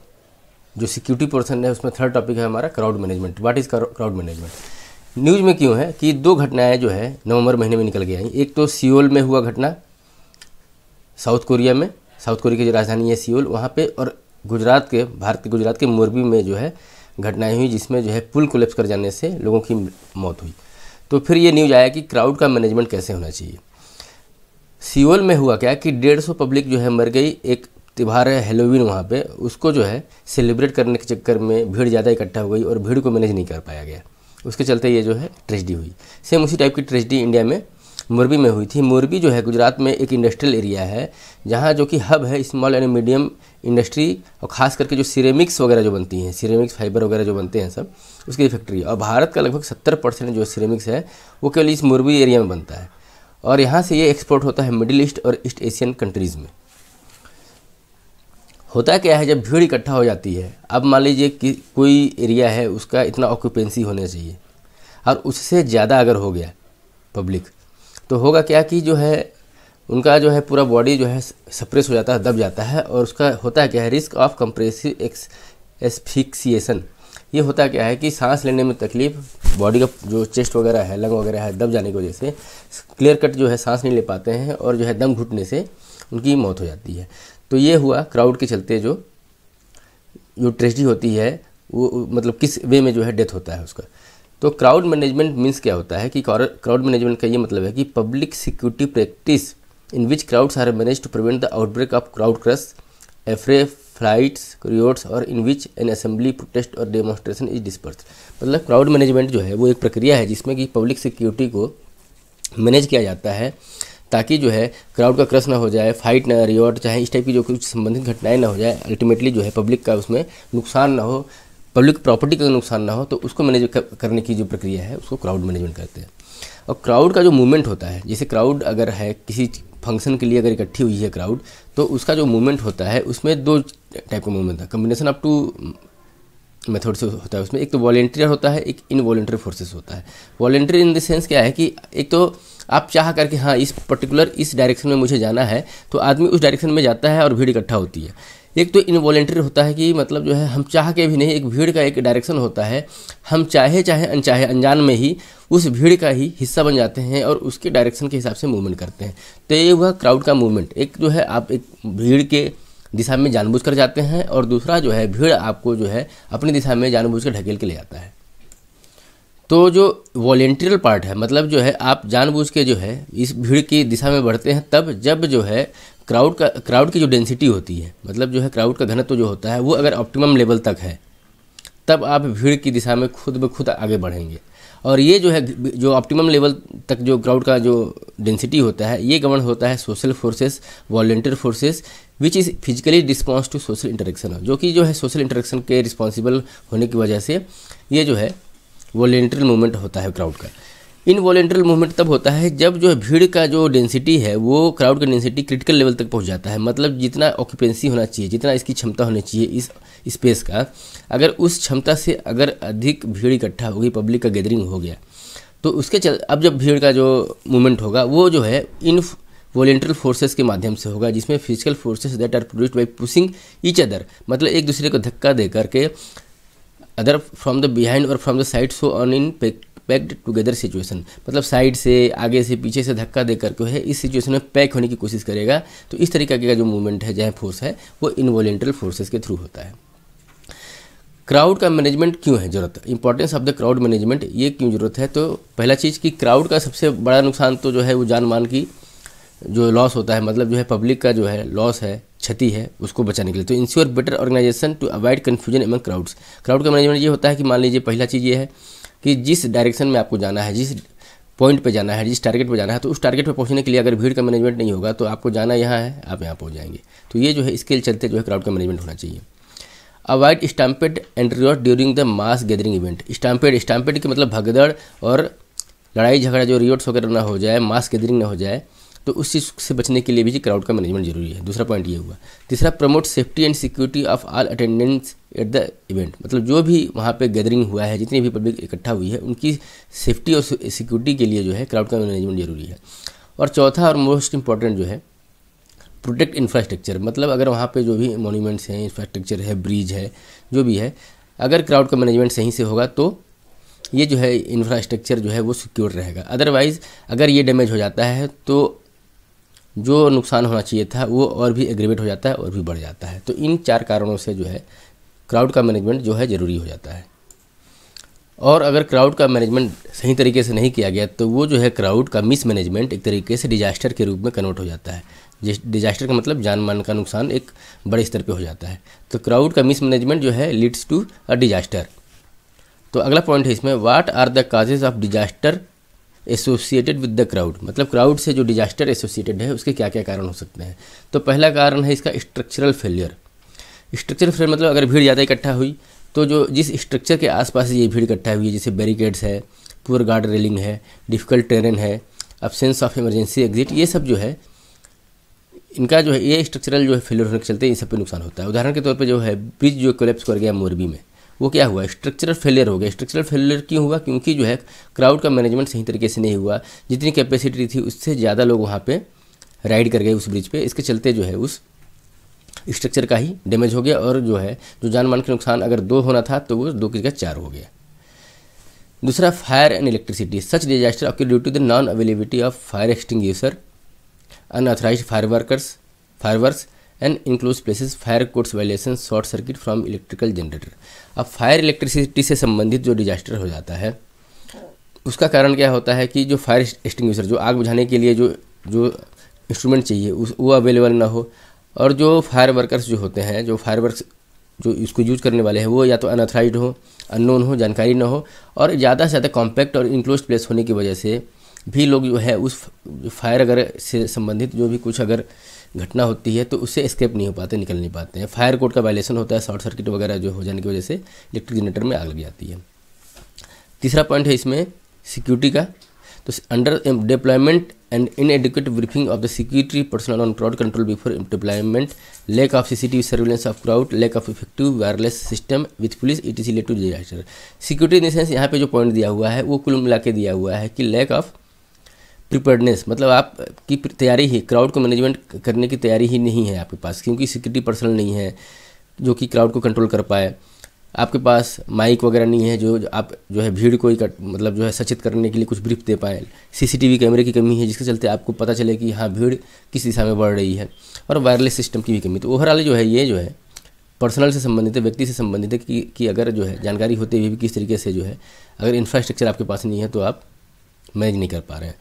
जो सिक्योरिटी पोर्सन है उसमें थर्ड टॉपिक है हमारा crowd management what is crowd management news में क्यों है कि दो घटनाएं जो है नवंबर महीने में निकल गया है एक तो सियोल में हुआ घटना साउथ कोरिया में साउथ कोरिया की जो राजधानी है सियोल वहाँ पे और गुजरात के भारत के गुजरात के मोरबी में जो है घटनाएं हुई जिसमें जो है पुल कोलेप्स कर जाने से लोगों की मौत हुई तो फिर ये न्यूज आया कि क्राउड का मैनेजमेंट कैसे होना चाहिए सियोल में हुआ क्या कि डेढ़ सौ पब्लिक जो है मर गई एक त्यौहार है हेलोवीन वहाँ पे उसको जो है सेलिब्रेट करने के चक्कर में भीड़ ज़्यादा इकट्ठा हो गई और भीड़ को मैनेज नहीं कर पाया गया उसके चलते ये जो है ट्रेजडी हुई सेम उसी टाइप की ट्रेजडी इंडिया में मोरबी में हुई थी मोरबी जो है गुजरात में एक इंडस्ट्रियल एरिया है जहाँ जो कि हब है स्मॉल एंड मीडियम इंडस्ट्री और खास करके जो सिरेमिक्स वगैरह जो बनती हैं सिरेमिक्स फाइबर वगैरह जो बनते हैं सब उसकी फैक्ट्री और भारत का लगभग सत्तर परसेंट जो सिरेमिक्स है वो केवल इस मोरबी एरिया में बनता है और यहाँ से ये एक्सपोर्ट होता है मिडिल ईस्ट और ईस्ट एशियन कंट्रीज़ में होता क्या है जब भीड़ इकट्ठा हो जाती है अब मान लीजिए कि कोई एरिया है उसका इतना ऑक्यूपेंसी होना चाहिए और उससे ज़्यादा अगर हो गया पब्लिक तो होगा क्या कि जो है उनका जो है पूरा बॉडी जो है सप्रेस हो जाता है दब जाता है और उसका होता क्या है रिस्क ऑफ कंप्रेसिव एक्स एस्फिक्सिएसन ये होता क्या है कि सांस लेने में तकलीफ बॉडी का जो चेस्ट वगैरह है लंग वगैरह है दब जाने की वजह से क्लियर कट जो है सांस नहीं ले पाते हैं और जो है दम घुटने से उनकी मौत हो जाती है तो ये हुआ क्राउड के चलते जो जो ट्रेजडी होती है वो मतलब किस वे में जो है डेथ होता है उसका तो क्राउड मैनेजमेंट मीन्स क्या होता है कि क्राउड मैनेजमेंट का ये मतलब है कि public security practice in which crowds are manage to prevent the outbreak of crowd crush affray fights riots और in which an assembly protest और डेमोस्ट्रेशन इज डिस्पर्स मतलब क्राउड मैनेजमेंट जो है वो एक प्रक्रिया है जिसमें कि पब्लिक सिक्योरिटी को मैनेज किया जाता है ताकि जो है क्राउड का क्रश ना हो जाए फाइट ना रिवॉर्ड चाहे इस टाइप की जो कुछ संबंधित घटनाएं ना हो जाए अल्टीमेटली जो है पब्लिक का उसमें नुकसान ना हो पब्लिक प्रॉपर्टी का नुकसान ना हो तो उसको मैनेज करने की जो प्रक्रिया है उसको क्राउड मैनेजमेंट करते हैं और क्राउड का जो मूवमेंट होता है जैसे क्राउड अगर है किसी फंक्शन के लिए अगर इकट्ठी हुई है क्राउड तो उसका जो मूवमेंट होता है उसमें दो टाइप का मूवमेंट है कम्बिनेशन अप टू मेथड से होता है उसमें एक तो वॉलेंटियर होता है एक इनवॉलेंटरी फोर्सेस होता है वॉलेंटियर इन द सेंस क्या है कि एक तो आप चाह करके हाँ इस पर्टिकुलर इस डायरेक्शन में मुझे जाना है तो आदमी उस डायरेक्शन में जाता है और भीड़ इकट्ठा होती है एक तो इनवॉलेंट्री होता है कि मतलब जो है हम चाह के भी नहीं एक भीड़ का एक डायरेक्शन होता है हम चाहे चाहे अनचाहे अनजान में ही उस भीड़ का ही हिस्सा बन जाते हैं और उसके डायरेक्शन के हिसाब से मूवमेंट करते हैं तो ये हुआ क्राउड का मूवमेंट एक जो है आप एक भीड़ के दिशा में जानबूझ कर जाते हैं और दूसरा जो है भीड़ आपको जो है अपनी दिशा में जानबूझ कर ढकेल के ले जाता है तो जो वॉलेंटियर पार्ट है मतलब जो है आप जानबूझ के जो है इस भीड़ की दिशा में बढ़ते हैं तब जब जो है क्राउड का क्राउड की जो डेंसिटी होती है मतलब जो है क्राउड का घनत्व जो होता है वो अगर ऑप्टिमम लेवल तक है तब आप भीड़ की दिशा में खुद ब खुद आगे बढ़ेंगे और ये जो है जो ऑप्टिमम लेवल तक जो क्राउड का जो डेंसिटी होता है ये गवर्न होता है social forces volunteer forces which is physically response to social interaction जो कि जो है सोशल इंटरेक्शन के रिस्पॉन्सिबल होने की वजह से ये जो है वॉलेंट्रल मूवमेंट होता है क्राउड का इन वॉलेंट्रल मूवमेंट तब होता है जब जो है भीड़ का जो डेंसिटी है वो क्राउड का डेंसिटी क्रिटिकल लेवल तक पहुंच जाता है मतलब जितना ऑक्यूपेंसी होना चाहिए जितना इसकी क्षमता होनी चाहिए इस स्पेस का अगर उस क्षमता से अगर अधिक भीड़ इकट्ठा होगी पब्लिक का गैदरिंग हो गया तो उसके चल अब जब भीड़ का जो मूवमेंट होगा वो जो है इन वॉलेंट्रल फोर्सेस के माध्यम से होगा जिसमें physical forces that are produced by pushing each other मतलब एक दूसरे को धक्का दे करके अदर फ्रॉम द बिहाइंड और from the side so on in packed together situation मतलब साइड से आगे से पीछे से धक्का दे करके है इस सिचुएशन में पैक होने की कोशिश करेगा तो इस तरीके का जो मूवमेंट है जहाँ फोर्स है वो इन्वॉलेंट्रल फोर्सेज के थ्रू होता है क्राउड का मैनेजमेंट क्यों है ज़रूरत importance of the crowd management ये क्यों ज़रूरत है तो पहला चीज़ कि क्राउड का सबसे बड़ा नुकसान तो जो है वो जान मान की जो लॉस होता है मतलब जो है पब्लिक का जो है लॉस है क्षति है उसको बचाने के लिए तो ensure better organisation to avoid confusion among crowds crowd का मैनेजमेंट ये होता है कि मान लीजिए पहला चीज़ ये है कि जिस डायरेक्शन में आपको जाना है जिस पॉइंट पे जाना है जिस टारगेट पे जाना है तो उस टारगेट पे पहुंचने के लिए अगर भीड़ का मैनेजमेंट नहीं होगा तो आपको जाना यहाँ है आप यहाँ पहुँच जाएंगे तो ये जो है इसके चलते जो है क्राउड का मैनेजमेंट होना चाहिए avoid stampede and reward during the mass gathering event stampede stampede के मतलब भगदड़ और लड़ाई झगड़ा जो रियोट्स वगैरह ना हो जाए मास गैदरिंग ना हो जाए तो उस चीज़ से बचने के लिए भी क्राउड का मैनेजमेंट जरूरी है दूसरा पॉइंट ये हुआ तीसरा promote safety and security of all attendance at the event मतलब जो भी वहाँ पे गैदरिंग हुआ है जितनी भी पब्लिक इकट्ठा हुई है उनकी सेफ्टी और सिक्योरिटी के लिए जो है क्राउड का मैनेजमेंट जरूरी है और चौथा और मोस्ट इंपॉर्टेंट जो है प्रोटेक्ट इंफ्रास्ट्रक्चर मतलब अगर वहाँ पे जो भी मोन्यूमेंट्स हैं इंफ्रास्ट्रक्चर है ब्रिज है जो भी है अगर क्राउड का मैनेजमेंट सही से होगा तो ये जो है इंफ्रास्ट्रक्चर जो है वो सिक्योर रहेगा अदरवाइज़ अगर ये डैमेज हो जाता है तो जो नुकसान होना चाहिए था वो और भी एग्रीवेट हो जाता है और भी बढ़ जाता है तो इन चार कारणों से जो है क्राउड का मैनेजमेंट जो है ज़रूरी हो जाता है और अगर क्राउड का मैनेजमेंट सही तरीके से नहीं किया गया तो वो जो है क्राउड का मिस मैनेजमेंट एक तरीके से डिजास्टर के रूप में कन्वर्ट हो जाता है जिस डिजास्टर का मतलब जान मान का नुकसान एक बड़े स्तर पर हो जाता है तो क्राउड का मिस मैनेजमेंट जो है लीड्स टू अ डिजास्टर तो अगला पॉइंट है इसमें what are the causes of disaster associated with the crowd मतलब क्राउड से जो डिजास्टर एसोसिएटेड है उसके क्या क्या कारण हो सकते हैं तो पहला कारण है इसका स्ट्रक्चरल फेलियर स्ट्रक्चरल फेलियर मतलब अगर भीड़ ज़्यादा इकट्ठा हुई तो जो जिस स्ट्रक्चर के आसपास ये भीड़ इकट्ठा हुई है जैसे बैरिकेड्स है पुअर गार्ड रेलिंग है डिफ़िकल्ट टेरेन है अबसेंस ऑफ इमरजेंसी एग्जिट ये सब जो है इनका जो है ये स्ट्रक्चरल जो है फेलियर होने के चलते इन सब पे नुकसान होता है उदाहरण के तौर पे जो है ब्रिज जो कोलेप्स कर गया मोरबी में वो क्या हुआ स्ट्रक्चरल फेलियर हो गया स्ट्रक्चरल फेलियर क्यों हुआ क्योंकि जो है क्राउड का मैनेजमेंट सही तरीके से नहीं हुआ जितनी कैपेसिटी थी उससे ज़्यादा लोग वहाँ पर राइड कर गए उस ब्रिज पर इसके चलते जो है उस स्ट्रक्चर का ही डैमेज हो गया और जो है जो जान मान के नुकसान अगर दो होना था तो वो दो की जगह चार हो गया दूसरा fire and electricity such disaster आपके due to the non availability of fire user unauthorised fire workers fire workers and enclosed places fire courts violation short circuit from electrical generator अब फायर इलेक्ट्रिसिटी से संबंधित जो disaster हो जाता है उसका कारण क्या होता है कि जो फायर एक्सटिंग जो आग बुझाने के लिए जो जो इंस्ट्रूमेंट चाहिए उस वो अवेलेबल ना हो और जो फायर वर्कर्स जो होते हैं जो फायर वर्क जो इसको यूज करने वाले हैं वो या तो अनऑथराइज हो अननोन हो जानकारी ना हो और ज़्यादा से ज़्यादा कॉम्पैक्ट और इंक्लोज प्लेस होने की वजह से भी लोग जो है उस फायर अगर से संबंधित जो भी कुछ अगर घटना होती है तो उससे स्केप नहीं हो पाते निकल नहीं पाते हैं फायर कोड का वायलेशन होता है शॉर्ट सर्किट वगैरह जो हो जाने की वजह से इलेक्ट्रिक जनरेटर में आग लग जाती है तीसरा पॉइंट है इसमें सिक्योरिटी का तो under deployment and inadequate briefing of the security personnel on crowd control before deployment lack of T V surveillance of crowd lack of effective wireless system with police it is related to disaster security in these sense यहाँ पे जो point दिया हुआ है वो कुल मिला के दिया हुआ है कि लैक ऑफ प्रिपेडनेस मतलब आप की तैयारी ही क्राउड को मैनेजमेंट करने की तैयारी ही नहीं है आपके पास क्योंकि सिक्योरिटी पर्सनल नहीं है जो कि क्राउड को कंट्रोल कर पाए आपके पास माइक वगैरह नहीं है जो आप जो है भीड़ को इकट मतलब जो है सचेत करने के लिए कुछ ब्रीफ दे पाए सीसीटीवी कैमरे की कमी है जिसके चलते आपको पता चले कि हाँ भीड़ किस दिशा में बढ़ रही है और वायरलेस सिस्टम की भी कमी तो ओवरऑल जो है ये जो है पर्सनल से संबंधित है व्यक्ति से संबंधित है कि, कि अगर जो है जानकारी होते हुए भी किस तरीके से जो है अगर इंफ्रास्ट्रक्चर आपके पास नहीं है तो आप मैनेज नहीं कर पा रहे हैं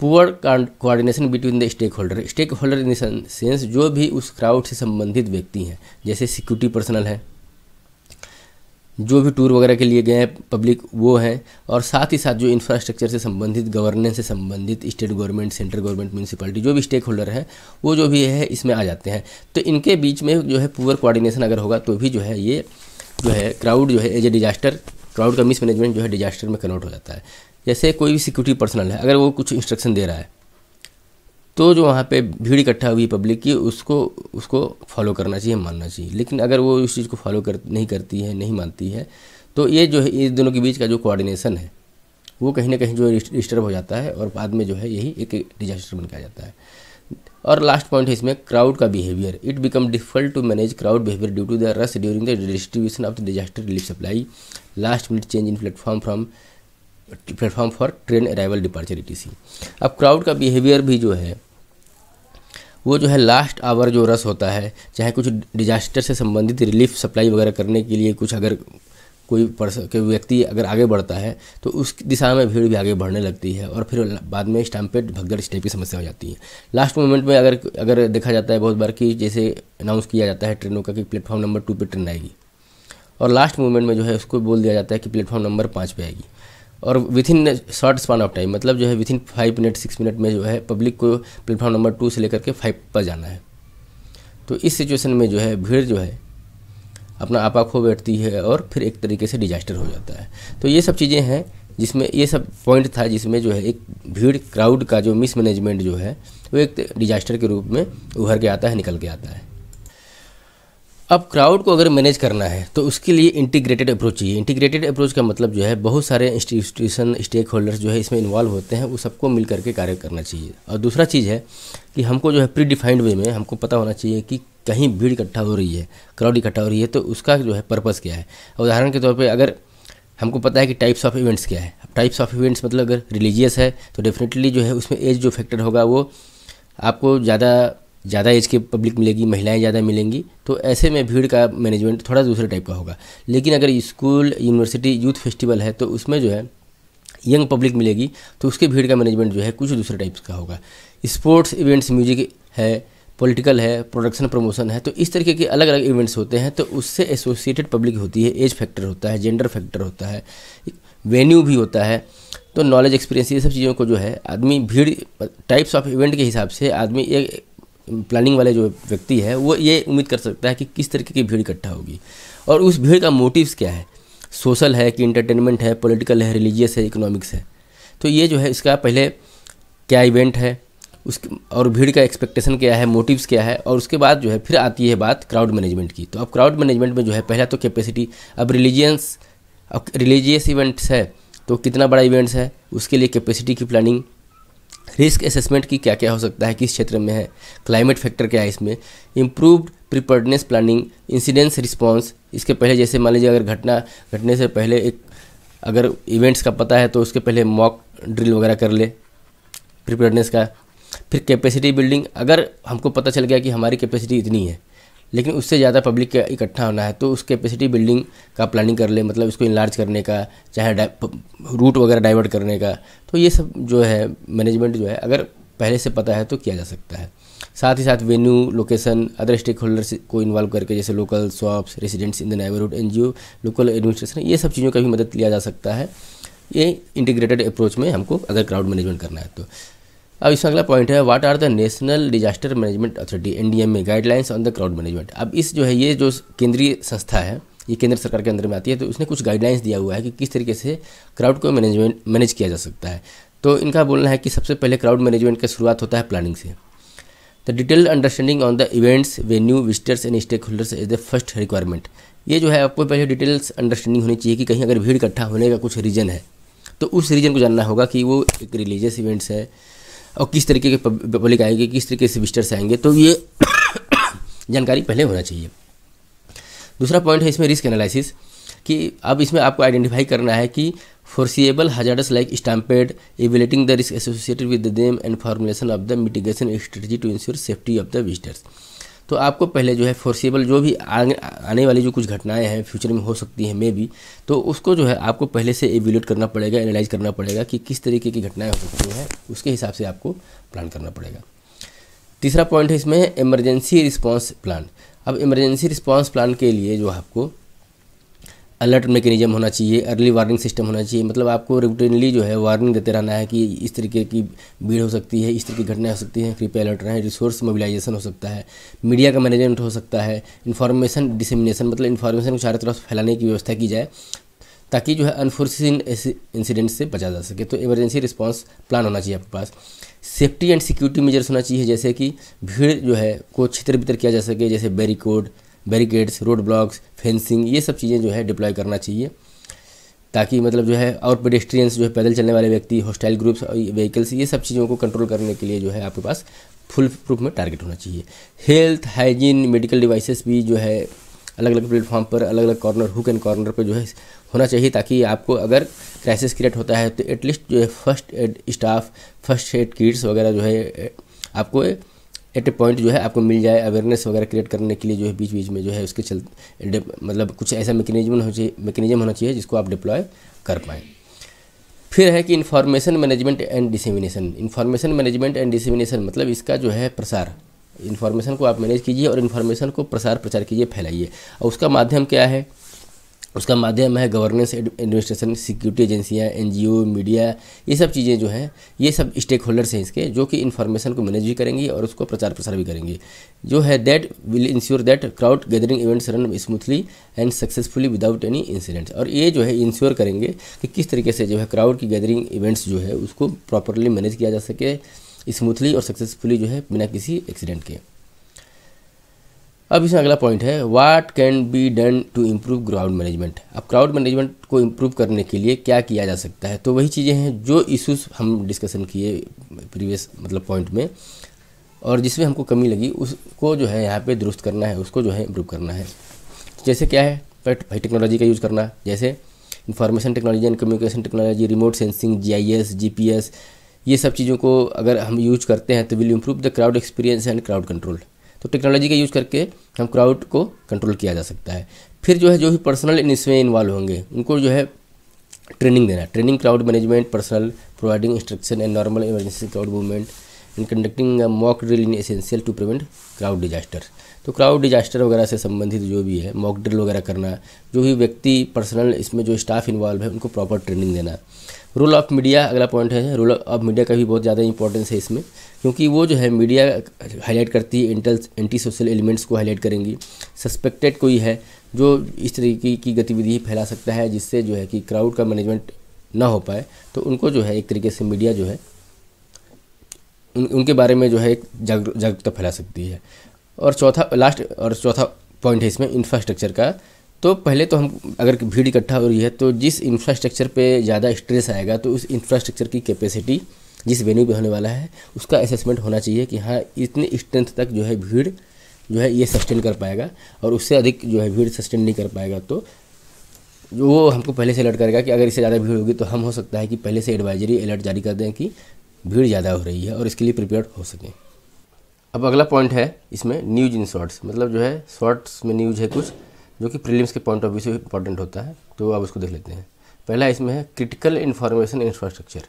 poor coordination between the stakeholder stakeholder in sense जो भी उस क्राउड से संबंधित व्यक्ति हैं जैसे सिक्योरिटी पर्सनल हैं जो भी टूर वगैरह के लिए गए हैं पब्लिक वो हैं और साथ ही साथ जो इंफ्रास्ट्रक्चर से संबंधित गवर्नेंस से संबंधित state government central government municipality जो भी स्टेक होल्डर है वो जो भी है इसमें आ जाते हैं तो इनके बीच में जो है पुअर कोऑर्डिनेशन अगर होगा तो भी जो है ये जो है क्राउड जो है एज ए डिजास्टर क्राउड का मिसमैनेजमेंट जो है डिजास्टर में कन्वर्ट हो जाता है जैसे कोई भी सिक्योरिटी पर्सनल है अगर वो कुछ इंस्ट्रक्शन दे रहा है तो जो वहाँ पे भीड़ इकट्ठा हुई पब्लिक की उसको उसको फॉलो करना चाहिए मानना चाहिए लेकिन अगर वो इस चीज़ को फॉलो कर नहीं करती है नहीं मानती है तो ये जो है इस दोनों के बीच का जो कोऑर्डिनेशन है वो कहीं ना कहीं जो है डिस्टर्ब हो जाता है और बाद में जो है यही एक डिजास्टर बन गया जाता है और लास्ट पॉइंट है इसमें क्राउड का behaviour it become difficult to manage crowd behaviour due to the rush during the distribution of the disaster relief supply last minute change in platform from platform for train arrival departure ई अब crowd का behaviour भी जो है वो जो है last hour जो रस होता है चाहे कुछ डिजास्टर से संबंधित रिलीफ सप्लाई वगैरह करने के लिए कुछ अगर कोई पर्सन कोई व्यक्ति अगर आगे बढ़ता है तो उस दिशा में भीड़ भी आगे बढ़ने लगती है और फिर बाद में स्टैम्पेड भगदड़ स्टेप की समस्या हो जाती है लास्ट मोमेंट में अगर अगर देखा जाता है बहुत बार कि जैसे अनाउंस किया जाता है ट्रेनों का कि प्लेटफॉर्म नंबर टू पर ट्रेन आएगी और लास्ट मोमेंट में जो है उसको बोल दिया जाता है कि प्लेटफॉर्म नंबर पाँच पर आएगी और within short span of time मतलब जो है within five minute six minute में जो है पब्लिक को प्लेटफॉर्म नंबर टू से लेकर के फाइव पर जाना है तो इस सिचुएशन में जो है भीड़ जो है अपना आपा खो बैठती है और फिर एक तरीके से डिजास्टर हो जाता है तो ये सब चीज़ें हैं जिसमें ये सब पॉइंट था जिसमें जो है एक भीड़ क्राउड का जो मिसमैनेजमेंट जो है वो एक डिजास्टर के रूप में उभर के आता है निकल के आता है अब क्राउड को अगर मैनेज करना है तो उसके लिए इंटीग्रेटेड अप्रोच चाहिए इंटीग्रेटेड अप्रोच का मतलब जो है बहुत सारे इंस्टीट्यूशन स्टेक होल्डर्स जो है इसमें इन्वॉल्व होते हैं वो सबको मिल करके कार्य करना चाहिए और दूसरा चीज़ है कि हमको जो है प्री डिफाइंड वे में हमको पता होना चाहिए कि कहीं भीड़ इकट्ठा हो रही है क्राउड इकट्ठा हो रही है तो उसका जो है पर्पज़ क्या है उदाहरण के तौर पर अगर हमको पता है कि टाइप्स ऑफ इवेंट्स क्या है टाइप्स ऑफ इवेंट्स मतलब अगर रिलीजियस है तो डेफिनेटली जो है उसमें एज जो फैक्टर होगा वो आपको ज़्यादा ज़्यादा एज के पब्लिक मिलेगी महिलाएं ज़्यादा मिलेंगी तो ऐसे में भीड़ का मैनेजमेंट थोड़ा दूसरे टाइप का होगा लेकिन अगर स्कूल यूनिवर्सिटी यूथ फेस्टिवल है तो उसमें जो है यंग पब्लिक मिलेगी तो उसके भीड़ का मैनेजमेंट जो है कुछ दूसरे टाइप का होगा स्पोर्ट्स इवेंट्स म्यूजिक है पॉलिटिकल है प्रोडक्शन प्रमोशन है तो इस तरीके के अलग अलग इवेंट्स होते हैं तो उससे एसोसिएटेड पब्लिक होती है एज फैक्टर होता है जेंडर फैक्टर होता है वेन्यू भी होता है तो नॉलेज एक्सपीरियंस ये सब चीज़ों को जो है आदमी भीड़ टाइप्स ऑफ इवेंट के हिसाब से आदमी एक प्लानिंग वाले जो व्यक्ति है वो ये उम्मीद कर सकता है कि किस तरीके की भीड़ इकट्ठा होगी और उस भीड़ का मोटिव्स क्या है सोशल है कि इंटरटेनमेंट है पॉलिटिकल है रिलीजियस है इकोनॉमिक्स है तो ये जो है इसका पहले क्या इवेंट है उस और भीड़ का एक्सपेक्टेशन क्या है मोटिव्स क्या है और उसके बाद जो है फिर आती है बात क्राउड मैनेजमेंट की तो अब क्राउड मैनेजमेंट में जो है पहला तो कैपेसिटी अब रिलीजियंस अब रिलीजियस इवेंट्स है तो कितना बड़ा इवेंट्स है उसके लिए कैपेसिटी की प्लानिंग रिस्क असेसमेंट की क्या क्या हो सकता है किस क्षेत्र में है क्लाइमेट फैक्टर क्या है इसमें improved preparedness planning incidence response इसके पहले जैसे मान लीजिए अगर घटना घटने से पहले एक अगर इवेंट्स का पता है तो उसके पहले मॉक ड्रिल वगैरह कर ले प्रिपेडनेस का फिर कैपेसिटी बिल्डिंग अगर हमको पता चल गया कि हमारी कैपेसिटी इतनी है लेकिन उससे ज़्यादा पब्लिक इकट्ठा होना है तो उस कैपेसिटी बिल्डिंग का प्लानिंग कर ले मतलब इसको इलार्ज करने का चाहे रूट वगैरह डाइवर्ट करने का तो ये सब जो है मैनेजमेंट जो है अगर पहले से पता है तो किया जा सकता है साथ ही साथ venue location other stakeholders को इन्वॉल्व करके जैसे local shops residents in the neighbourhood and local administration ये सब चीज़ों का भी मदद लिया जा सकता है ये इंटीग्रेटेड अप्रोच में हमको अगर क्राउड मैनेजमेंट करना है तो अब इसका अगला पॉइंट है what are the national disaster management authority NDMA guidelines on the crowd management अब इस जो है ये जो केंद्रीय संस्था है ये केंद्र सरकार के अंदर में आती है तो उसने कुछ गाइडलाइंस दिया हुआ है कि किस तरीके से क्राउड को मैनेजमेंट मैनेज किया जा सकता है तो इनका बोलना है कि सबसे पहले क्राउड मैनेजमेंट का शुरुआत होता है प्लानिंग से the detailed understanding on the events venue visitors and stakeholders is the first requirement ये जो है आपको पहले डिटेल्स अंडरस्टैंडिंग होनी चाहिए कि कहीं अगर भीड़ इकट्ठा होने का कुछ रीज़न है तो उस रीज़न को जानना होगा कि वो एक रिलीजियस इवेंट्स है और किस तरीके के पब्लिक आएंगे किस तरीके से विजिटर्स आएंगे तो ये [COUGHS] जानकारी पहले होना चाहिए दूसरा पॉइंट है इसमें रिस्क एनालिसिस कि अब इसमें आपको आइडेंटिफाई करना है कि foreseeable hazards like stampede evaluating the risk associated with the them and formulation of the mitigation strategy to ensure safety of the visitors तो आपको पहले जो है फोर्सेबल जो भी आने आने वाली जो कुछ घटनाएं हैं फ्यूचर में हो सकती हैं मे बी तो उसको जो है आपको पहले से एवेल्यूट करना पड़ेगा एनालाइज करना पड़ेगा कि किस तरीके की घटनाएं हो सकती हैं उसके हिसाब से आपको प्लान करना पड़ेगा तीसरा पॉइंट है इसमें इमरजेंसी रिस्पॉन्स प्लान अब इमरजेंसी रिस्पॉन्स प्लान के लिए जो आपको अलर्ट मैकेनिज्म होना चाहिए अर्ली वार्निंग सिस्टम होना चाहिए मतलब आपको रूटीनली जो है वार्निंग देते रहना है कि इस तरीके की भीड़ हो सकती है इस तरह की घटनाएं हो सकती हैं कृपया अलर्ट रहें रिसोर्स मोबिलाइजेशन हो सकता है मीडिया का मैनेजमेंट हो सकता है इन्फॉर्मेशन डिसमिनेशन मतलब इन्फॉर्मेशन को चारों तरफ फैलाने की व्यवस्था की जाए ताकि जो है अनफोर्सिन इंसिडेंट से बचा जा सके तो इमरजेंसी रिस्पॉन्स प्लान होना चाहिए आपके पास सेफ्टी एंड सिक्योरिटी मेजर्स होना चाहिए जैसे कि भीड़ जो है को छितर बितर किया जा सके जैसे barricade barricades road blocks fencing ये सब चीज़ें जो है डिप्लॉय करना चाहिए ताकि मतलब जो है और पेडेस्ट्रियंस जो है पैदल चलने वाले व्यक्ति हॉस्टाइल ग्रुप्स व्हीकल्स ये सब चीज़ों को कंट्रोल करने के लिए जो है आपके पास फुल प्रूफ में टारगेट होना चाहिए हेल्थ हाइजीन मेडिकल डिवाइसेस भी जो है अलग अलग प्लेटफॉर्म पर अलग अलग कॉर्नर हुक एंड कॉर्नर पर जो है होना चाहिए ताकि आपको अगर क्राइसिस क्रिएट होता है तो एटलीस्ट जो है first aid staff first aid kits वगैरह जो है आपको एट ए पॉइंट जो है आपको मिल जाए अवेयरनेस वगैरह क्रिएट करने के लिए जो है बीच बीच में जो है उसके चल मतलब कुछ ऐसा मैकेनिज्म होना चाहिए मैकेनिज्म होना चाहिए जिसको आप डिप्लॉय कर पाएँ फिर है कि information management and dissemination information management and dissemination मतलब इसका जो है प्रसार इन्फॉर्मेशन को आप मैनेज कीजिए और इन्फॉर्मेशन को प्रसार प्रचार कीजिए फैलाइए और उसका माध्यम क्या है उसका माध्यम है गवर्नेंस एडमिनिस्ट्रेशन सिक्योरिटी एजेंसियाँ एन मीडिया ये सब चीज़ें जो हैं ये सब स्टेक होल्डर्स हैं इसके जो कि इन्फॉर्मेशन को मैनेज भी करेंगी और उसको प्रचार प्रसार भी करेंगी जो है that will ensure that crowd gathering events run smoothly and successfully without any incidents और ये जो है इंश्योर करेंगे कि किस तरीके से जो है क्राउड की गैदरिंग इवेंट्स जो है उसको प्रॉपरली मैनेज किया जा सके स्मूथली और सक्सेसफुली जो है बिना किसी एक्सीडेंट के अब इसमें अगला पॉइंट है what can be done to improve crowd management अब क्राउड मैनेजमेंट को इम्प्रूव करने के लिए क्या किया जा सकता है तो वही चीज़ें हैं जो इशूज़ हम डिस्कशन किए प्रीवियस मतलब पॉइंट में और जिसमें हमको कमी लगी उसको जो है यहाँ पे दुरुस्त करना है उसको जो है इम्प्रूव करना है जैसे क्या है भाई टेक्नोलॉजी का यूज़ करना जैसे information technology and communication technology remote sensing GIS GPS ये सब चीज़ों को अगर हम यूज करते हैं तो will improve the crowd experience and crowd control तो टेक्नोलॉजी का यूज़ करके हम क्राउड को कंट्रोल किया जा सकता है फिर जो है जो भी पर्सनल इसमें इन्वॉल्व होंगे उनको जो है ट्रेनिंग देना training crowd management personnel providing instruction and normal emergency crowd movement and conducting mock drill in essential to prevent crowd disaster तो क्राउड डिजास्टर वगैरह से संबंधित जो भी है मॉक ड्रिल वगैरह करना जो भी व्यक्ति पर्सनल इसमें जो स्टाफ इन्वॉल्व है उनको प्रॉपर ट्रेनिंग देना रोल ऑफ मीडिया अगला पॉइंट है रोल ऑफ मीडिया का भी बहुत ज़्यादा इंपॉर्टेंस है इसमें क्योंकि वो जो है मीडिया हाईलाइट करती है इंटल एंटी सोशल एलिमेंट्स को हाईलाइट करेंगी सस्पेक्टेड कोई है जो इस तरीके की गतिविधि फैला सकता है जिससे जो है कि क्राउड का मैनेजमेंट ना हो पाए तो उनको जो है एक तरीके से मीडिया जो है उन, उनके बारे में जो है एक जागरूकता फैला सकती है और चौथा लास्ट और चौथा पॉइंट है इसमें इंफ्रास्ट्रक्चर का तो पहले तो हम अगर भीड़ इकट्ठा हो रही है तो जिस इंफ्रास्ट्रक्चर पे ज़्यादा स्ट्रेस आएगा तो उस इंफ्रास्ट्रक्चर की कैपेसिटी जिस वेन्यू पे होने वाला है उसका असेसमेंट होना चाहिए कि हाँ इतने स्ट्रेंथ तक जो है भीड़ जो है ये सस्टेन कर पाएगा और उससे अधिक जो है भीड़ सस्टेन नहीं कर पाएगा तो वो हमको पहले से अलर्ट करेगा कि अगर इससे ज़्यादा भीड़ होगी तो हम हो सकता है कि पहले से एडवाइजरी अलर्ट जारी कर दें कि भीड़ ज़्यादा हो रही है और इसके लिए प्रिपेयर हो सकें अब अगला पॉइंट है इसमें न्यूज इन शॉर्ट्स मतलब जो है शॉर्ट्स में न्यूज है कुछ जो कि प्रीलिम्स के पॉइंट ऑफ व्यू से इंपॉर्टेंट होता है तो अब उसको देख लेते हैं पहला इसमें है क्रिटिकल इन्फॉर्मेशन इंफ्रास्ट्रक्चर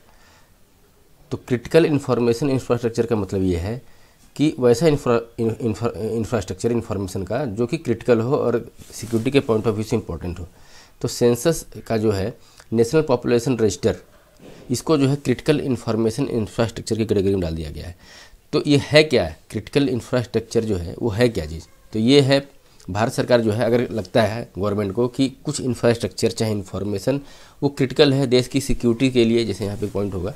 तो क्रिटिकल इन्फॉर्मेशन इंफ्रास्ट्रक्चर का मतलब ये है कि वैसा इंफ्रास्ट्रक्चर इन्फॉर्मेशन का जो कि क्रिटिकल हो और सिक्योरिटी के पॉइंट ऑफ व्यू से इम्पोर्टेंट हो तो सेंसस का जो है नेशनल पॉपुलेशन रजिस्टर इसको जो है क्रिटिकल इन्फॉर्मेशन इंफ्रास्ट्रक्चर की कैटेगरी में डाल दिया गया है तो ये है क्या क्रिटिकल इंफ्रास्ट्रक्चर जो है वो है क्या चीज़ तो ये है भारत सरकार जो है अगर लगता है गवर्नमेंट को कि कुछ इंफ्रास्ट्रक्चर चाहे इन्फॉर्मेशन वो क्रिटिकल है देश की सिक्योरिटी के लिए जैसे यहाँ पे पॉइंट होगा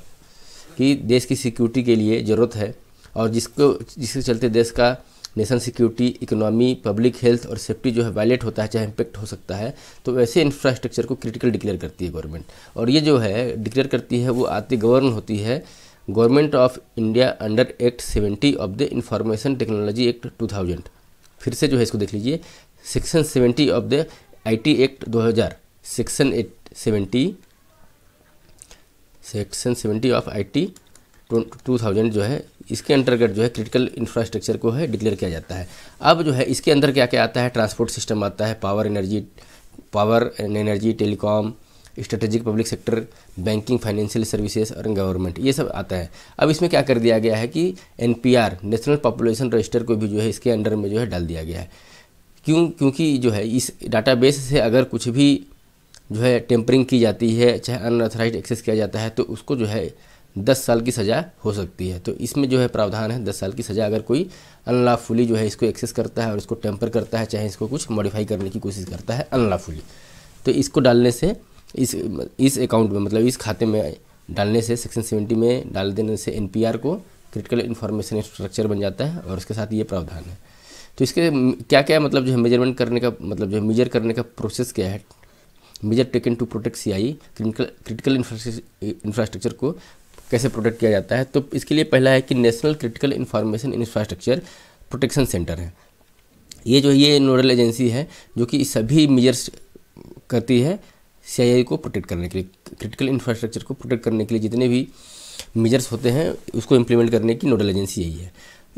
कि देश की सिक्योरिटी के लिए ज़रूरत है और जिसको जिसके चलते देश का national security economy public health और सेफ्टी जो है वायलेट होता है चाहे इम्पेक्ट हो सकता है तो वैसे इंफ्रास्ट्रक्चर को क्रिटिकल डिक्लेयर करती है गवर्नमेंट और ये जो है डिक्लेयर करती है वो आती गवर्न होती है government of India under act seventy of the information technology act two thousand फिर से जो है इसको देख लीजिए section seventy of the I T act दो हज़ार section eight seventy section seventy of I T two thousand जो है इसके अंतर्गत जो है क्रिटिकल इंफ्रास्ट्रक्चर को है डिक्लेयर किया जाता है अब जो है इसके अंदर क्या क्या आता है ट्रांसपोर्ट सिस्टम आता है power energy power and energy telecom strategic public sector banking financial services और गवर्नमेंट ये सब आता है अब इसमें क्या कर दिया गया है कि एन नेशनल पॉपुलेशन रजिस्टर को भी जो है इसके अंडर में जो है डाल दिया गया है क्यों क्योंकि जो है इस डाटाबेस से अगर कुछ भी जो है टेम्परिंग की जाती है चाहे अनऑथराइज एक्सेस किया जाता है तो उसको जो है दस साल की सज़ा हो सकती है तो इसमें जो है प्रावधान है दस साल की सज़ा अगर कोई अनलाफुली जो है इसको एक्सेस करता है और इसको टेम्पर करता है चाहे इसको कुछ मॉडिफाई करने की कोशिश करता है अनलाफुली तो इसको डालने से इस इस अकाउंट में मतलब इस खाते में डालने से सेक्शन सेवेंटी में डाल देने से एन को क्रिटिकल इन्फॉर्मेशन स्ट्रक्चर बन जाता है और उसके साथ ये प्रावधान है तो इसके क्या क्या मतलब जो है मेजरमेंट करने का मतलब जो है मेजर करने का प्रोसेस क्या है measure taken to protect C I critical critical infrastructure को कैसे प्रोटेक्ट किया जाता है तो इसके लिए पहला है कि national critical information infrastructure protection centre है ये जो ये नोडल एजेंसी है जो कि सभी मेजर्स करती है सी e को प्रोटेक्ट करने के लिए क्रिटिकल इंफ्रास्ट्रक्चर को प्रोटेक्ट करने के लिए जितने भी मेजर्स होते हैं उसको इम्प्लीमेंट करने की नोडल एजेंसी यही है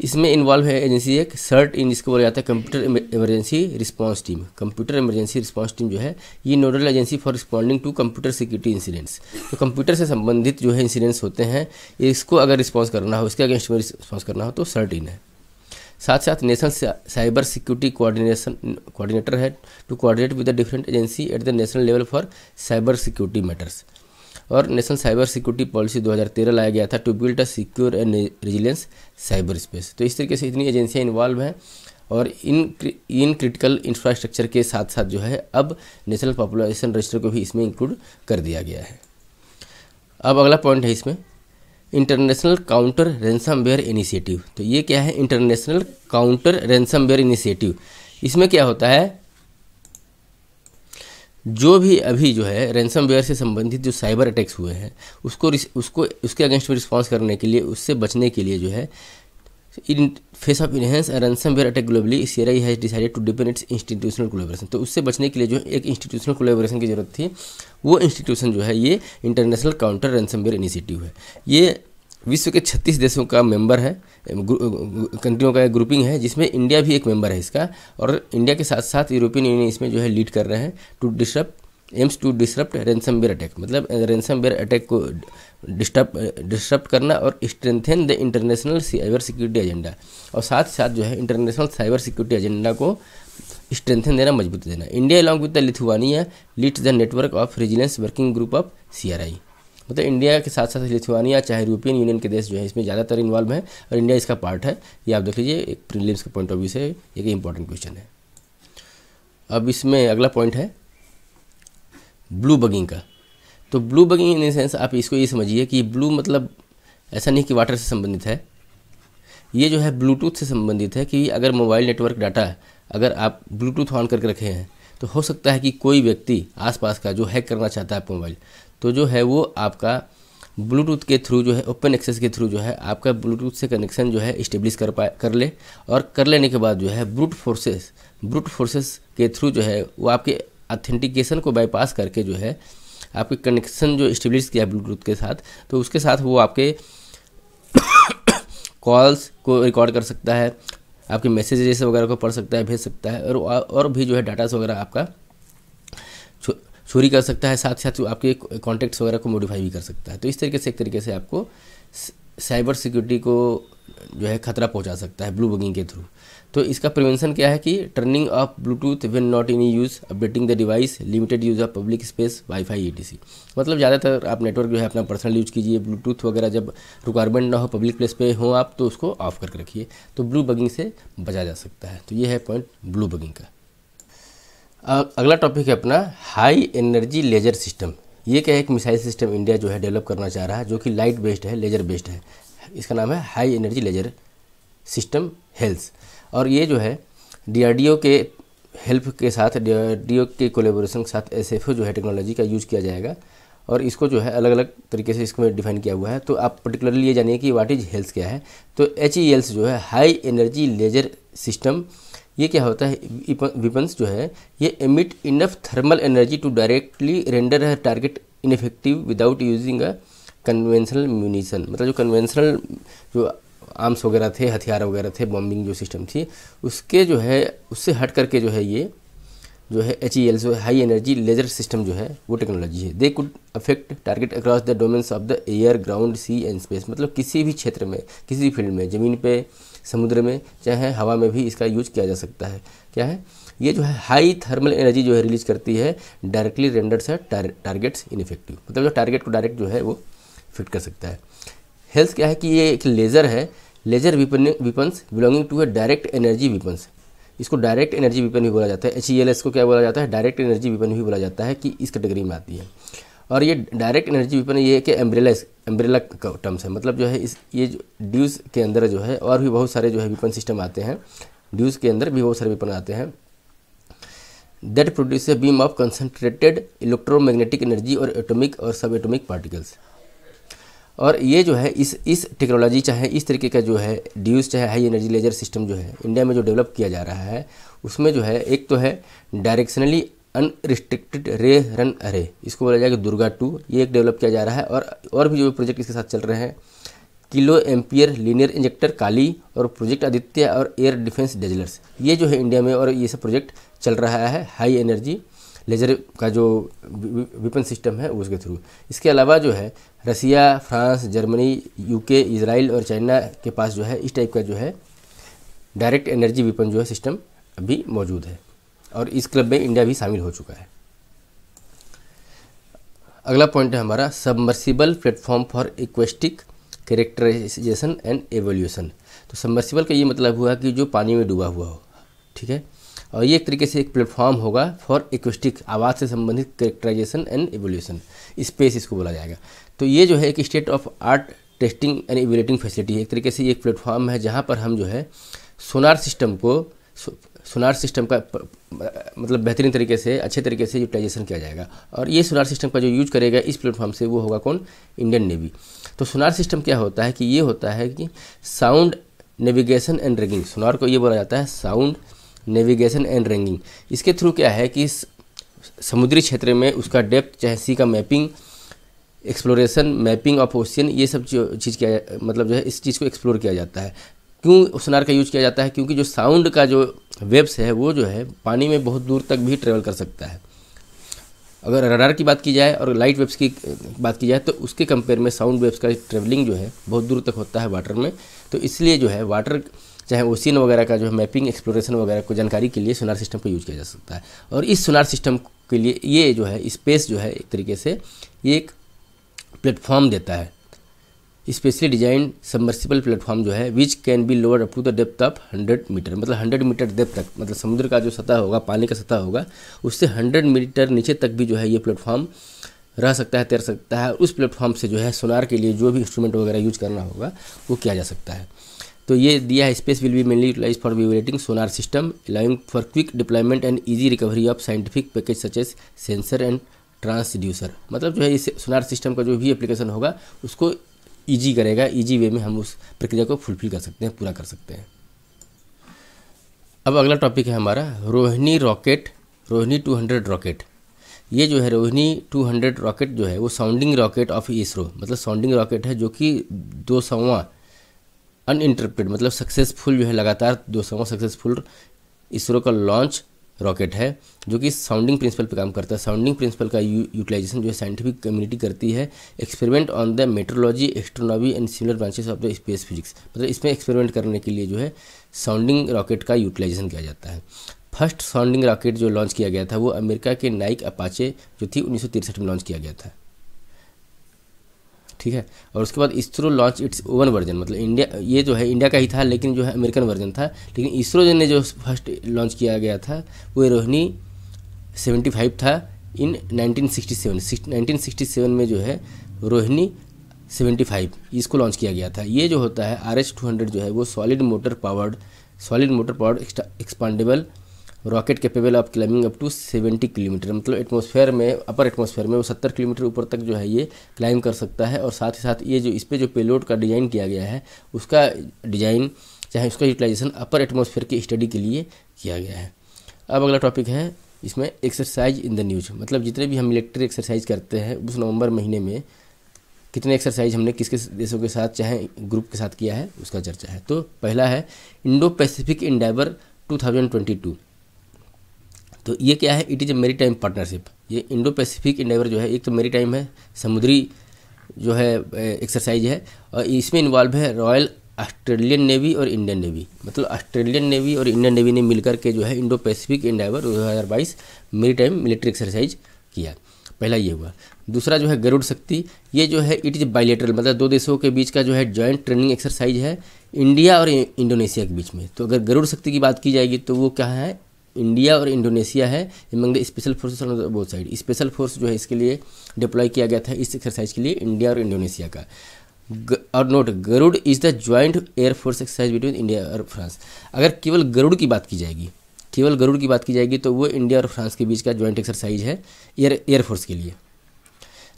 इसमें इन्वॉल्व है एजेंसी एक सर्ट इन जिसको बोला जाता है computer emergency response team computer emergency response team जो है ये nodal agency for responding to computer security incidents तो कंप्यूटर से संबंधित जो है इंसिडेंट्स होते हैं इसको अगर रिस्पॉन्स करना हो इसके अगेंस्ट में रिस्पॉन्स करना हो तो सर्ट इन है साथ साथ national cyber security coordination coordinator है to coordinate with the different agency at the national level for cyber security matters और नेशनल साइबर सिक्योरिटी पॉलिसी 2013 लाया गया था to build a secure and resilience cyber space तो इस तरीके से इतनी एजेंसियाँ इन्वॉल्व हैं और इन इन क्रिटिकल इंफ्रास्ट्रक्चर के साथ साथ जो है अब नेशनल पॉपुलेशन रजिस्टर को भी इसमें इंक्लूड कर दिया गया है अब अगला पॉइंट है इसमें इंटरनेशनल काउंटर रेंसमवेयर इनिशिएटिव तो ये क्या है इंटरनेशनल काउंटर रेंसमवेयर इनिशिएटिव इसमें क्या होता है जो भी अभी जो है वेयर से संबंधित जो साइबर अटैक्स हुए हैं उसको उसको उसके अगेंस्ट में रिस्पॉन्स करने के लिए उससे बचने के लिए जो है in face of enhanced ware attack globally C R I has decided to depend its institutional collaboration तो उससे बचने के लिए जो एक इंस्टीट्यूशनल कोलेबोरेशन की जरूरत थी वो इंस्टीट्यूशन जो है ये इंटरनेशनल काउंटर वेयर इनिशिएटिव है ये विश्व के 36 देशों का मेंबर है कंट्रियों का एक ग्रुपिंग है जिसमें इंडिया भी एक मेंबर है इसका और इंडिया के साथ साथ यूरोपियन यूनियन इसमें जो है लीड कर रहे हैं to disturb aims to ransomware attack मतलब रेंसम बेयर अटैक को डिस्टर्ब डिस्टर्ब करना और strengthen the international cyber security agenda और साथ साथ जो है इंटरनेशनल साइबर सिक्योरिटी एजेंडा को स्ट्रेंथन देना मजबूती देना India along with the Lithuania leads the network of resilience working group of C R I मतलब इंडिया के साथ साथ लिथुआनिया चाहे यूरोपियन यूनियन के देश जो है इसमें ज़्यादातर इन्वॉल्व है और इंडिया इसका पार्ट है ये आप देख लीजिए एक प्रीलिम्स के पॉइंट ऑफ व्यू से एक इंपॉर्टेंट क्वेश्चन है अब इसमें अगला पॉइंट है ब्लू बगिंग का तो ब्लू बगिंग इन सेंस आप इसको ये समझिए कि ब्लू मतलब ऐसा नहीं कि वाटर से संबंधित है ये जो है ब्लूटूथ से संबंधित है कि अगर मोबाइल नेटवर्क डाटा अगर आप ब्लूटूथ ऑन करके रखे हैं तो हो सकता है कि कोई व्यक्ति आसपास का जो हैक करना चाहता है आपका मोबाइल तो जो है वो आपका ब्लूटूथ के थ्रू जो है ओपन एक्सेस के थ्रू जो है आपका ब्लूटूथ से कनेक्शन जो है इस्टेब्लिश कर पाए कर ले और कर लेने के बाद जो है ब्रूट फोर्सेस ब्रूट फोर्सेस के थ्रू जो है वो आपके ऑथेंटिकेशन को बाईपास करके जो है आपके कनेक्शन जो इस्टेब्लिश किया ब्लूटूथ के साथ तो उसके साथ वो आपके कॉल्स [COUGHS] को रिकॉर्ड कर सकता है आपके मैसेजेस वगैरह को पढ़ सकता है भेज सकता है और और भी जो है डाटास वगैरह आपका चोरी कर सकता है साथ साथ आपके कॉन्टैक्ट्स वगैरह को मॉडिफाई भी कर सकता है तो इस तरीके से एक तरीके से आपको साइबर सिक्योरिटी को जो है खतरा पहुंचा सकता है ब्लू बगिंग के थ्रू तो इसका प्रिवेंशन क्या है कि turning off Bluetooth when not in use updating the device limited use of public space wifi etc मतलब ज़्यादातर आप नेटवर्क जो है अपना पर्सनल यूज कीजिए ब्लूटूथ वगैरह जब रिक्वायरमेंट ना हो पब्लिक प्लेस पे हो आप तो उसको ऑफ करके रखिए तो ब्लू बगिंग से बचा जा सकता है तो ये है पॉइंट ब्लू बगिंग का अगला टॉपिक है अपना हाई एनर्जी लेजर सिस्टम ये क्या है एक मिसाइल सिस्टम इंडिया जो है डेवलप करना चाह रहा है जो कि लाइट बेस्ड है लेजर बेस्ड है इसका नाम है high energy laser system health और ये जो है डीआरडीओ के हेल्प के साथ डीआरडीओ के कोलेबोरेशन के साथ एस जो है टेक्नोलॉजी का यूज़ किया जाएगा और इसको जो है अलग अलग तरीके से इसको डिफाइन किया हुआ है तो आप पर्टिकुलरली ये जानिए कि वाट इज हेल्थ क्या है तो एच ई एल्स जो है हाई एनर्जी लेजर सिस्टम ये क्या होता है वीपन्स जो है ये emit enough thermal energy to directly render है target ineffective without using a conventional munition मतलब जो कन्वेंशनल जो आर्म्स वगैरह थे हथियार वगैरह थे बॉम्बिंग जो सिस्टम थी उसके जो है उससे हट करके जो है ये जो है एच ई एल जो हाई एनर्जी लेजर सिस्टम जो है वो टेक्नोलॉजी है they could affect target across the domains of the air ground sea and space मतलब किसी भी क्षेत्र में किसी भी फील्ड में ज़मीन पे समुद्र में चाहे हवा में भी इसका यूज किया जा सकता है क्या है ये जो है हाई थर्मल एनर्जी जो है रिलीज करती है डायरेक्टली रेंडर से टारगेट्स इनफेक्टिव मतलब जो टारगेट को डायरेक्ट जो है वो फिट कर सकता है हेल्थ क्या है कि ये एक लेज़र है laser weapon weapons belonging to a direct energy weapons इसको डायरेक्ट एनर्जी विपन भी बोला जाता है एच e को क्या बोला जाता है डायरेक्ट एनर्जी विपन भी बोला जाता है कि इस कैटेगरी में आती है और ये डायरेक्ट एनर्जी विपणन ये कि एम्ब्रेला एम्ब्रेला टर्म्स है मतलब जो है इस ये जो ड्यूज के अंदर जो है और भी बहुत सारे जो है विपणन सिस्टम आते हैं ड्यूज के अंदर भी बहुत सारे विपणन आते हैं that produce a beam of concentrated electromagnetic energy और एटोमिक और सब एटोमिक पार्टिकल्स और ये जो है इस इस टेक्नोलॉजी चाहे इस तरीके का जो है ड्यूज चाहे हाई एनर्जी लेजर सिस्टम जो है इंडिया में जो डेवलप किया जा रहा है उसमें जो है एक तो है डायरेक्शनली अनरिस्ट्रिक्टेड रे रन अरे इसको बोला जाएगा दुर्गा टू ये एक डेवलप किया जा रहा है और और भी जो प्रोजेक्ट इसके साथ चल रहे हैं kilo ampere linear injector KALI और प्रोजेक्ट आदित्य और एयर डिफेंस डेजलर्स ये जो है इंडिया में और ये सब प्रोजेक्ट चल रहा है हाई एनर्जी लेजर का जो विपन सिस्टम है उसके थ्रू इसके अलावा जो है Russia France Germany UK Israel और चाइना के पास जो है इस टाइप का जो है डायरेक्ट एनर्जी विपन जो है सिस्टम अभी मौजूद है और इस क्लब में इंडिया भी शामिल हो चुका है अगला पॉइंट है हमारा submersible platform for acoustic characterization and evolution तो सबमर्सिबल का ये मतलब हुआ कि जो पानी में डूबा हुआ हो ठीक है और ये एक तरीके से एक प्लेटफॉर्म होगा फॉर इक्वेस्टिक आवाज़ से संबंधित करेक्टराइजेशन एंड एवोल्यूशन स्पेस इसको बोला जाएगा तो ये जो है एक state of art testing and evaluating facility है एक तरीके से ये एक प्लेटफॉर्म है जहाँ पर हम जो है सोनार सिस्टम को सोनार सिस्टम का मतलब बेहतरीन तरीके से अच्छे तरीके से यूटिलाइजेशन किया जाएगा और ये सोनार सिस्टम का जो यूज करेगा इस प्लेटफॉर्म से वो होगा कौन इंडियन नेवी तो सोनार सिस्टम क्या होता है कि ये होता है कि sound navigation and ranging sonar को ये बोला जाता है साउंड नेविगेशन एंड रेंगिंग इसके थ्रू क्या है कि समुद्री क्षेत्र में उसका डेप्थ चाहे सी का mapping exploration mapping of ocean ये सब चीज़ किया मतलब जो है इस चीज़ को एक्सप्लोर किया जाता है क्यों सोनार का यूज़ किया जाता है क्योंकि जो साउंड का जो वेव्स है वो जो है पानी में बहुत दूर तक भी ट्रेवल कर सकता है अगर रडार की बात की जाए और लाइट वेव्स की बात की जाए तो उसके कंपेयर में साउंड वेव्स का ट्रेवलिंग जो है बहुत दूर तक होता है वाटर में तो इसलिए जो है वाटर चाहे ओशियन वगैरह का जो है मैपिंग एक्सप्लोरेशन वगैरह को जानकारी के लिए सोनार सिस्टम को यूज़ किया जा सकता है और इस सोनार सिस्टम के लिए ये जो है स्पेस जो है एक तरीके से ये एक प्लेटफॉर्म देता है स्पेशली डिजाइन सबमर्सिबल प्लेटफॉर्म जो है which can be lower up to the depth of hundred metre मतलब हंड्रेड मीटर डेप्थ तक मतलब समुद्र का जो सतह होगा पानी का सतह होगा उससे हंड्रेड मीटर नीचे तक भी जो है ये प्लेटफॉर्म रह सकता है तैर सकता है उस प्लेटफॉर्म से जो है सोनार के लिए जो भी इंस्ट्रूमेंट वगैरह यूज करना होगा वो किया जा सकता है तो ये दिया है space will be mainly utilize for vibrating sonar system allowing for quick deployment and easy recovery of scientific package such sensor and transducer मतलब जो है इस सोनार सिस्टम का जो भी एप्लीकेशन होगा उसको ईजी करेगा ईजी वे में हम उस प्रक्रिया को फुलफिल कर सकते हैं पूरा कर सकते हैं अब अगला टॉपिक है हमारा रोहिणी रॉकेट रोहिणी 200 रॉकेट ये जो है रोहिणी 200 रॉकेट जो है वो साउंडिंग रॉकेट ऑफ इसरो मतलब साउंडिंग रॉकेट है जो कि दो सवा अनइंटरप्टेड मतलब सक्सेसफुल जो है लगातार दो सवा सक्सेसफुल इसरो का लॉन्च रॉकेट है जो कि साउंडिंग प्रिंसिपल पर काम करता है साउंडिंग प्रिंसिपल का यूटिलाइजेशन जो है साइंटिफिक कम्युनिटी करती है experiment on the metrology astronomy and similar branches of the space physics मतलब इसमें एक्सपेरिमेंट करने के लिए जो है साउंडिंग रॉकेट का यूटिलाइजेशन किया जाता है फर्स्ट साउंडिंग रॉकेट जो लॉन्च किया गया था वो अमेरिका के नाइक अपाचे जो थी उन्नीस में लॉन्च किया गया था ठीक है और उसके बाद ISRO launch its own version मतलब इंडिया ये जो है इंडिया का ही था लेकिन जो है अमेरिकन वर्जन था लेकिन इसरो ने जो फर्स्ट लॉन्च किया गया था वो रोहिणी सेवेंटी फाइव था in nineteen nineteen sixty seven sixty seven में जो है रोहिणी फाइव इसको लॉन्च किया गया था ये जो होता है आर एच टू हंड्रेड जो है वो solid motor powered solid motor powered expandable rocket capable of climbing up to seventy kilometre मतलब एटमोसफेयर में अपर एटमोसफेयर में वो सत्तर किलोमीटर ऊपर तक जो है ये क्लाइंब कर सकता है और साथ ही साथ ये जो इस पर जो पेलोड का डिज़ाइन किया गया है उसका डिज़ाइन चाहे उसका यूटिलाइजेशन अपर एटमोसफेयर की स्टडी के लिए किया गया है अब अगला टॉपिक है इसमें एक्सरसाइज इन द न्यूज मतलब जितने भी हम इलेक्ट्रिक एक्सरसाइज करते हैं उस नवंबर महीने में कितने एक्सरसाइज हमने किस किस देशों के साथ चाहे ग्रुप के साथ किया है उसका चर्चा है तो पहला है इंडो पैसिफिक इंडाइवर 2022 तो ये क्या है it is a maritime partnership ये इंडो पैसिफिक इंडाइवर जो है एक तो मेरी टाइम है समुद्री जो है एक्सरसाइज है और इसमें इन्वॉल्व है रॉयल ऑस्ट्रेलियन नेवी और इंडियन नेवी मतलब ऑस्ट्रेलियन नेवी और इंडियन नेवी ने मिलकर के जो है इंडो पैसिफिक एंडाइवर दो हज़ार बाईस मेरी टाइम मिलिट्री एक्सरसाइज किया पहला ये हुआ दूसरा जो है गरुड़ शक्ति ये जो है इट इज़ बाइलेटरल मतलब दो देशों के बीच का जो है जॉइंट ट्रेनिंग एक्सरसाइज है इंडिया और इंडोनेशिया के बीच में तो अगर गरुड़ शक्ति की बात की जाएगी तो वो क्या है इंडिया और इंडोनेशिया है special forces on both side special force जो है इसके लिए डिप्लॉय किया गया था इस एक्सरसाइज के लिए इंडिया और इंडोनेशिया का और note Garuda is the joint air force exercise between India और फ्रांस अगर केवल गरुड़ की बात की जाएगी केवल गरुड़ की बात की जाएगी तो वो इंडिया और फ्रांस के बीच का ज्वाइंट एक्सरसाइज है एयर एयरफोर्स के लिए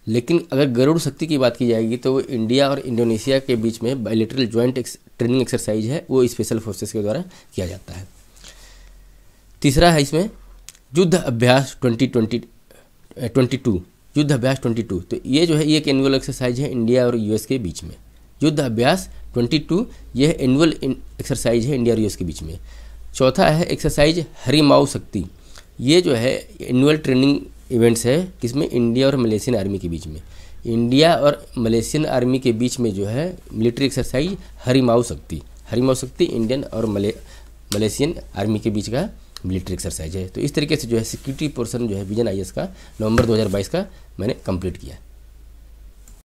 लेकिन अगर गरुड़ शक्ति की बात की जाएगी तो वो इंडिया और इंडोनेशिया के बीच में bilateral joint ex, training exercise है वो स्पेशल फोर्सेस के द्वारा किया जाता है तीसरा है इसमें युद्ध अभ्यास ट्वेंटी ट्वेंटी ट्वेंटी टू युद्ध अभ्यास 22 तो ये जो है ये एक एनुअल एक्सरसाइज है इंडिया और यूएस के बीच में युद्ध अभ्यास 22 यह एनुअल एक्सरसाइज है इंडिया और यूएस के बीच में चौथा है एक्सरसाइज हरिमाऊ शक्ति ये जो है एनुअल ट्रेनिंग इवेंट्स है किसमें इंडिया और मलेशियन आर्मी के बीच में इंडिया और मलेशियन आर्मी के बीच में जो है मिलिट्री एक्सरसाइज हरिमाऊ शक्ति हरिमाऊ शक्ति इंडियन और मले मलेशियन आर्मी के बीच का मिलिट्री एक्सरसाइज है तो इस तरीके से जो है सिक्योरिटी पोर्सन जो है विजन आई का नवंबर 2022 का मैंने कंप्लीट किया